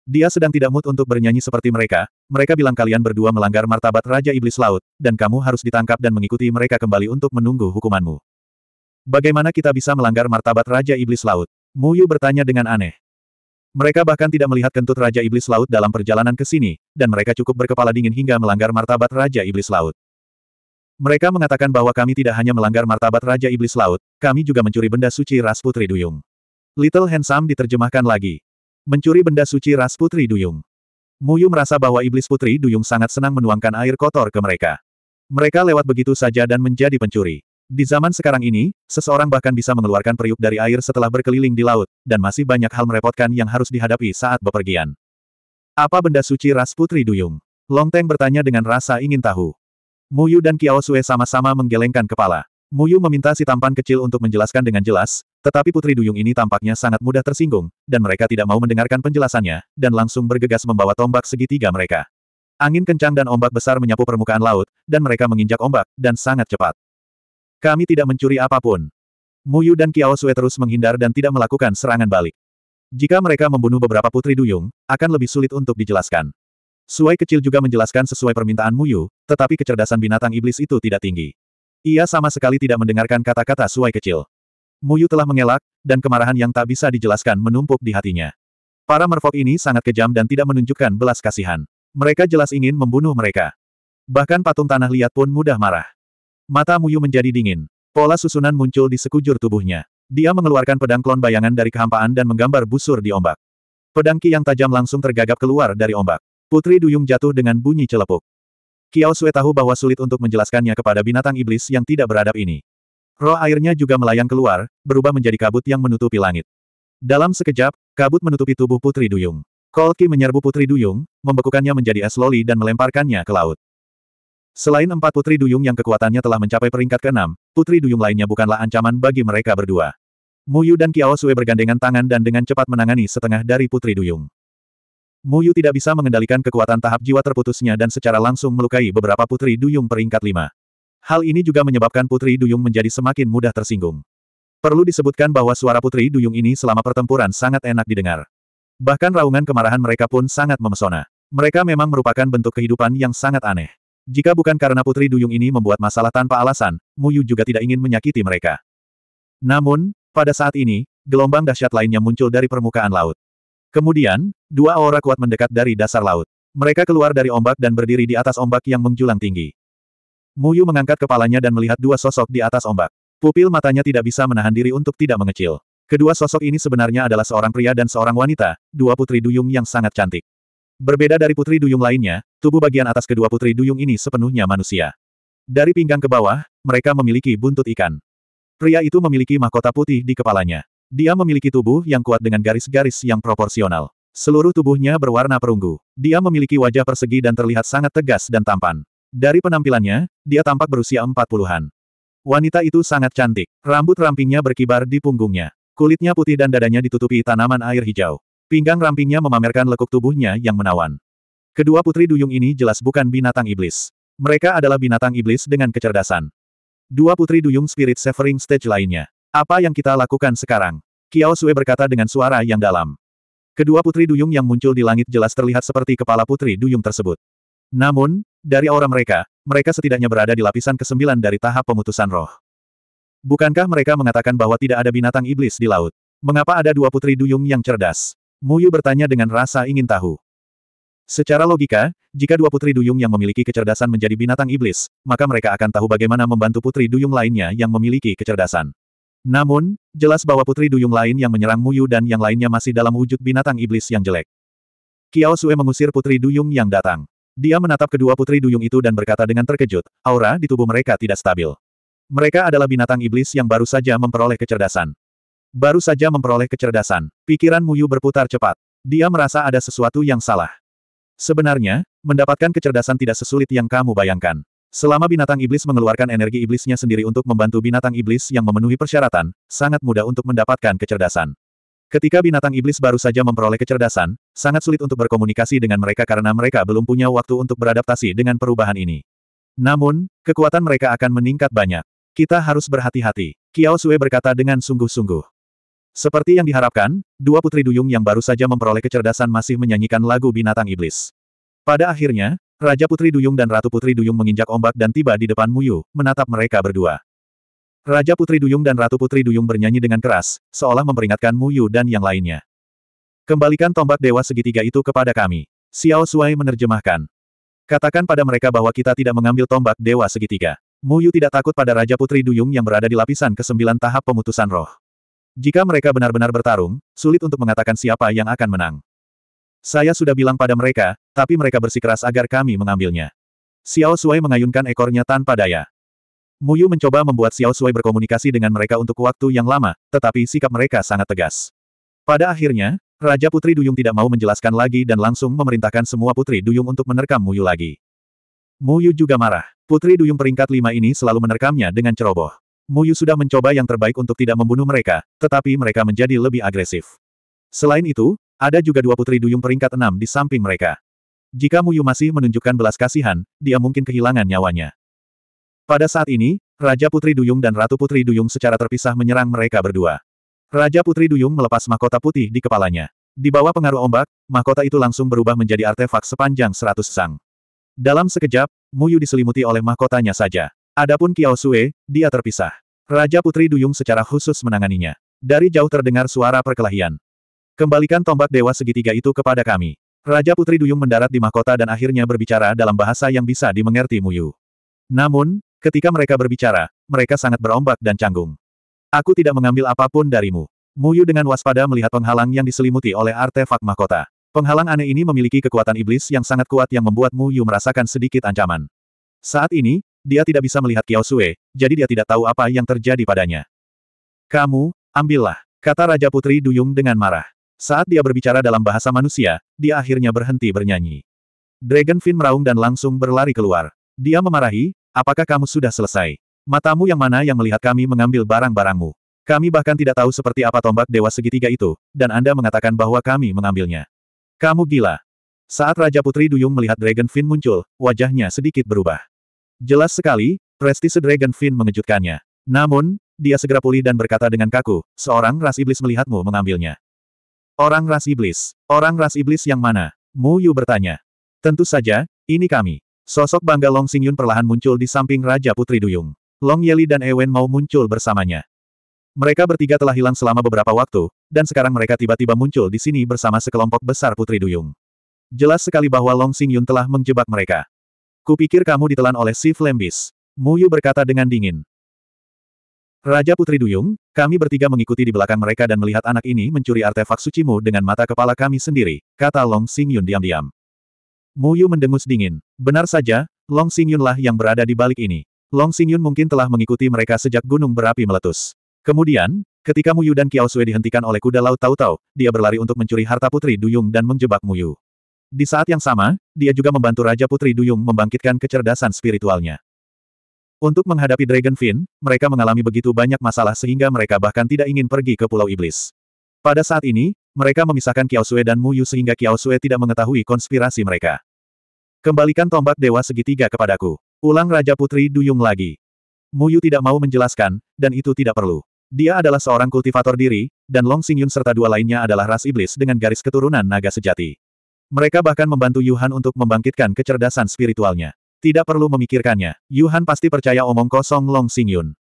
Dia sedang tidak mood untuk bernyanyi seperti mereka, mereka bilang kalian berdua melanggar martabat Raja Iblis Laut, dan kamu harus ditangkap dan mengikuti mereka kembali untuk menunggu hukumanmu. Bagaimana kita bisa melanggar martabat Raja Iblis Laut? Mu Yu bertanya dengan aneh. Mereka bahkan tidak melihat kentut Raja Iblis Laut dalam perjalanan ke sini, dan mereka cukup berkepala dingin hingga melanggar martabat Raja Iblis Laut. Mereka mengatakan bahwa kami tidak hanya melanggar martabat Raja Iblis Laut, kami juga mencuri benda suci Ras Putri Duyung. Little Handsome diterjemahkan lagi. Mencuri benda suci ras Putri Duyung. Muyu merasa bahwa iblis Putri Duyung sangat senang menuangkan air kotor ke mereka. Mereka lewat begitu saja dan menjadi pencuri. Di zaman sekarang ini, seseorang bahkan bisa mengeluarkan periuk dari air setelah berkeliling di laut, dan masih banyak hal merepotkan yang harus dihadapi saat bepergian. Apa benda suci ras Putri Duyung? Longteng bertanya dengan rasa ingin tahu. Muyu dan Kiao Sue sama-sama menggelengkan kepala. Muyu meminta si tampan kecil untuk menjelaskan dengan jelas, tetapi Putri Duyung ini tampaknya sangat mudah tersinggung, dan mereka tidak mau mendengarkan penjelasannya, dan langsung bergegas membawa tombak segitiga mereka. Angin kencang dan ombak besar menyapu permukaan laut, dan mereka menginjak ombak, dan sangat cepat. Kami tidak mencuri apapun. Muyu dan Kiao Sue terus menghindar dan tidak melakukan serangan balik. Jika mereka membunuh beberapa putri duyung, akan lebih sulit untuk dijelaskan. Suai kecil juga menjelaskan sesuai permintaan Muyu, tetapi kecerdasan binatang iblis itu tidak tinggi. Ia sama sekali tidak mendengarkan kata-kata Suai kecil. Muyu telah mengelak, dan kemarahan yang tak bisa dijelaskan menumpuk di hatinya. Para merfok ini sangat kejam dan tidak menunjukkan belas kasihan. Mereka jelas ingin membunuh mereka. Bahkan patung tanah liat pun mudah marah. Mata Muyu menjadi dingin. Pola susunan muncul di sekujur tubuhnya. Dia mengeluarkan pedang klon bayangan dari kehampaan dan menggambar busur di ombak. Pedang Ki yang tajam langsung tergagap keluar dari ombak. Putri Duyung jatuh dengan bunyi celepuk. Kiao Sue tahu bahwa sulit untuk menjelaskannya kepada binatang iblis yang tidak beradab ini. Roh airnya juga melayang keluar, berubah menjadi kabut yang menutupi langit. Dalam sekejap, kabut menutupi tubuh Putri Duyung. Kolki menyerbu Putri Duyung, membekukannya menjadi es loli dan melemparkannya ke laut. Selain empat Putri Duyung yang kekuatannya telah mencapai peringkat keenam, Putri Duyung lainnya bukanlah ancaman bagi mereka berdua. Muyu dan Kiao Sue bergandengan tangan dan dengan cepat menangani setengah dari Putri Duyung. Muyu tidak bisa mengendalikan kekuatan tahap jiwa terputusnya dan secara langsung melukai beberapa Putri Duyung peringkat lima. Hal ini juga menyebabkan Putri Duyung menjadi semakin mudah tersinggung. Perlu disebutkan bahwa suara Putri Duyung ini selama pertempuran sangat enak didengar. Bahkan raungan kemarahan mereka pun sangat memesona. Mereka memang merupakan bentuk kehidupan yang sangat aneh. Jika bukan karena Putri Duyung ini membuat masalah tanpa alasan, Muyu juga tidak ingin menyakiti mereka. Namun, pada saat ini, gelombang dahsyat lainnya muncul dari permukaan laut. Kemudian, dua aura kuat mendekat dari dasar laut. Mereka keluar dari ombak dan berdiri di atas ombak yang menjulang tinggi. Muyu mengangkat kepalanya dan melihat dua sosok di atas ombak. Pupil matanya tidak bisa menahan diri untuk tidak mengecil. Kedua sosok ini sebenarnya adalah seorang pria dan seorang wanita, dua putri duyung yang sangat cantik. Berbeda dari putri duyung lainnya, tubuh bagian atas kedua putri duyung ini sepenuhnya manusia. Dari pinggang ke bawah, mereka memiliki buntut ikan. Pria itu memiliki mahkota putih di kepalanya. Dia memiliki tubuh yang kuat dengan garis-garis yang proporsional. Seluruh tubuhnya berwarna perunggu. Dia memiliki wajah persegi dan terlihat sangat tegas dan tampan. Dari penampilannya, dia tampak berusia empat puluhan. Wanita itu sangat cantik. Rambut rampingnya berkibar di punggungnya. Kulitnya putih dan dadanya ditutupi tanaman air hijau. Pinggang rampingnya memamerkan lekuk tubuhnya yang menawan. Kedua putri duyung ini jelas bukan binatang iblis. Mereka adalah binatang iblis dengan kecerdasan. Dua putri duyung spirit severing stage lainnya. Apa yang kita lakukan sekarang? Kiao Sue berkata dengan suara yang dalam. Kedua putri duyung yang muncul di langit jelas terlihat seperti kepala putri duyung tersebut. Namun, dari aura mereka, mereka setidaknya berada di lapisan ke-9 dari tahap pemutusan roh. Bukankah mereka mengatakan bahwa tidak ada binatang iblis di laut? Mengapa ada dua putri duyung yang cerdas? Muyu bertanya dengan rasa ingin tahu. Secara logika, jika dua putri duyung yang memiliki kecerdasan menjadi binatang iblis, maka mereka akan tahu bagaimana membantu putri duyung lainnya yang memiliki kecerdasan. Namun, jelas bahwa putri duyung lain yang menyerang Muyu dan yang lainnya masih dalam wujud binatang iblis yang jelek. Kiao Sue mengusir putri duyung yang datang. Dia menatap kedua putri duyung itu dan berkata dengan terkejut, aura di tubuh mereka tidak stabil. Mereka adalah binatang iblis yang baru saja memperoleh kecerdasan. Baru saja memperoleh kecerdasan, pikiran Muyu berputar cepat. Dia merasa ada sesuatu yang salah. Sebenarnya, mendapatkan kecerdasan tidak sesulit yang kamu bayangkan. Selama binatang iblis mengeluarkan energi iblisnya sendiri untuk membantu binatang iblis yang memenuhi persyaratan, sangat mudah untuk mendapatkan kecerdasan. Ketika binatang iblis baru saja memperoleh kecerdasan, sangat sulit untuk berkomunikasi dengan mereka karena mereka belum punya waktu untuk beradaptasi dengan perubahan ini. Namun, kekuatan mereka akan meningkat banyak. Kita harus berhati-hati, Kiao Sue berkata dengan sungguh-sungguh. Seperti yang diharapkan, dua putri duyung yang baru saja memperoleh kecerdasan masih menyanyikan lagu binatang iblis. Pada akhirnya, Raja Putri Duyung dan Ratu Putri Duyung menginjak ombak dan tiba di depan Muyu, menatap mereka berdua. Raja Putri Duyung dan Ratu Putri Duyung bernyanyi dengan keras, seolah memperingatkan Mu Yu dan yang lainnya. Kembalikan tombak dewa segitiga itu kepada kami. Xiao Suai menerjemahkan. Katakan pada mereka bahwa kita tidak mengambil tombak dewa segitiga. Mu Yu tidak takut pada Raja Putri Duyung yang berada di lapisan ke-9 tahap pemutusan roh. Jika mereka benar-benar bertarung, sulit untuk mengatakan siapa yang akan menang. Saya sudah bilang pada mereka, tapi mereka bersikeras agar kami mengambilnya. Xiao Suai mengayunkan ekornya tanpa daya. Muyu mencoba membuat Xiao Sui berkomunikasi dengan mereka untuk waktu yang lama, tetapi sikap mereka sangat tegas. Pada akhirnya, Raja Putri Duyung tidak mau menjelaskan lagi dan langsung memerintahkan semua Putri Duyung untuk menerkam Muyu lagi. Muyu juga marah. Putri Duyung peringkat lima ini selalu menerkamnya dengan ceroboh. Muyu sudah mencoba yang terbaik untuk tidak membunuh mereka, tetapi mereka menjadi lebih agresif. Selain itu, ada juga dua Putri Duyung peringkat enam di samping mereka. Jika Muyu masih menunjukkan belas kasihan, dia mungkin kehilangan nyawanya. Pada saat ini, Raja Putri Duyung dan Ratu Putri Duyung secara terpisah menyerang mereka berdua. Raja Putri Duyung melepas mahkota putih di kepalanya. Di bawah pengaruh ombak, mahkota itu langsung berubah menjadi artefak sepanjang seratus sang. Dalam sekejap, Muyu diselimuti oleh mahkotanya saja. Adapun Kiao Sue, dia terpisah. Raja Putri Duyung secara khusus menanganinya. Dari jauh terdengar suara perkelahian. Kembalikan tombak dewa segitiga itu kepada kami. Raja Putri Duyung mendarat di mahkota dan akhirnya berbicara dalam bahasa yang bisa dimengerti Muyu. Namun, Ketika mereka berbicara, mereka sangat berombak dan canggung. Aku tidak mengambil apapun darimu. Muyu dengan waspada melihat penghalang yang diselimuti oleh artefak mahkota. Penghalang aneh ini memiliki kekuatan iblis yang sangat kuat yang membuat Muyu merasakan sedikit ancaman. Saat ini, dia tidak bisa melihat Kiao Sue, jadi dia tidak tahu apa yang terjadi padanya. Kamu, ambillah, kata Raja Putri Duyung dengan marah. Saat dia berbicara dalam bahasa manusia, dia akhirnya berhenti bernyanyi. Dragon Fin meraung dan langsung berlari keluar. Dia memarahi, Apakah kamu sudah selesai? Matamu yang mana yang melihat kami mengambil barang-barangmu? Kami bahkan tidak tahu seperti apa tombak dewa segitiga itu, dan Anda mengatakan bahwa kami mengambilnya. Kamu gila. Saat Raja Putri Duyung melihat Dragon Fin muncul, wajahnya sedikit berubah. Jelas sekali, prestise Dragon Fin mengejutkannya. Namun, dia segera pulih dan berkata dengan kaku, seorang ras iblis melihatmu mengambilnya. Orang ras iblis. Orang ras iblis yang mana? Mu Yu bertanya. Tentu saja, ini kami. Sosok bangga Long Xingyun perlahan muncul di samping Raja Putri Duyung. Long Yeli dan Ewen mau muncul bersamanya. Mereka bertiga telah hilang selama beberapa waktu, dan sekarang mereka tiba-tiba muncul di sini bersama sekelompok besar Putri Duyung. Jelas sekali bahwa Long Xingyun telah menjebak mereka. Kupikir kamu ditelan oleh si Mu Yu berkata dengan dingin. Raja Putri Duyung, kami bertiga mengikuti di belakang mereka dan melihat anak ini mencuri artefak sucimu dengan mata kepala kami sendiri, kata Long Xingyun diam-diam. Mu Yu mendengus dingin. Benar saja, Long Xingyun lah yang berada di balik ini. Long Xingyun mungkin telah mengikuti mereka sejak gunung berapi meletus. Kemudian, ketika Mu Yu dan Kiao Sui dihentikan oleh kuda laut tahu-tahu, dia berlari untuk mencuri harta Putri Duyung dan menjebak Mu Yu. Di saat yang sama, dia juga membantu Raja Putri Duyung membangkitkan kecerdasan spiritualnya. Untuk menghadapi Dragon Fin, mereka mengalami begitu banyak masalah sehingga mereka bahkan tidak ingin pergi ke Pulau Iblis. Pada saat ini, mereka memisahkan Kiao Sui dan Mu Yu sehingga Kiao Sui tidak mengetahui konspirasi mereka. Kembalikan tombak Dewa Segitiga kepadaku. Ulang Raja Putri Duyung lagi. Muyu tidak mau menjelaskan, dan itu tidak perlu. Dia adalah seorang kultivator diri, dan Long Xingyun serta dua lainnya adalah ras iblis dengan garis keturunan naga sejati. Mereka bahkan membantu Yuhan untuk membangkitkan kecerdasan spiritualnya. Tidak perlu memikirkannya, Yuhan pasti percaya omong kosong Long Xingyun.